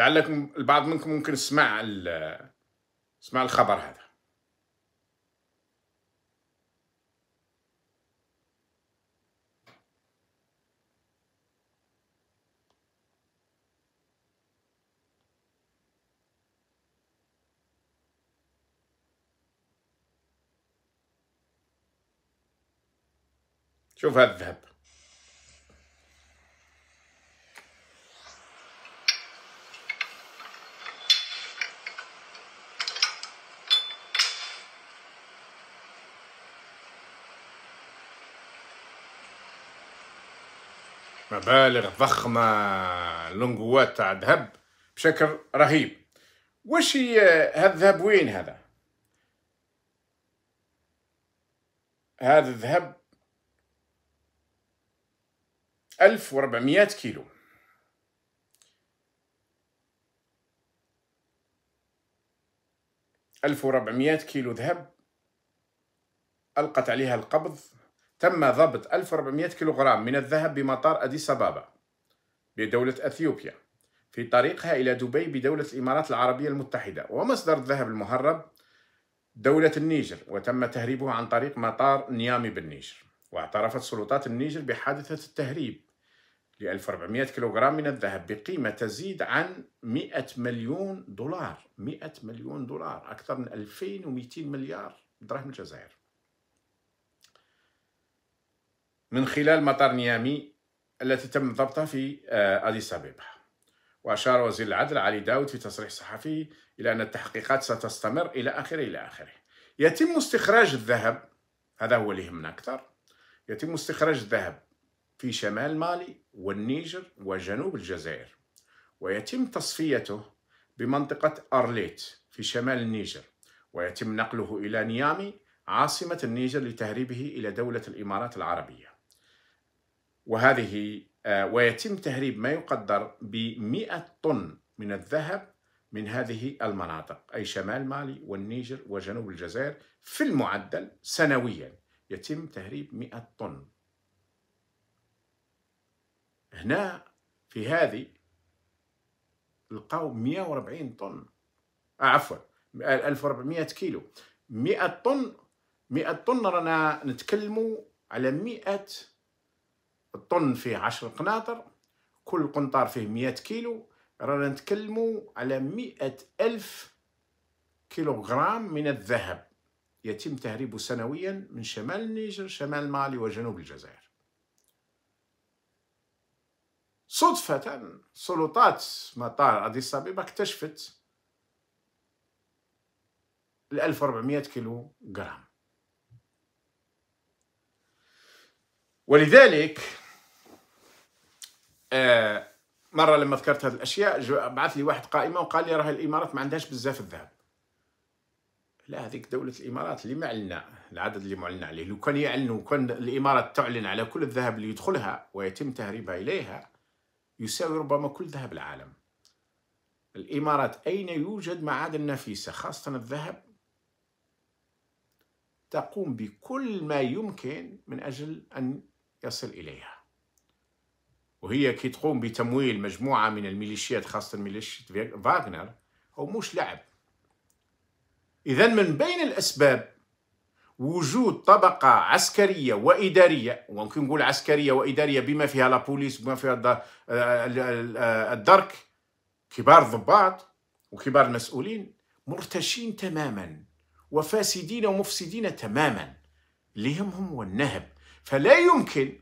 لعلكم البعض منكم ممكن سمع سمع الخبر هذا شوف هذا الذهب مبالغ ضخمة لونغوات تاع ذهب بشكل رهيب واش هذا الذهب وين هذا هذا الذهب 1400 كيلو ألف وربعمائة كيلو ذهب ألقت عليها القبض تم ضبط 1400 كيلوغرام من الذهب بمطار أديس أبابا بدولة أثيوبيا في طريقها إلى دبي بدولة الإمارات العربية المتحدة ومصدر الذهب المهرب دولة النيجر وتم تهريبه عن طريق مطار نيامي بالنيجر واعترفت سلطات النيجر بحادثة التهريب ل 1400 كيلوغرام من الذهب بقيمة تزيد عن 100 مليون دولار 100 مليون دولار أكثر من 2200 مليار دراهم الجزائر من خلال مطار نيامي التي تم ضبطها في آه، أديس أبيبا وأشار وزير العدل علي داود في تصريح صحفي إلى أن التحقيقات ستستمر إلى آخره إلى آخره يتم استخراج الذهب هذا هو اللي يهمنا أكثر يتم استخراج الذهب في شمال مالي والنيجر وجنوب الجزائر ويتم تصفيته بمنطقة أرليت في شمال النيجر ويتم نقله إلى نيامي عاصمة النيجر لتهريبه إلى دولة الإمارات العربية وهذه آه، ويتم تهريب ما يقدر ب 100 طن من الذهب من هذه المناطق أي شمال مالي والنيجر وجنوب الجزائر في المعدل سنويا يتم تهريب 100 طن هنا في هذه لقاو 140 طن آه عفوا 1400 كيلو 100 طن 100 طن رانا نتكلموا على 100 الطن فيه عشر قناطر كل قنطار فيه مية كيلو رانا نتكلمو على مئة ألف كيلوغرام من الذهب يتم تهريبه سنويا من شمال النيجر شمال مالي وجنوب الجزائر صدفة سلطات مطار أديس أبيبا اكتشفت ال 1400 كيلو جرام ولذلك آه، مره لما ذكرت هذه الاشياء بعث لي واحد قائمه وقال لي راه الامارات ما عندهاش بزاف الذهب لا هذيك دولة الإمارات اللي معلنا العدد اللي معلن عليه لو كان يعلنوا كان الإمارات تعلن على كل الذهب اللي يدخلها ويتم تهريبها إليها يساوي ربما كل ذهب العالم الإمارات أين يوجد معادن نفيسة خاصة الذهب تقوم بكل ما يمكن من أجل أن يصل إليها وهي كي تقوم بتمويل مجموعة من الميليشيات خاصة ميليشيات فاغنر هو مش لعب إذا من بين الأسباب وجود طبقة عسكرية وإدارية وممكن نقول عسكرية وإدارية بما فيها لابوليس بما فيها الدرك كبار ضباط وكبار المسؤولين مرتشين تماما وفاسدين ومفسدين تماما لهم هم هو فلا يمكن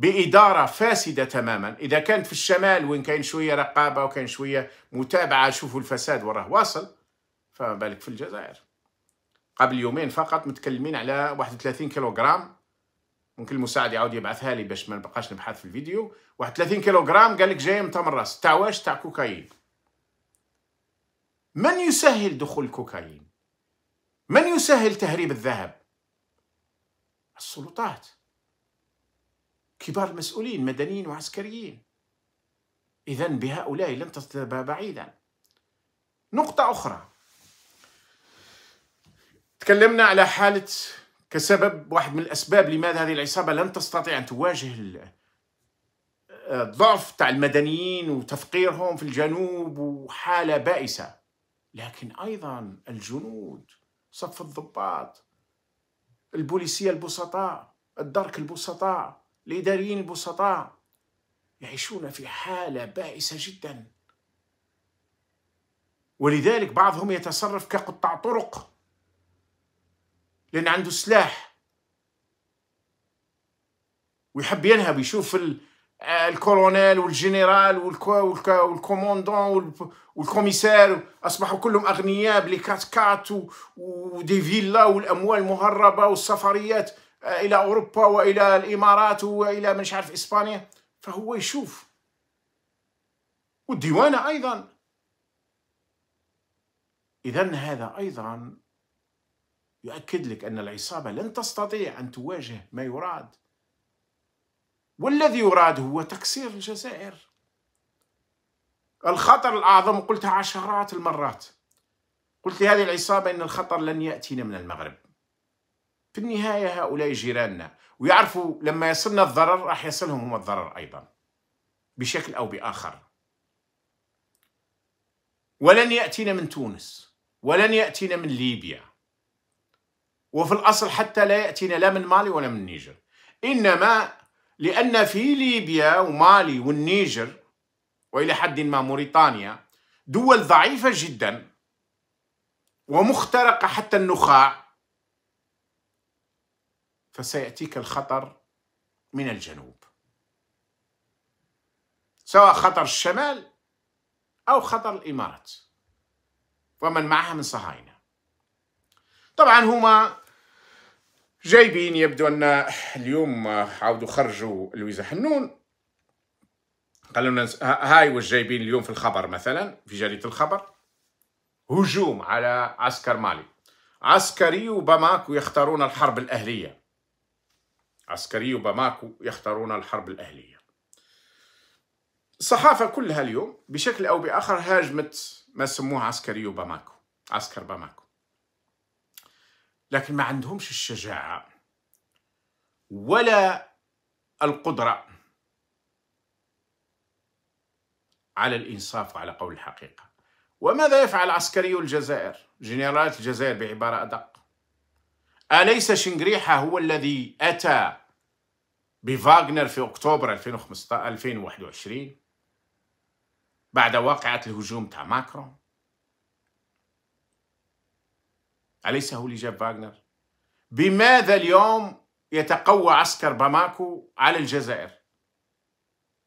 بإدارة فاسدة تماما إذا كانت في الشمال وين كاين شوية رقابة وكاين شوية متابعة شوفوا الفساد وراه واصل فما بالك في الجزائر قبل يومين فقط متكلمين على 31 كيلوغرام ممكن المساعد يعاود يبعثها لي باش ما نبقاش نبحث في الفيديو 31 كيلوغرام قال لك جاي من تمرس تاع واش تاع كوكايين من يسهل دخول الكوكايين من يسهل تهريب الذهب السلطات كبار المسؤولين مدنيين وعسكريين إذا بهؤلاء لن تصل بعيدا نقطة أخرى تكلمنا على حالة كسبب واحد من الأسباب لماذا هذه العصابة لن تستطيع أن تواجه الضعف تاع المدنيين وتفقيرهم في الجنوب وحالة بائسة لكن أيضا الجنود صف الضباط البوليسية البسطاء الدرك البسطاء الإداريين البسطاء يعيشون في حالة بائسة جدا ولذلك بعضهم يتصرف كقطاع طرق لأن عنده سلاح ويحب ينهب يشوف الكولونيل والجنرال والكوموندون والكوميسار اصبحوا كلهم اغنياء بلي كات كات ودي فيلا والاموال المهربه والسفريات إلى أوروبا وإلى الإمارات وإلى مش عارف إسبانيا فهو يشوف والديوانة أيضا إذا هذا أيضا يؤكد لك أن العصابة لن تستطيع أن تواجه ما يراد والذي يراد هو تكسير الجزائر الخطر الأعظم قلتها عشرات المرات قلت لهذه العصابة أن الخطر لن يأتينا من المغرب في النهاية هؤلاء جيراننا ويعرفوا لما يصلنا الضرر راح يصلهم هم الضرر أيضا بشكل أو بآخر ولن يأتينا من تونس ولن يأتينا من ليبيا وفي الأصل حتى لا يأتينا لا من مالي ولا من النيجر إنما لأن في ليبيا ومالي والنيجر وإلى حد ما موريتانيا دول ضعيفة جدا ومخترقة حتى النخاع فسيأتيك الخطر من الجنوب سواء خطر الشمال أو خطر الإمارات ومن معها من صهاينة طبعا هما جايبين يبدو أن اليوم عاودوا خرجوا لويزا حنون قالوا لنا هاي واش جايبين اليوم في الخبر مثلا في جريدة الخبر هجوم على عسكر مالي عسكري وباماكو يختارون الحرب الأهلية عسكري وباماكو يختارون الحرب الأهلية الصحافة كلها اليوم بشكل أو بآخر هاجمت ما سموه عسكري باماكو عسكر باماكو لكن ما عندهمش الشجاعة ولا القدرة على الإنصاف وعلى قول الحقيقة وماذا يفعل عسكري الجزائر جنرالات الجزائر بعبارة أدق أليس شنقريحة هو الذي أتى بفاغنر في أكتوبر 2015 2021 بعد واقعة الهجوم تاع ماكرون أليس هو اللي جاب فاغنر؟ بماذا اليوم يتقوى عسكر باماكو على الجزائر؟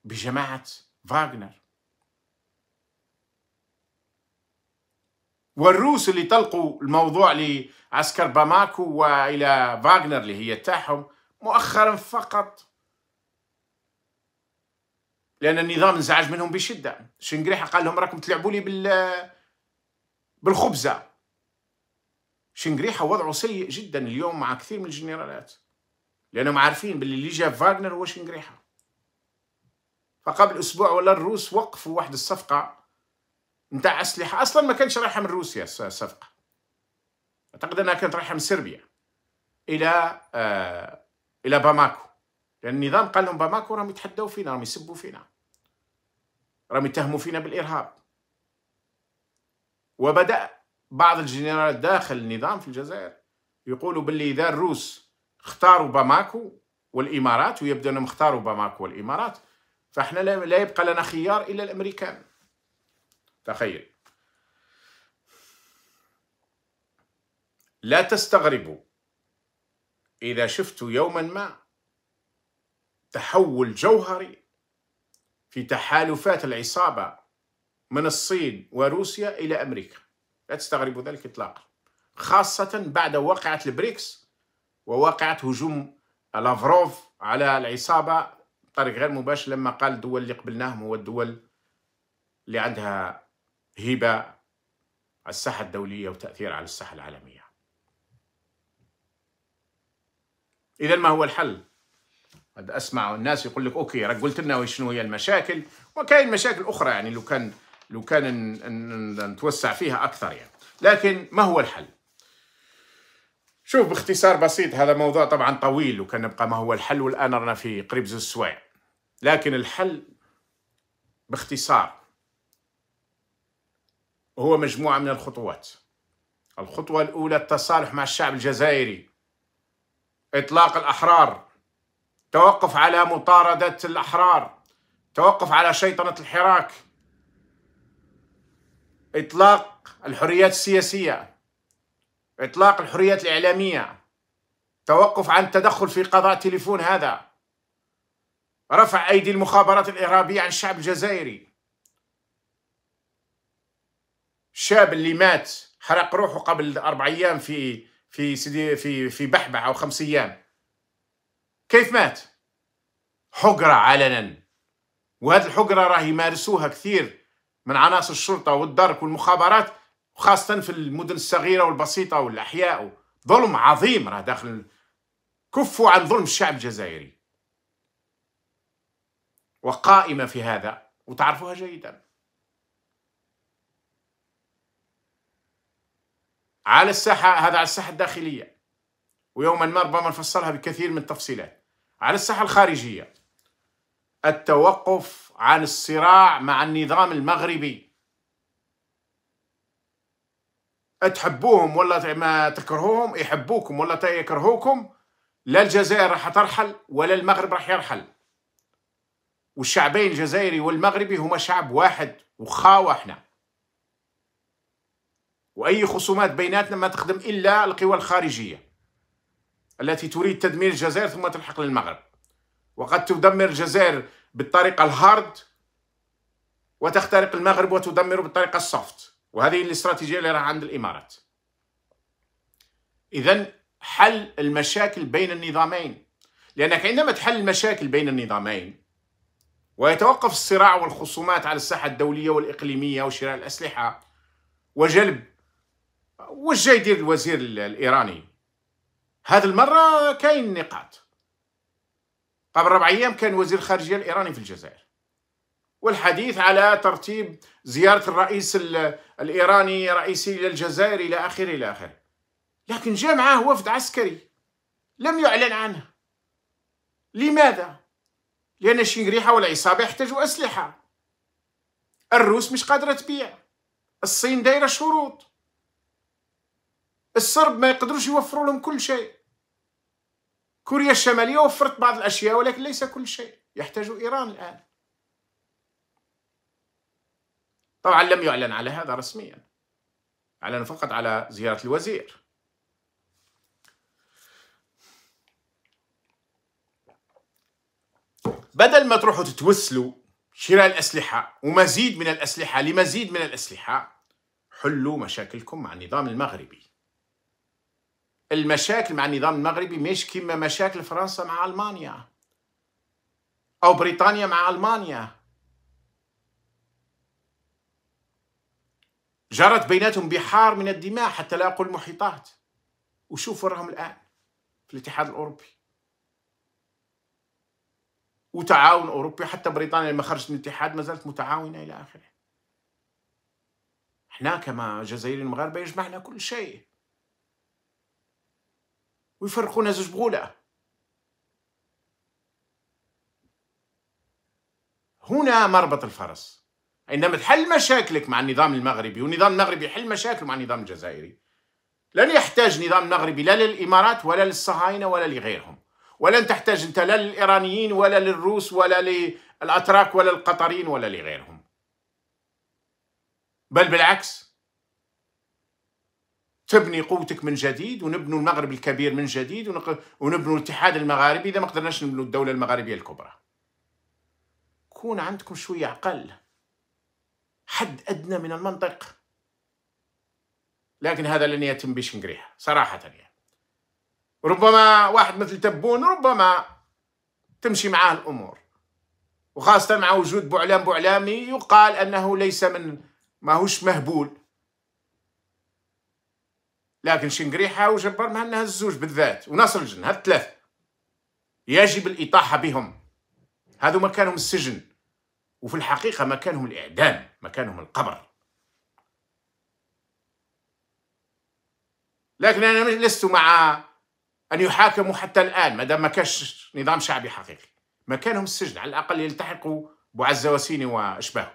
بجماعة فاغنر والروس اللي طلقوا الموضوع لعسكر باماكو والى فاغنر اللي هي تاعهم مؤخرا فقط لان النظام انزعج منهم بشده شنقريحه قال لهم راكم تلعبوا لي بال بالخبزه شنقريحه وضعه سيء جدا اليوم مع كثير من الجنرالات لانهم عارفين باللي اللي جاء فاغنر هو شنقريحه فقبل اسبوع ولا الروس وقفوا واحد الصفقه نتاع اسلحه اصلا ما كانش رايحه من روسيا الصفقه اعتقد انها كانت رايحه من صربيا الى آه الى باماكو لان النظام قال لهم باماكو راهم يتحدوا فينا راهم يسبوا فينا راهم يتهموا فينا بالارهاب وبدا بعض الجنرالات داخل النظام في الجزائر يقولوا باللي اذا الروس اختاروا باماكو والامارات ويبدو انهم اختاروا باماكو والامارات فاحنا لا يبقى لنا خيار الا الامريكان تخيل لا تستغربوا إذا شفتوا يوما ما تحول جوهري في تحالفات العصابة من الصين وروسيا إلى أمريكا لا تستغربوا ذلك إطلاقا خاصة بعد واقعة البريكس وواقعة هجوم لافروف على العصابة بطريق غير مباشر لما قال الدول اللي قبلناهم هو الدول اللي عندها هبة على الساحة الدولية وتأثير على الساحة العالمية إذا ما هو الحل؟ قد أسمع الناس يقول لك أوكي راك قلت لنا شنو هي المشاكل وكاين مشاكل أخرى يعني لو كان لو كان نتوسع فيها أكثر يعني لكن ما هو الحل؟ شوف باختصار بسيط هذا موضوع طبعا طويل وكان نبقى ما هو الحل والآن رانا في قريب زوز سوايع لكن الحل باختصار هو مجموعة من الخطوات الخطوة الأولى التصالح مع الشعب الجزائري إطلاق الأحرار توقف على مطاردة الأحرار توقف على شيطنة الحراك إطلاق الحريات السياسية إطلاق الحريات الإعلامية توقف عن التدخل في قضاء تليفون هذا رفع أيدي المخابرات الإرهابية عن الشعب الجزائري الشاب اللي مات حرق روحه قبل أربع أيام في في سيدي في في بحبع أو خمس أيام كيف مات؟ حقرة علنا وهذه الحقرة راهي يمارسوها كثير من عناصر الشرطة والدرك والمخابرات وخاصة في المدن الصغيرة والبسيطة والأحياء ظلم عظيم راه داخل كفوا عن ظلم الشعب الجزائري وقائمة في هذا وتعرفوها جيداً على الساحة هذا على الساحة الداخلية ويوما ما ربما نفصلها بكثير من التفصيلات على الساحة الخارجية التوقف عن الصراع مع النظام المغربي تحبوهم ولا ما تكرهوهم يحبوكم ولا يكرهوكم لا الجزائر راح ترحل ولا المغرب راح يرحل والشعبين الجزائري والمغربي هما شعب واحد وخاوة احنا وأي خصومات بيناتنا ما تخدم إلا القوى الخارجية التي تريد تدمير الجزائر ثم تلحق للمغرب وقد تدمر الجزائر بالطريقة الهارد وتخترق المغرب وتدمره بالطريقة السوفت وهذه الاستراتيجية اللي راها عند الإمارات إذا حل المشاكل بين النظامين لأنك عندما تحل المشاكل بين النظامين ويتوقف الصراع والخصومات على الساحة الدولية والإقليمية وشراء الأسلحة وجلب واش جاي يدير الوزير الايراني هذه المره كاين نقاط قبل ربع ايام كان وزير الخارجيه الايراني في الجزائر والحديث على ترتيب زياره الرئيس الايراني رئيسي الى الجزائر الى اخره الى اخره لكن جاء معاه وفد عسكري لم يعلن عنه لماذا لان الشنقريحه والعصابه يحتاجوا اسلحه الروس مش قادره تبيع الصين دايره شروط الصرب ما يقدروش يوفروا لهم كل شيء كوريا الشمالية وفرت بعض الأشياء ولكن ليس كل شيء يحتاج إيران الآن طبعا لم يعلن على هذا رسميا أعلن فقط على زيارة الوزير بدل ما تروحوا تتوسلوا شراء الأسلحة ومزيد من الأسلحة لمزيد من الأسلحة حلوا مشاكلكم مع النظام المغربي المشاكل مع النظام المغربي مش كما مشاكل فرنسا مع ألمانيا أو بريطانيا مع ألمانيا جرت بيناتهم بحار من الدماء حتى لا أقول محيطات وشوف وراهم الآن في الاتحاد الأوروبي وتعاون أوروبي حتى بريطانيا لما خرجت من الاتحاد ما زالت متعاونة إلى آخره احنا كما جزائر المغاربه يجمعنا كل شيء ويفرقونا زوج بغوله هنا مربط الفرس عندما تحل مشاكلك مع النظام المغربي والنظام المغربي يحل مشاكله مع النظام الجزائري لن يحتاج نظام مغربي لا للإمارات ولا للصهاينة ولا لغيرهم ولن تحتاج أنت لا للإيرانيين ولا للروس ولا للأتراك ولا القطريين ولا لغيرهم بل بالعكس تبني قوتك من جديد ونبنوا المغرب الكبير من جديد ونبنوا الاتحاد المغاربي اذا ما قدرناش نبنوا الدوله المغربيه الكبرى كون عندكم شويه عقل حد ادنى من المنطق لكن هذا لن يتم بشنقريها صراحه يعني ربما واحد مثل تبون ربما تمشي معاه الامور وخاصه مع وجود بوعلام بوعلامي يقال انه ليس من ماهوش مهبول لكن شنقريحة وجبر مهنا الزوج بالذات وناصر الجن هاد يجب الإطاحة بهم هذو مكانهم السجن وفي الحقيقة مكانهم الإعدام مكانهم القبر لكن أنا لست مع أن يحاكموا حتى الآن ما دام ما كانش نظام شعبي حقيقي مكانهم السجن على الأقل يلتحقوا بعزة وسيني وأشباه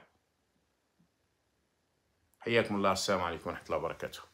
حياكم الله السلام عليكم ورحمة الله وبركاته